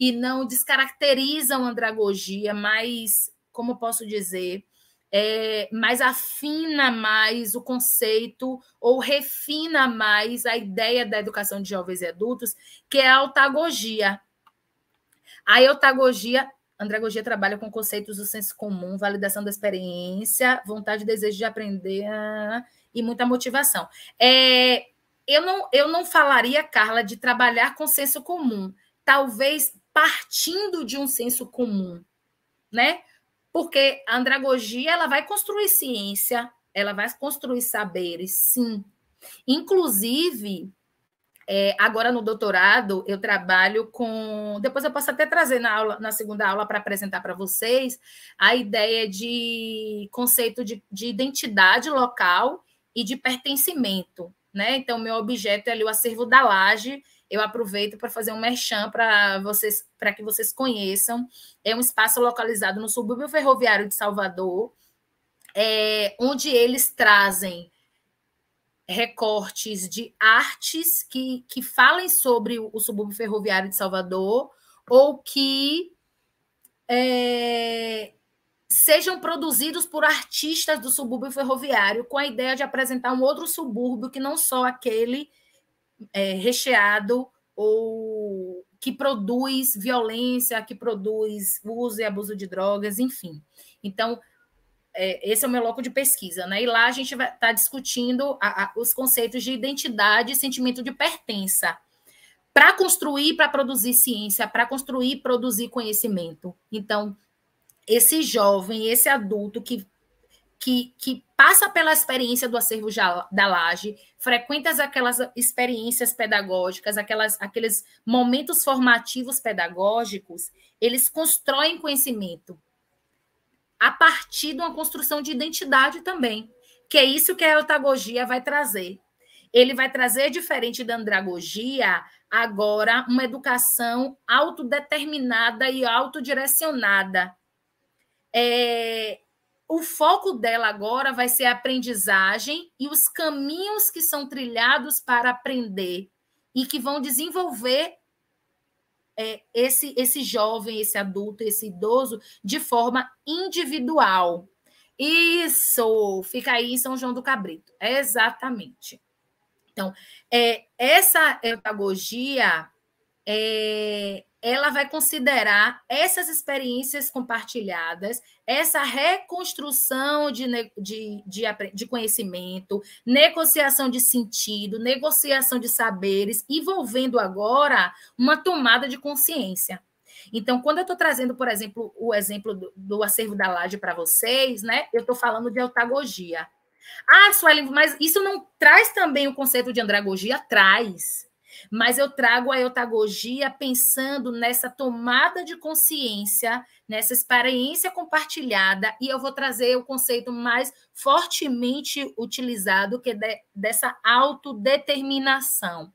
e não descaracterizam a andragogia, mas, como posso dizer, é, mais afina mais o conceito ou refina mais a ideia da educação de jovens e adultos, que é a autagogia, a eutagogia, andragogia trabalha com conceitos do senso comum, validação da experiência, vontade e desejo de aprender ah, ah, ah, e muita motivação. É, eu, não, eu não falaria, Carla, de trabalhar com senso comum. Talvez partindo de um senso comum, né? Porque a andragogia ela vai construir ciência, ela vai construir saberes, sim. Inclusive, é, agora, no doutorado, eu trabalho com. Depois eu posso até trazer na, aula, na segunda aula para apresentar para vocês a ideia de conceito de, de identidade local e de pertencimento. Né? Então, meu objeto é ali o acervo da laje. Eu aproveito para fazer um merchan para vocês, para que vocês conheçam. É um espaço localizado no subúrbio ferroviário de Salvador, é, onde eles trazem recortes de artes que, que falem sobre o, subúrbio ferroviário de Salvador ou que é, sejam produzidos por artistas do subúrbio ferroviário, com a ideia de apresentar um outro subúrbio que não só aquele é, recheado ou que produz violência, que produz uso e abuso de drogas, enfim. Então, é, esse é o meu loco de pesquisa, né? E lá a gente vai estar tá discutindo a, a, os conceitos de identidade e sentimento de pertença para construir, para produzir ciência, para construir, produzir conhecimento. Então, esse jovem, esse adulto que que, que, passa pela experiência do acervo da laje, frequenta aquelas experiências pedagógicas, aquelas, aqueles momentos formativos pedagógicos, eles constroem conhecimento a partir de uma construção de identidade também, que é isso que a otagogia vai trazer. Ele vai trazer, diferente da andragogia, agora uma educação autodeterminada e autodirecionada. É, o foco dela agora vai ser a aprendizagem e os caminhos que são trilhados para aprender e que vão desenvolver é, esse, esse jovem, esse adulto, esse idoso de forma individual. Isso! Fica aí em São João do Cabrito. exatamente. Então, é, essa pedagogia é, ela vai considerar essas experiências compartilhadas, essa reconstrução de, de, de, de, conhecimento, negociação de sentido, negociação de saberes, envolvendo agora uma tomada de consciência. Então, quando eu estou trazendo, por exemplo, o exemplo do, do acervo da Laje para vocês, né? Eu estou falando de autagogia. Ah, Sueli, mas isso não traz também o conceito de andragogia? Traz mas eu trago a eutagogia pensando nessa tomada de consciência, nessa experiência compartilhada, e eu vou trazer o conceito mais fortemente utilizado, que é de, dessa autodeterminação.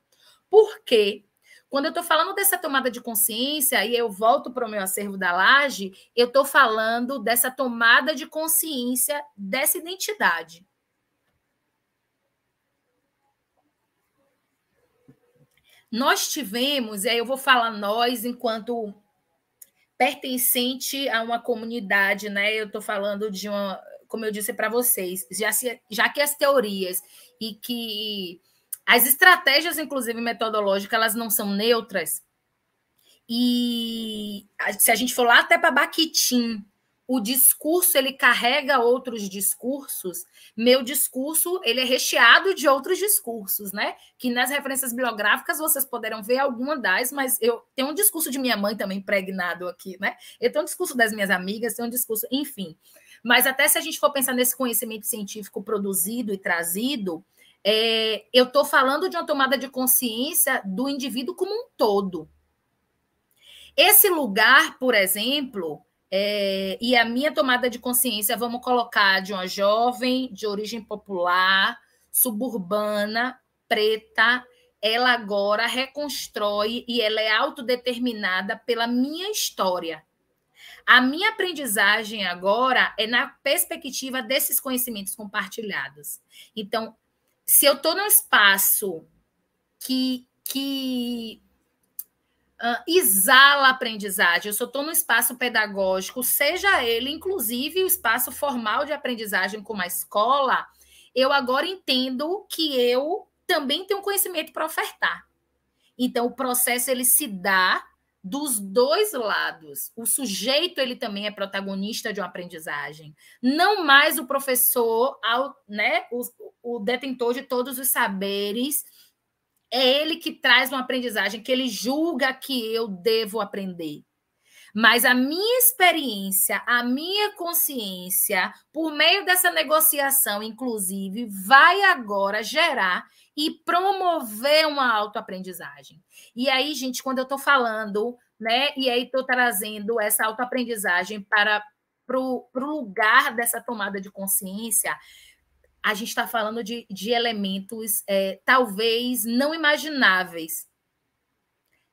Por quê? Quando eu estou falando dessa tomada de consciência, e eu volto para o meu acervo da laje, eu estou falando dessa tomada de consciência dessa identidade. Nós tivemos, e aí eu vou falar nós enquanto pertencente a uma comunidade, né? Eu estou falando de uma, como eu disse para vocês, já, se, já que as teorias e que as estratégias, inclusive metodológicas, elas não são neutras. E se a gente for lá até para Baquitim, o discurso ele carrega outros discursos, meu discurso ele é recheado de outros discursos, né? Que nas referências biográficas vocês poderão ver alguma das, mas eu tenho um discurso de minha mãe também impregnado aqui, né? Eu tenho um discurso das minhas amigas, tenho um discurso, enfim. Mas até se a gente for pensar nesse conhecimento científico produzido e trazido, é, eu estou falando de uma tomada de consciência do indivíduo como um todo. Esse lugar, por exemplo, é, e a minha tomada de consciência, vamos colocar, de uma jovem de origem popular, suburbana, preta, ela agora reconstrói e ela é autodeterminada pela minha história. A minha aprendizagem agora é na perspectiva desses conhecimentos compartilhados. Então, se eu estou num espaço que, que uh, exala aprendizagem. Eu só estou no espaço pedagógico, seja ele, inclusive, o espaço formal de aprendizagem como a escola, eu agora entendo que eu também tenho conhecimento para ofertar. Então, o processo ele se dá dos dois lados. O sujeito ele também é protagonista de uma aprendizagem, não mais o professor, ao, né, o, o detentor de todos os saberes é ele que traz uma aprendizagem que ele julga que eu devo aprender. Mas a minha experiência, a minha consciência, por meio dessa negociação, inclusive, vai agora gerar e promover uma autoaprendizagem. E aí, gente, quando eu estou falando, né, e aí estou trazendo essa autoaprendizagem para o lugar dessa tomada de consciência, a gente está falando de, de elementos é, talvez não imagináveis.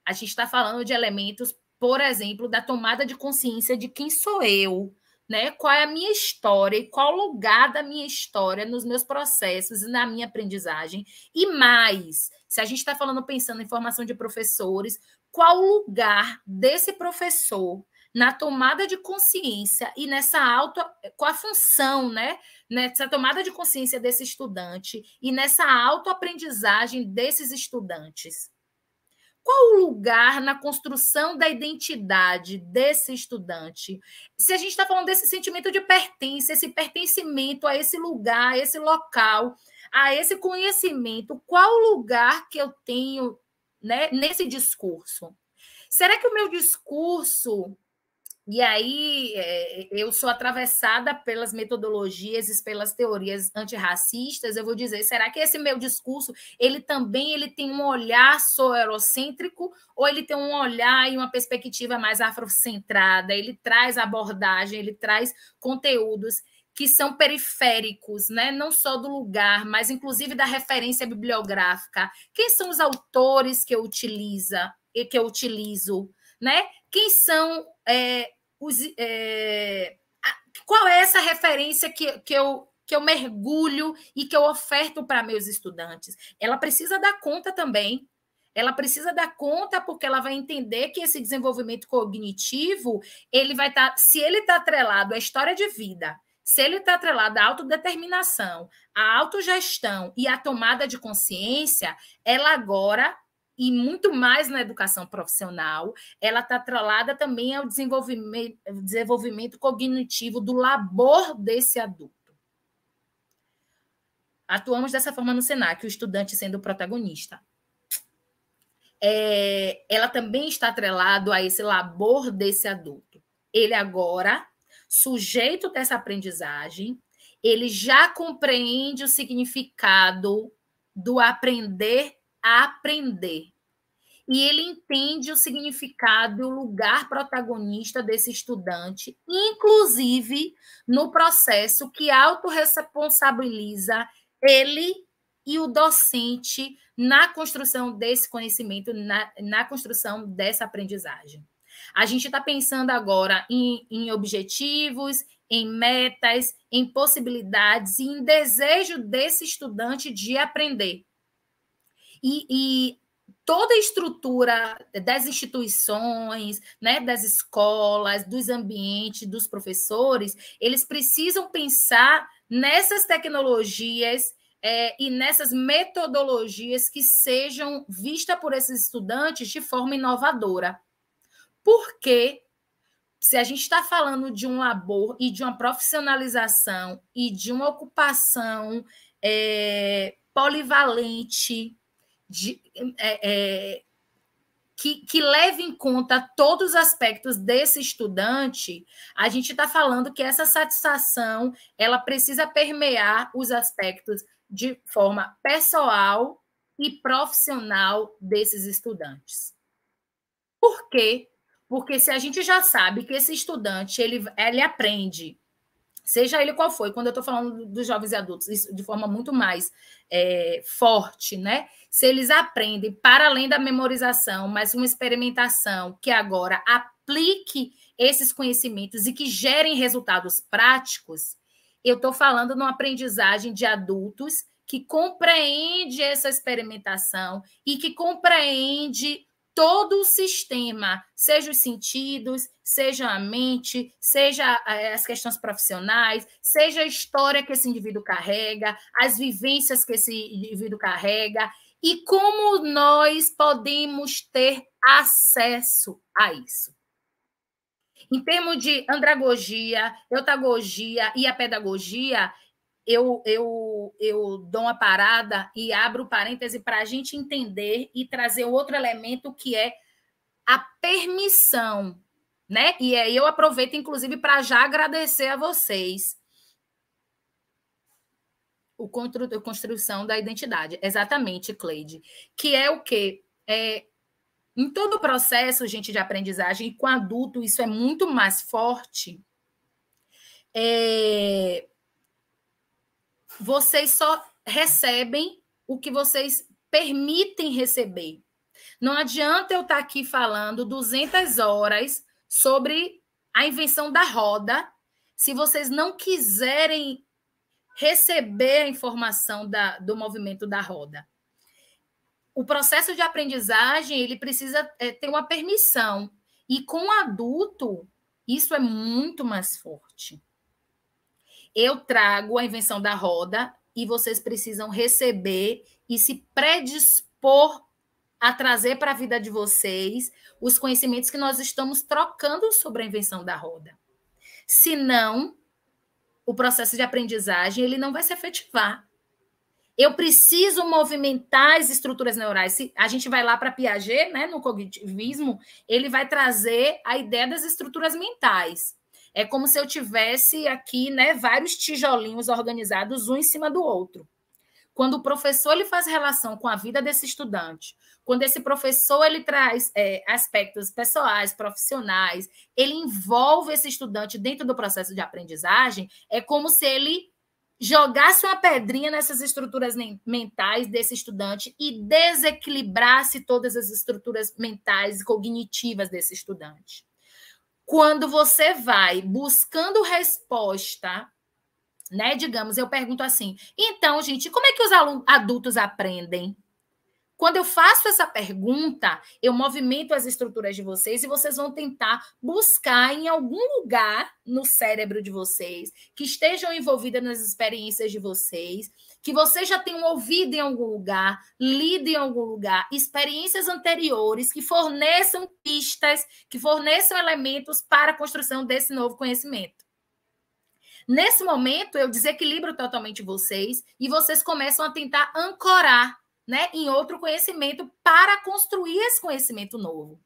A gente está falando de elementos, por exemplo, da tomada de consciência de quem sou eu, né? Qual é a minha história e qual o lugar da minha história nos meus processos e na minha aprendizagem. E mais, se a gente está falando pensando em formação de professores, qual o lugar desse professor na tomada de consciência e nessa auto, com a função, né? nessa tomada de consciência desse estudante e nessa autoaprendizagem desses estudantes? Qual o lugar na construção da identidade desse estudante? Se a gente está falando desse sentimento de pertença, esse pertencimento a esse lugar, a esse local, a esse conhecimento, qual o lugar que eu tenho né, nesse discurso? Será que o meu discurso e aí é, eu sou atravessada pelas metodologias e pelas teorias antirracistas. Eu vou dizer, será que esse meu discurso ele também ele tem um olhar sou eurocêntrico ou ele tem um olhar e uma perspectiva mais afrocentrada? Ele traz abordagem, ele traz conteúdos que são periféricos, né? não só do lugar, mas inclusive da referência bibliográfica. Quem são os autores que eu utiliza que eu utilizo, né? Quem são é, os, é, a, qual é essa referência que, que, eu, que eu mergulho e que eu oferto para meus estudantes? Ela precisa dar conta também ela precisa dar conta porque ela vai entender que esse desenvolvimento cognitivo, ele vai estar, tá, se ele está atrelado à história de vida, se ele está atrelado à autodeterminação, à autogestão e à tomada de consciência, ela agora e muito mais na educação profissional, ela está atrelada também ao desenvolvimento, desenvolvimento cognitivo do labor desse adulto. Atuamos dessa forma no SENAC, o estudante sendo o protagonista. É, ela também está atrelado a esse labor desse adulto. Ele agora, sujeito dessa aprendizagem, ele já compreende o significado do aprender a aprender. E ele entende o significado e o lugar protagonista desse estudante, inclusive no processo que autorresponsabiliza ele e o docente na construção desse conhecimento, na, na construção dessa aprendizagem. A gente está pensando agora em, em, objetivos, em metas, em possibilidades e em desejo desse estudante de aprender e, e toda a estrutura das instituições, né, das escolas, dos ambientes, dos professores, eles precisam pensar nessas tecnologias é, e nessas metodologias que sejam vistas por esses estudantes de forma inovadora. Porque se a gente está falando de um labor e de uma profissionalização e de uma ocupação é, polivalente, de, é, é, que, que, leve em conta todos os aspectos desse estudante, a gente está falando que essa satisfação ela precisa permear os aspectos de forma pessoal e profissional desses estudantes. Por quê? Porque se a gente já sabe que esse estudante ele, ele aprende seja ele qual for, quando eu estou falando dos jovens e adultos, isso de forma muito mais é, forte, né? Se eles aprendem, para além da memorização, mas uma experimentação que agora aplique esses conhecimentos e que gerem resultados práticos, eu estou falando numa aprendizagem de adultos que compreende essa experimentação e que compreende todo o sistema, seja os sentidos, seja a mente, seja eh, as questões profissionais, seja a história que esse indivíduo carrega, as vivências que esse indivíduo carrega e como nós podemos ter acesso a isso. Em termos de andragogia, eutagogia e a pedagogia, eu, eu, eu dou uma parada e abro parêntese para a gente entender e trazer outro elemento que é a permissão, né? E aí eu aproveito, inclusive, para já agradecer a vocês o a construção da identidade. Exatamente, Cleide. Que é o quê? É, em todo o processo, gente, de aprendizagem, e com adulto, isso é muito mais forte. É, vocês só recebem o que vocês permitem receber. Não adianta eu estar tá aqui falando 200 horas sobre a invenção da roda se vocês não quiserem receber a informação da, do movimento da roda. O processo de aprendizagem ele precisa é, ter uma permissão e com adulto isso é muito mais forte. Eu trago a invenção da roda e vocês precisam receber e se predispor a trazer para a vida de vocês os conhecimentos que nós estamos trocando sobre a invenção da roda. Senão, o processo de aprendizagem ele não vai se efetivar. Eu preciso movimentar as estruturas neurais. Se a gente vai lá para Piaget, né, no cognitivismo, ele vai trazer a ideia das estruturas mentais. É como se eu tivesse aqui, né, vários tijolinhos organizados um em cima do outro. Quando o professor ele faz relação com a vida desse estudante, quando esse professor ele traz é, aspectos pessoais, profissionais, ele envolve esse estudante dentro do processo de aprendizagem, é como se ele jogasse uma pedrinha nessas estruturas mentais desse estudante e desequilibrasse todas as estruturas mentais e cognitivas desse estudante. Quando você vai buscando resposta, né? Digamos, eu pergunto assim: então, gente, como é que os adultos aprendem? Quando eu faço essa pergunta, eu movimento as estruturas de vocês e vocês vão tentar buscar em algum lugar no cérebro de vocês que estejam envolvidas nas experiências de vocês que você já tem ouvido em algum lugar, lido em algum lugar, experiências anteriores que forneçam pistas, que forneçam elementos para a construção desse novo conhecimento. Nesse momento, eu desequilibro totalmente vocês e vocês começam a tentar ancorar né, em outro conhecimento para construir esse conhecimento novo.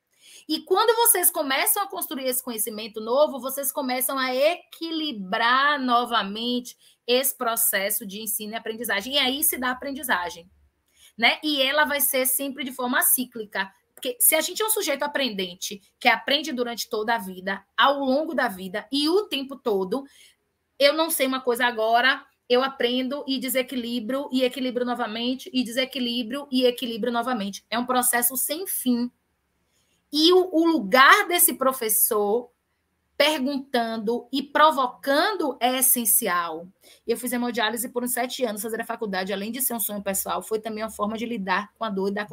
E quando vocês começam a construir esse conhecimento novo, vocês começam a equilibrar novamente esse processo de ensino e aprendizagem. E aí se dá aprendizagem. Né? E ela vai ser sempre de forma cíclica. Porque se a gente é um sujeito aprendente, que aprende durante toda a vida, ao longo da vida e o tempo todo, eu não sei uma coisa agora, eu aprendo e desequilibro, e equilibro novamente, e desequilibro e equilibro novamente. É um processo sem fim e o, o lugar desse professor perguntando e provocando é essencial. Eu fiz hemodiálise por uns sete anos, fazer a faculdade, além de ser um sonho pessoal, foi também uma forma de lidar com a dor e dar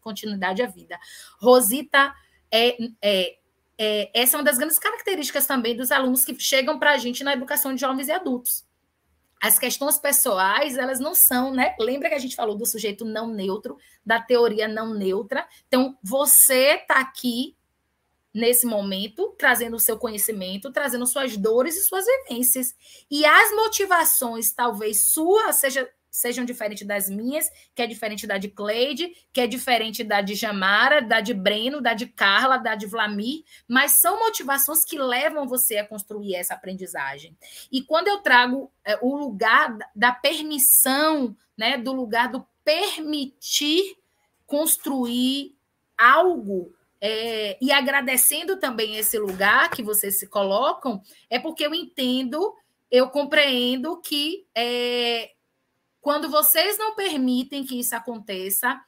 continuidade à vida. Rosita, é, é, é, essa é uma das grandes características também dos alunos que chegam para a gente na educação de jovens e adultos as questões pessoais, elas não são, né? Lembra que a gente falou do sujeito não neutro, da teoria não neutra? Então, você está aqui nesse momento, trazendo o seu conhecimento, trazendo suas dores e suas vivências. E as motivações, talvez suas, seja sejam diferentes das minhas, que é diferente da de Cleide, que é diferente da de Jamara, da de Breno, da de Carla, da de Vlamir, mas são motivações que levam você a construir essa aprendizagem. E quando eu trago é, o lugar da permissão, né, do lugar do permitir construir algo é, e agradecendo também esse lugar que vocês se colocam, é porque eu entendo, eu compreendo que é, quando vocês não permitem que isso aconteça,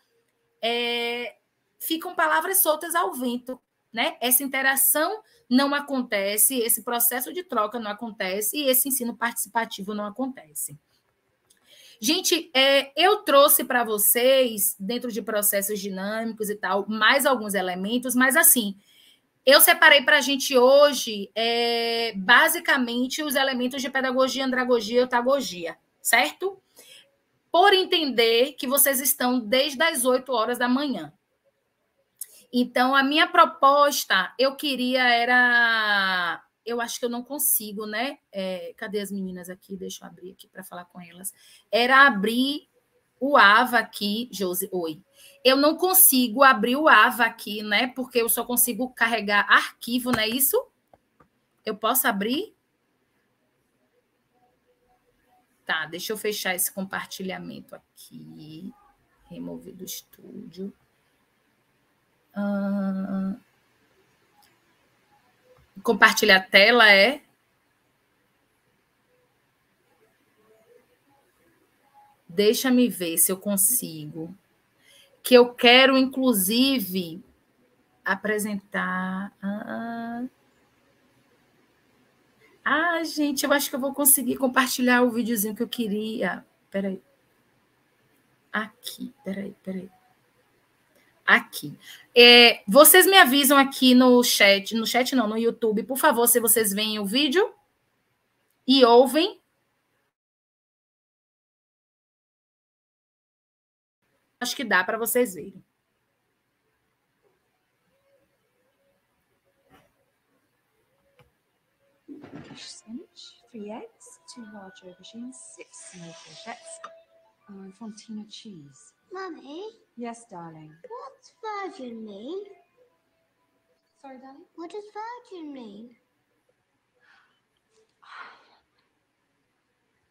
é, ficam palavras soltas ao vento, né? Essa interação não acontece, esse processo de troca não acontece e esse ensino participativo não acontece. Gente, é, eu trouxe para vocês, dentro de processos dinâmicos e tal, mais alguns elementos, mas assim, eu separei para a gente hoje é, basicamente os elementos de pedagogia, andragogia e otagogia, certo? por entender que vocês estão desde as 8 horas da manhã. Então, a minha proposta, eu queria era. Eu acho que eu não consigo, né? É, cadê as meninas aqui? Deixa eu abrir aqui para falar com elas. Era abrir o AVA aqui, Josi. Oi. Eu não consigo abrir o AVA aqui, né? Porque eu só consigo carregar arquivo, não é isso? Eu posso abrir? Tá, deixa eu fechar esse compartilhamento aqui. Remover do estúdio. Ah, compartilhar a tela é. Deixa-me ver se eu consigo. Que eu quero, inclusive, apresentar. Ah, ah, gente, eu acho que eu vou conseguir compartilhar o videozinho que eu queria. Peraí. Aqui, peraí, peraí. Aqui. É, vocês me avisam aqui no chat, no chat não, no YouTube, por favor, se vocês veem o vídeo e ouvem. Acho que dá para vocês verem. Turkish spinach, three eggs, two large aubergines, six small courgettes, and fontina cheese. Mummy? Yes, darling. What's virgin mean? Sorry, darling? What does virgin mean?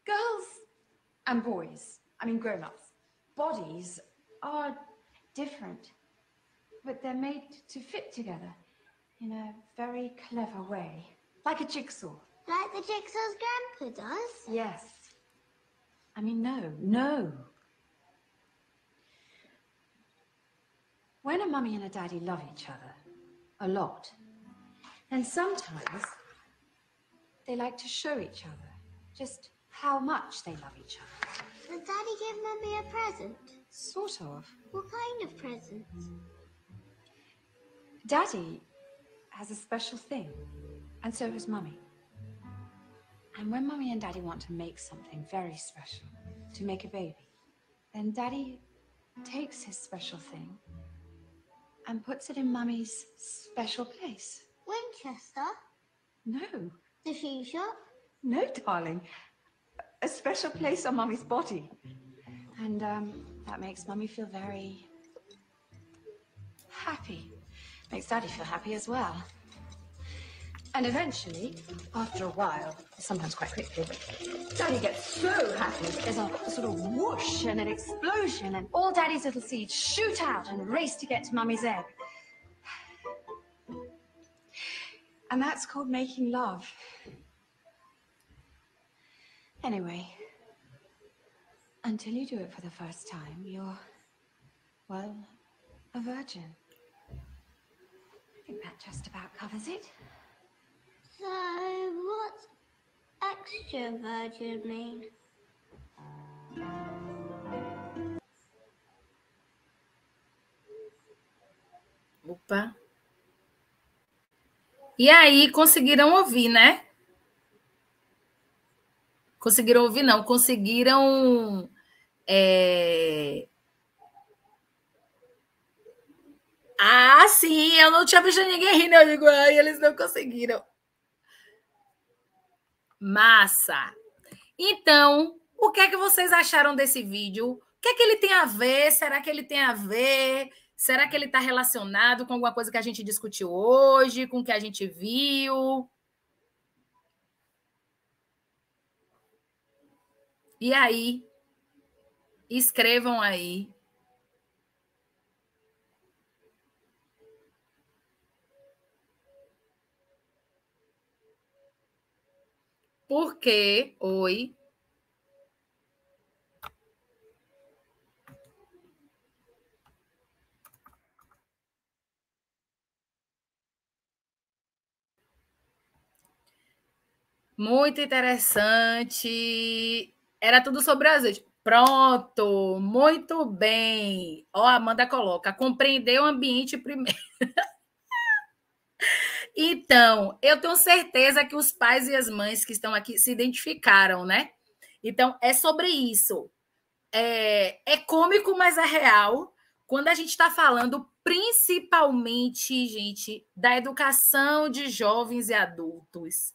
Girls and boys, I mean grown ups, bodies are different, but they're made to fit together in a very clever way. Like a jigsaw. Like the jigsaw's grandpa does? Yes. I mean, no, no. When a mummy and a daddy love each other, a lot, and sometimes they like to show each other just how much they love each other. Did Daddy give Mummy a present? Sort of. What kind of present? Daddy has a special thing. And so has Mummy. And when Mummy and Daddy want to make something very special, to make a baby, then Daddy takes his special thing and puts it in Mummy's special place. Winchester? No. The shoe shop? No, darling. A special place on Mummy's body. And um, that makes Mummy feel very happy. Makes Daddy feel happy as well. And eventually, after a while, sometimes quite quickly, Daddy gets so happy. There's a sort of whoosh and an explosion, and all Daddy's little seeds shoot out and race to get to Mummy's egg. And that's called making love. Anyway, until you do it for the first time, you're, well, a virgin. I think that just about covers it. So, what's extra virgin mean? Opa. E aí, conseguiram ouvir, né? Conseguiram ouvir, não. Conseguiram. É... Ah, sim, eu não tinha visto ninguém rindo. Eu digo, ai, eles não conseguiram. Massa! Então, o que é que vocês acharam desse vídeo? O que é que ele tem a ver? Será que ele tem a ver? Será que ele está relacionado com alguma coisa que a gente discutiu hoje, com o que a gente viu? E aí? Escrevam aí Porque, oi. Muito interessante. Era tudo sobre o azeite. Pronto, muito bem. Ó, oh, Amanda coloca, compreender o ambiente primeiro. *laughs* Então, eu tenho certeza que os pais e as mães que estão aqui se identificaram, né? Então, é sobre isso. É, é cômico, mas é real. Quando a gente está falando principalmente, gente, da educação de jovens e adultos.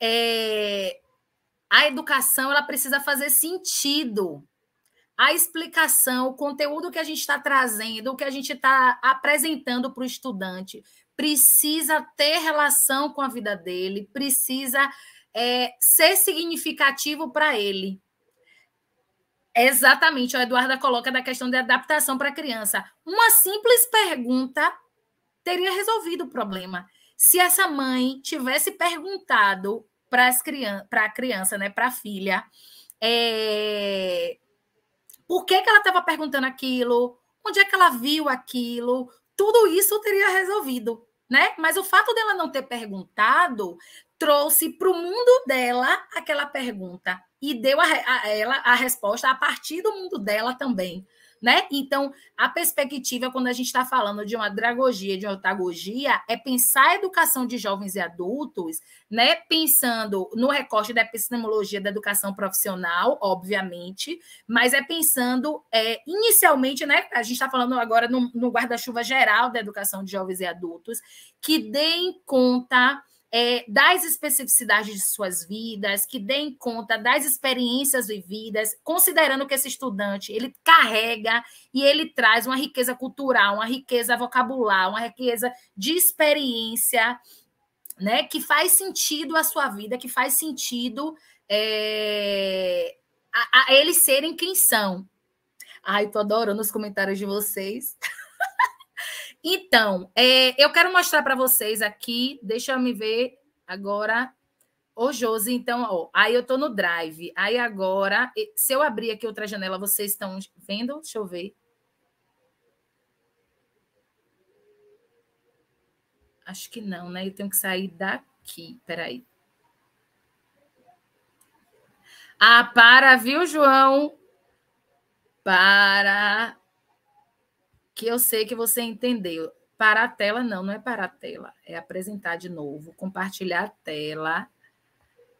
É, a educação ela precisa fazer sentido. A explicação, o conteúdo que a gente está trazendo, o que a gente está apresentando para o estudante, precisa ter relação com a vida dele, precisa é, ser significativo para ele. Exatamente, a Eduarda coloca da questão de adaptação para a criança. Uma simples pergunta teria resolvido o problema. Se essa mãe tivesse perguntado para para a criança, né, para a filha, é... por que, que ela estava perguntando aquilo, onde é que ela viu aquilo, tudo isso teria resolvido né? Mas o fato dela não ter perguntado trouxe para o mundo dela aquela pergunta e deu a, a ela a resposta a partir do mundo dela também né? Então, a perspectiva, quando a gente está falando de uma dragogia, de uma otagogia, é pensar a educação de jovens e adultos, né? Pensando no recorte da epistemologia da educação profissional, obviamente, mas é pensando é, inicialmente, né? A gente está falando agora no, no guarda-chuva geral da educação de jovens e adultos, que deem conta é, das especificidades de suas vidas, que deem conta das experiências vividas, considerando que esse estudante ele carrega e ele traz uma riqueza cultural, uma riqueza vocabular, uma riqueza de experiência, né, que faz sentido a sua vida, que faz sentido é, a, a eles serem quem são. Ai, tô adorando os comentários de vocês. *laughs* Então, é, eu quero mostrar para vocês aqui. Deixa eu me ver agora. Ô, Josi, então, ó, aí eu estou no drive. Aí agora, se eu abrir aqui outra janela, vocês estão vendo? Deixa eu ver. Acho que não, né? Eu tenho que sair daqui. Peraí. Ah, para, viu, João? Para que eu sei que você entendeu. para a tela, não, não é para a tela, é apresentar de novo, compartilhar a tela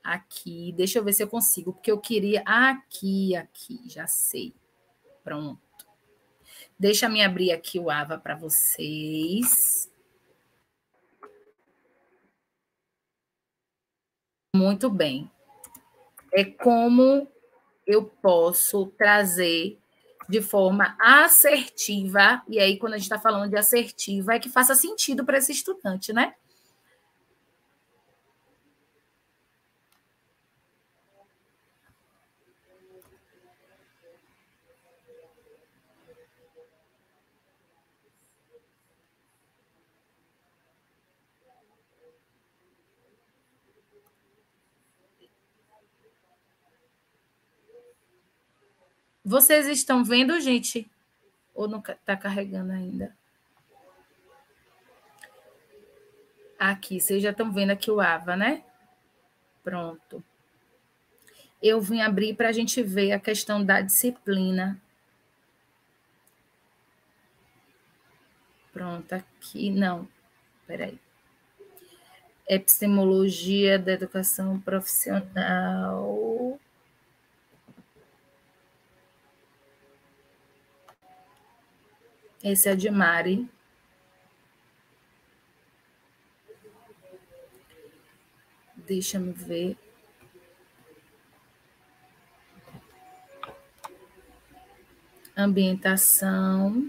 aqui. Deixa eu ver se eu consigo, porque eu queria aqui, aqui, já sei. Pronto. Deixa me abrir aqui o AVA para vocês. Muito bem. É como eu posso trazer de forma assertiva, e aí quando a gente está falando de assertiva, é que faça sentido para esse estudante, né? Vocês estão vendo, gente? Ou não está carregando ainda? Aqui, vocês já estão vendo aqui o AVA, né? Pronto. Eu vim abrir para a gente ver a questão da disciplina. Pronto, aqui não. Peraí. Epistemologia da educação profissional. Esse é de Mari. Deixa me ver. Ambientação.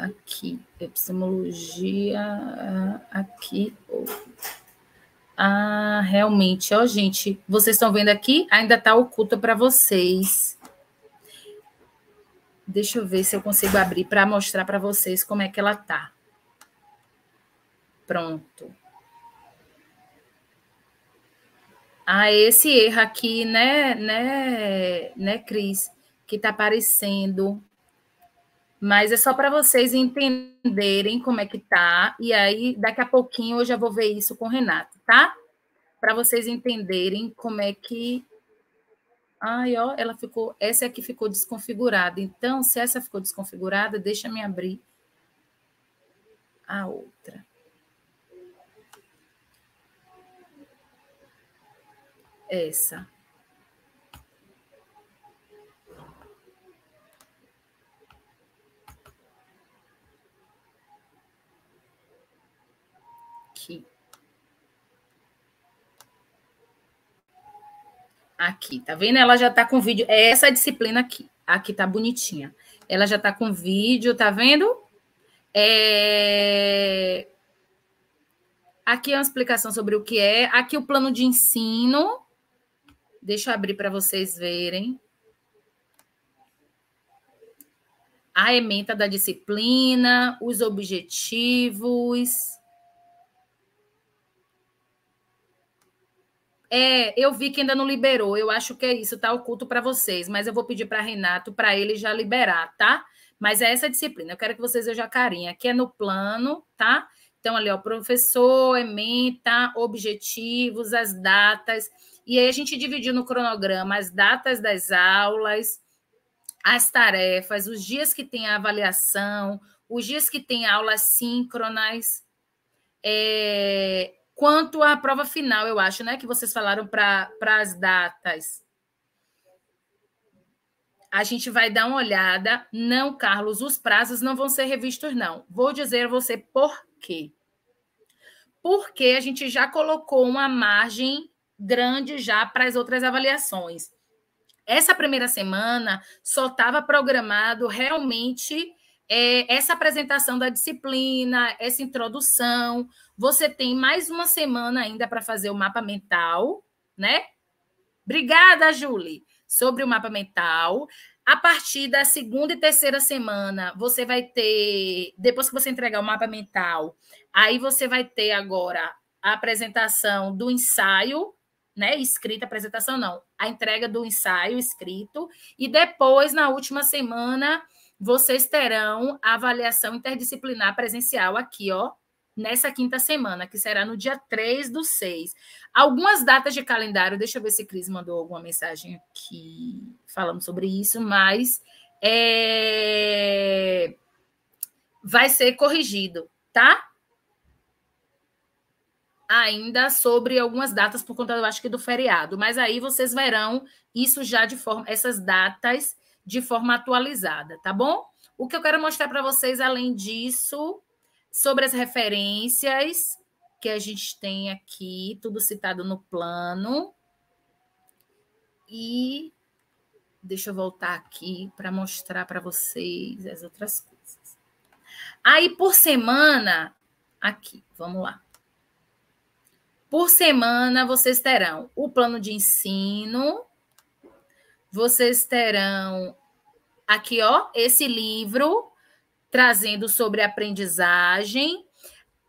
Aqui, epistemologia, aqui, ah, realmente, ó, gente, vocês estão vendo aqui? Ainda está oculta para vocês. Deixa eu ver se eu consigo abrir para mostrar para vocês como é que ela tá. Pronto. Ah, esse erro aqui, né, né, né, Cris, que tá aparecendo mas é só para vocês entenderem como é que tá. E aí, daqui a pouquinho, eu já vou ver isso com o Renato, tá? Para vocês entenderem como é que. Ai, ó, ela ficou. Essa aqui ficou desconfigurada. Então, se essa ficou desconfigurada, deixa me abrir a outra. Essa. Aqui, tá vendo? Ela já tá com vídeo. É essa disciplina aqui. Aqui tá bonitinha. Ela já tá com vídeo, tá vendo? É... Aqui é uma explicação sobre o que é. Aqui o plano de ensino. Deixa eu abrir para vocês verem. A ementa da disciplina, os objetivos. É, eu vi que ainda não liberou. Eu acho que é isso, tá oculto para vocês, mas eu vou pedir para Renato para ele já liberar, tá? Mas é essa disciplina. Eu quero que vocês vejam a carinha, que é no plano, tá? Então, ali, ó, professor, ementa, é objetivos, as datas. E aí a gente dividiu no cronograma as datas das aulas, as tarefas, os dias que tem a avaliação, os dias que tem aulas síncronas, é, Quanto à prova final, eu acho, né, que vocês falaram para as datas. A gente vai dar uma olhada. Não, Carlos, os prazos não vão ser revistos, não. Vou dizer a você por quê. Porque a gente já colocou uma margem grande já para as outras avaliações. Essa primeira semana só estava programado realmente é, essa apresentação da disciplina, essa introdução. Você tem mais uma semana ainda para fazer o mapa mental, né? Obrigada, Julie, sobre o mapa mental. A partir da segunda e terceira semana, você vai ter, depois que você entregar o mapa mental, aí você vai ter agora a apresentação do ensaio, né? Escrita, apresentação não, a entrega do ensaio escrito, e depois, na última semana, vocês terão a avaliação interdisciplinar presencial aqui, ó, nessa quinta semana, que será no dia 3 do 6. Algumas datas de calendário, deixa eu ver se Cris mandou alguma mensagem aqui falando sobre isso, mas é... vai ser corrigido, tá? Ainda sobre algumas datas, por conta, eu acho que do feriado, mas aí vocês verão isso já de forma, essas datas de forma atualizada, tá bom? O que eu quero mostrar para vocês, além disso, sobre as referências que a gente tem aqui, tudo citado no plano. E deixa eu voltar aqui para mostrar para vocês as outras coisas. Aí por semana, aqui, vamos lá. Por semana vocês terão o plano de ensino, vocês terão aqui, ó, esse livro trazendo sobre aprendizagem,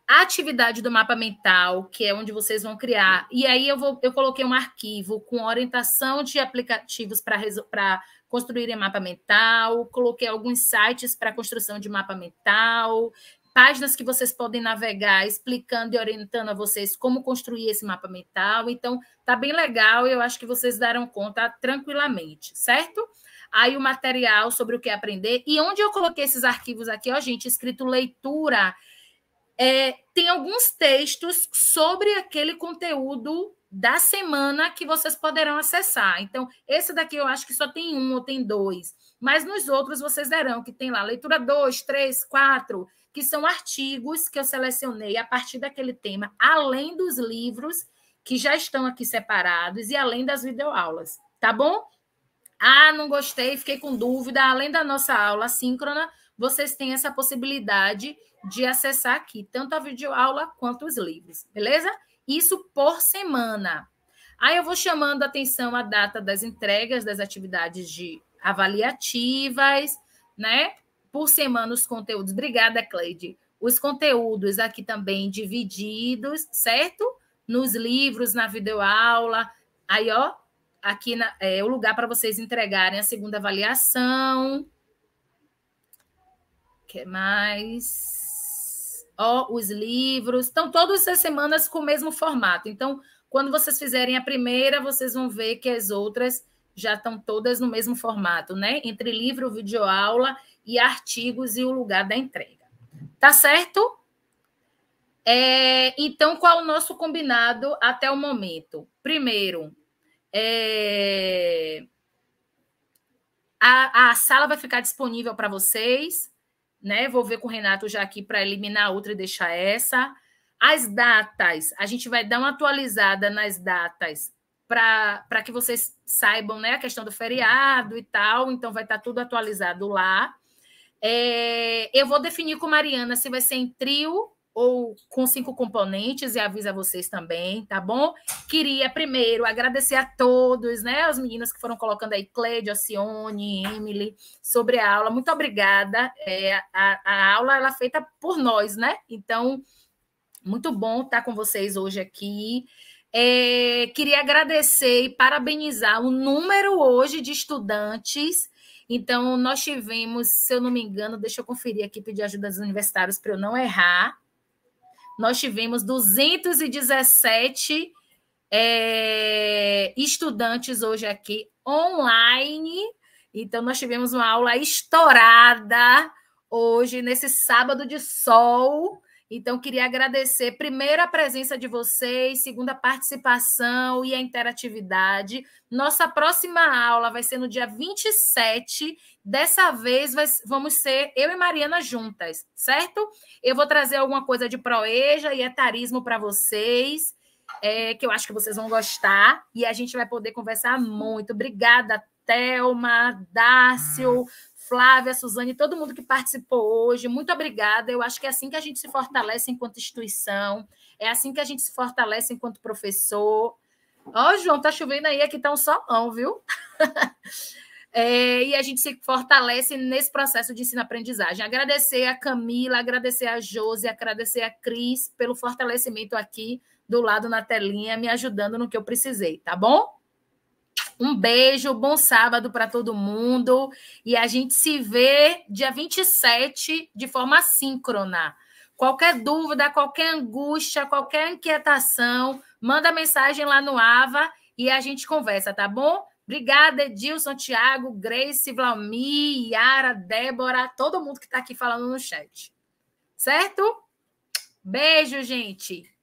a atividade do mapa mental, que é onde vocês vão criar. E aí eu, vou, eu coloquei um arquivo com orientação de aplicativos para construírem mapa mental, coloquei alguns sites para construção de mapa mental, páginas que vocês podem navegar explicando e orientando a vocês como construir esse mapa mental. Então, tá bem legal, eu acho que vocês deram conta tranquilamente, certo? Aí o material sobre o que aprender e onde eu coloquei esses arquivos aqui, ó, gente, escrito leitura, é, tem alguns textos sobre aquele conteúdo da semana que vocês poderão acessar. Então, esse daqui eu acho que só tem um ou tem dois, mas nos outros vocês verão que tem lá leitura dois três quatro que são artigos que eu selecionei a partir daquele tema, além dos livros que já estão aqui separados e além das videoaulas, tá bom? Ah, não gostei, fiquei com dúvida. Além da nossa aula síncrona, vocês têm essa possibilidade de acessar aqui tanto a videoaula quanto os livros, beleza? Isso por semana. Aí eu vou chamando a atenção a data das entregas das atividades de avaliativas, né? por semana os conteúdos. Obrigada, Cleide. Os conteúdos aqui também divididos, certo? Nos livros, na videoaula. Aí, ó, aqui na, é o lugar para vocês entregarem a segunda avaliação. que mais? Ó, os livros. Estão todas as semanas com o mesmo formato. Então, quando vocês fizerem a primeira, vocês vão ver que as outras já estão todas no mesmo formato, né? Entre livro, videoaula e artigos e o lugar da entrega. Tá certo? É, então, qual o nosso combinado até o momento? Primeiro, é, a, a sala vai ficar disponível para vocês, né? Vou ver com o Renato já aqui para eliminar outra e deixar essa. As datas, a gente vai dar uma atualizada nas datas para que vocês saibam né, a questão do feriado e tal. Então, vai estar tá tudo atualizado lá. É, eu vou definir com Mariana se vai ser em trio ou com cinco componentes e aviso a vocês também, tá bom? Queria primeiro agradecer a todos, né? As meninas que foram colocando aí, Cleide, Alcione, Emily, sobre a aula. Muito obrigada. É, a, a aula ela é feita por nós, né? Então, muito bom estar com vocês hoje aqui. É, queria agradecer e parabenizar o número hoje de estudantes então, nós tivemos, se eu não me engano, deixa eu conferir aqui, pedir ajuda dos universitários para eu não errar. Nós tivemos 217 é, estudantes hoje aqui online. Então, nós tivemos uma aula estourada hoje, nesse sábado de sol. Então, queria agradecer, primeiro, a presença de vocês, segunda, a participação e a interatividade. Nossa próxima aula vai ser no dia 27. Dessa vez, vai, vamos ser eu e Mariana juntas, certo? Eu vou trazer alguma coisa de proeja e etarismo para vocês, é, que eu acho que vocês vão gostar. E a gente vai poder conversar muito. Obrigada, Thelma, Dácio, Flávia, Suzane, todo mundo que participou hoje, muito obrigada. Eu acho que é assim que a gente se fortalece enquanto instituição, é assim que a gente se fortalece enquanto professor. Ó, oh, João, tá chovendo aí, aqui tá um solão, viu? *laughs* É, e a gente se fortalece nesse processo de ensino-aprendizagem. Agradecer a Camila, agradecer a Josi, agradecer a Cris pelo fortalecimento aqui do lado na telinha, me ajudando no que eu precisei, tá bom? Um beijo, bom sábado para todo mundo. E a gente se vê dia 27 de forma síncrona. Qualquer dúvida, qualquer angústia, qualquer inquietação, manda mensagem lá no AVA e a gente conversa, tá bom? Obrigada, Edilson, Thiago, Grace, Vlami, Yara, Débora, todo mundo que está aqui falando no chat. Certo? Beijo, gente!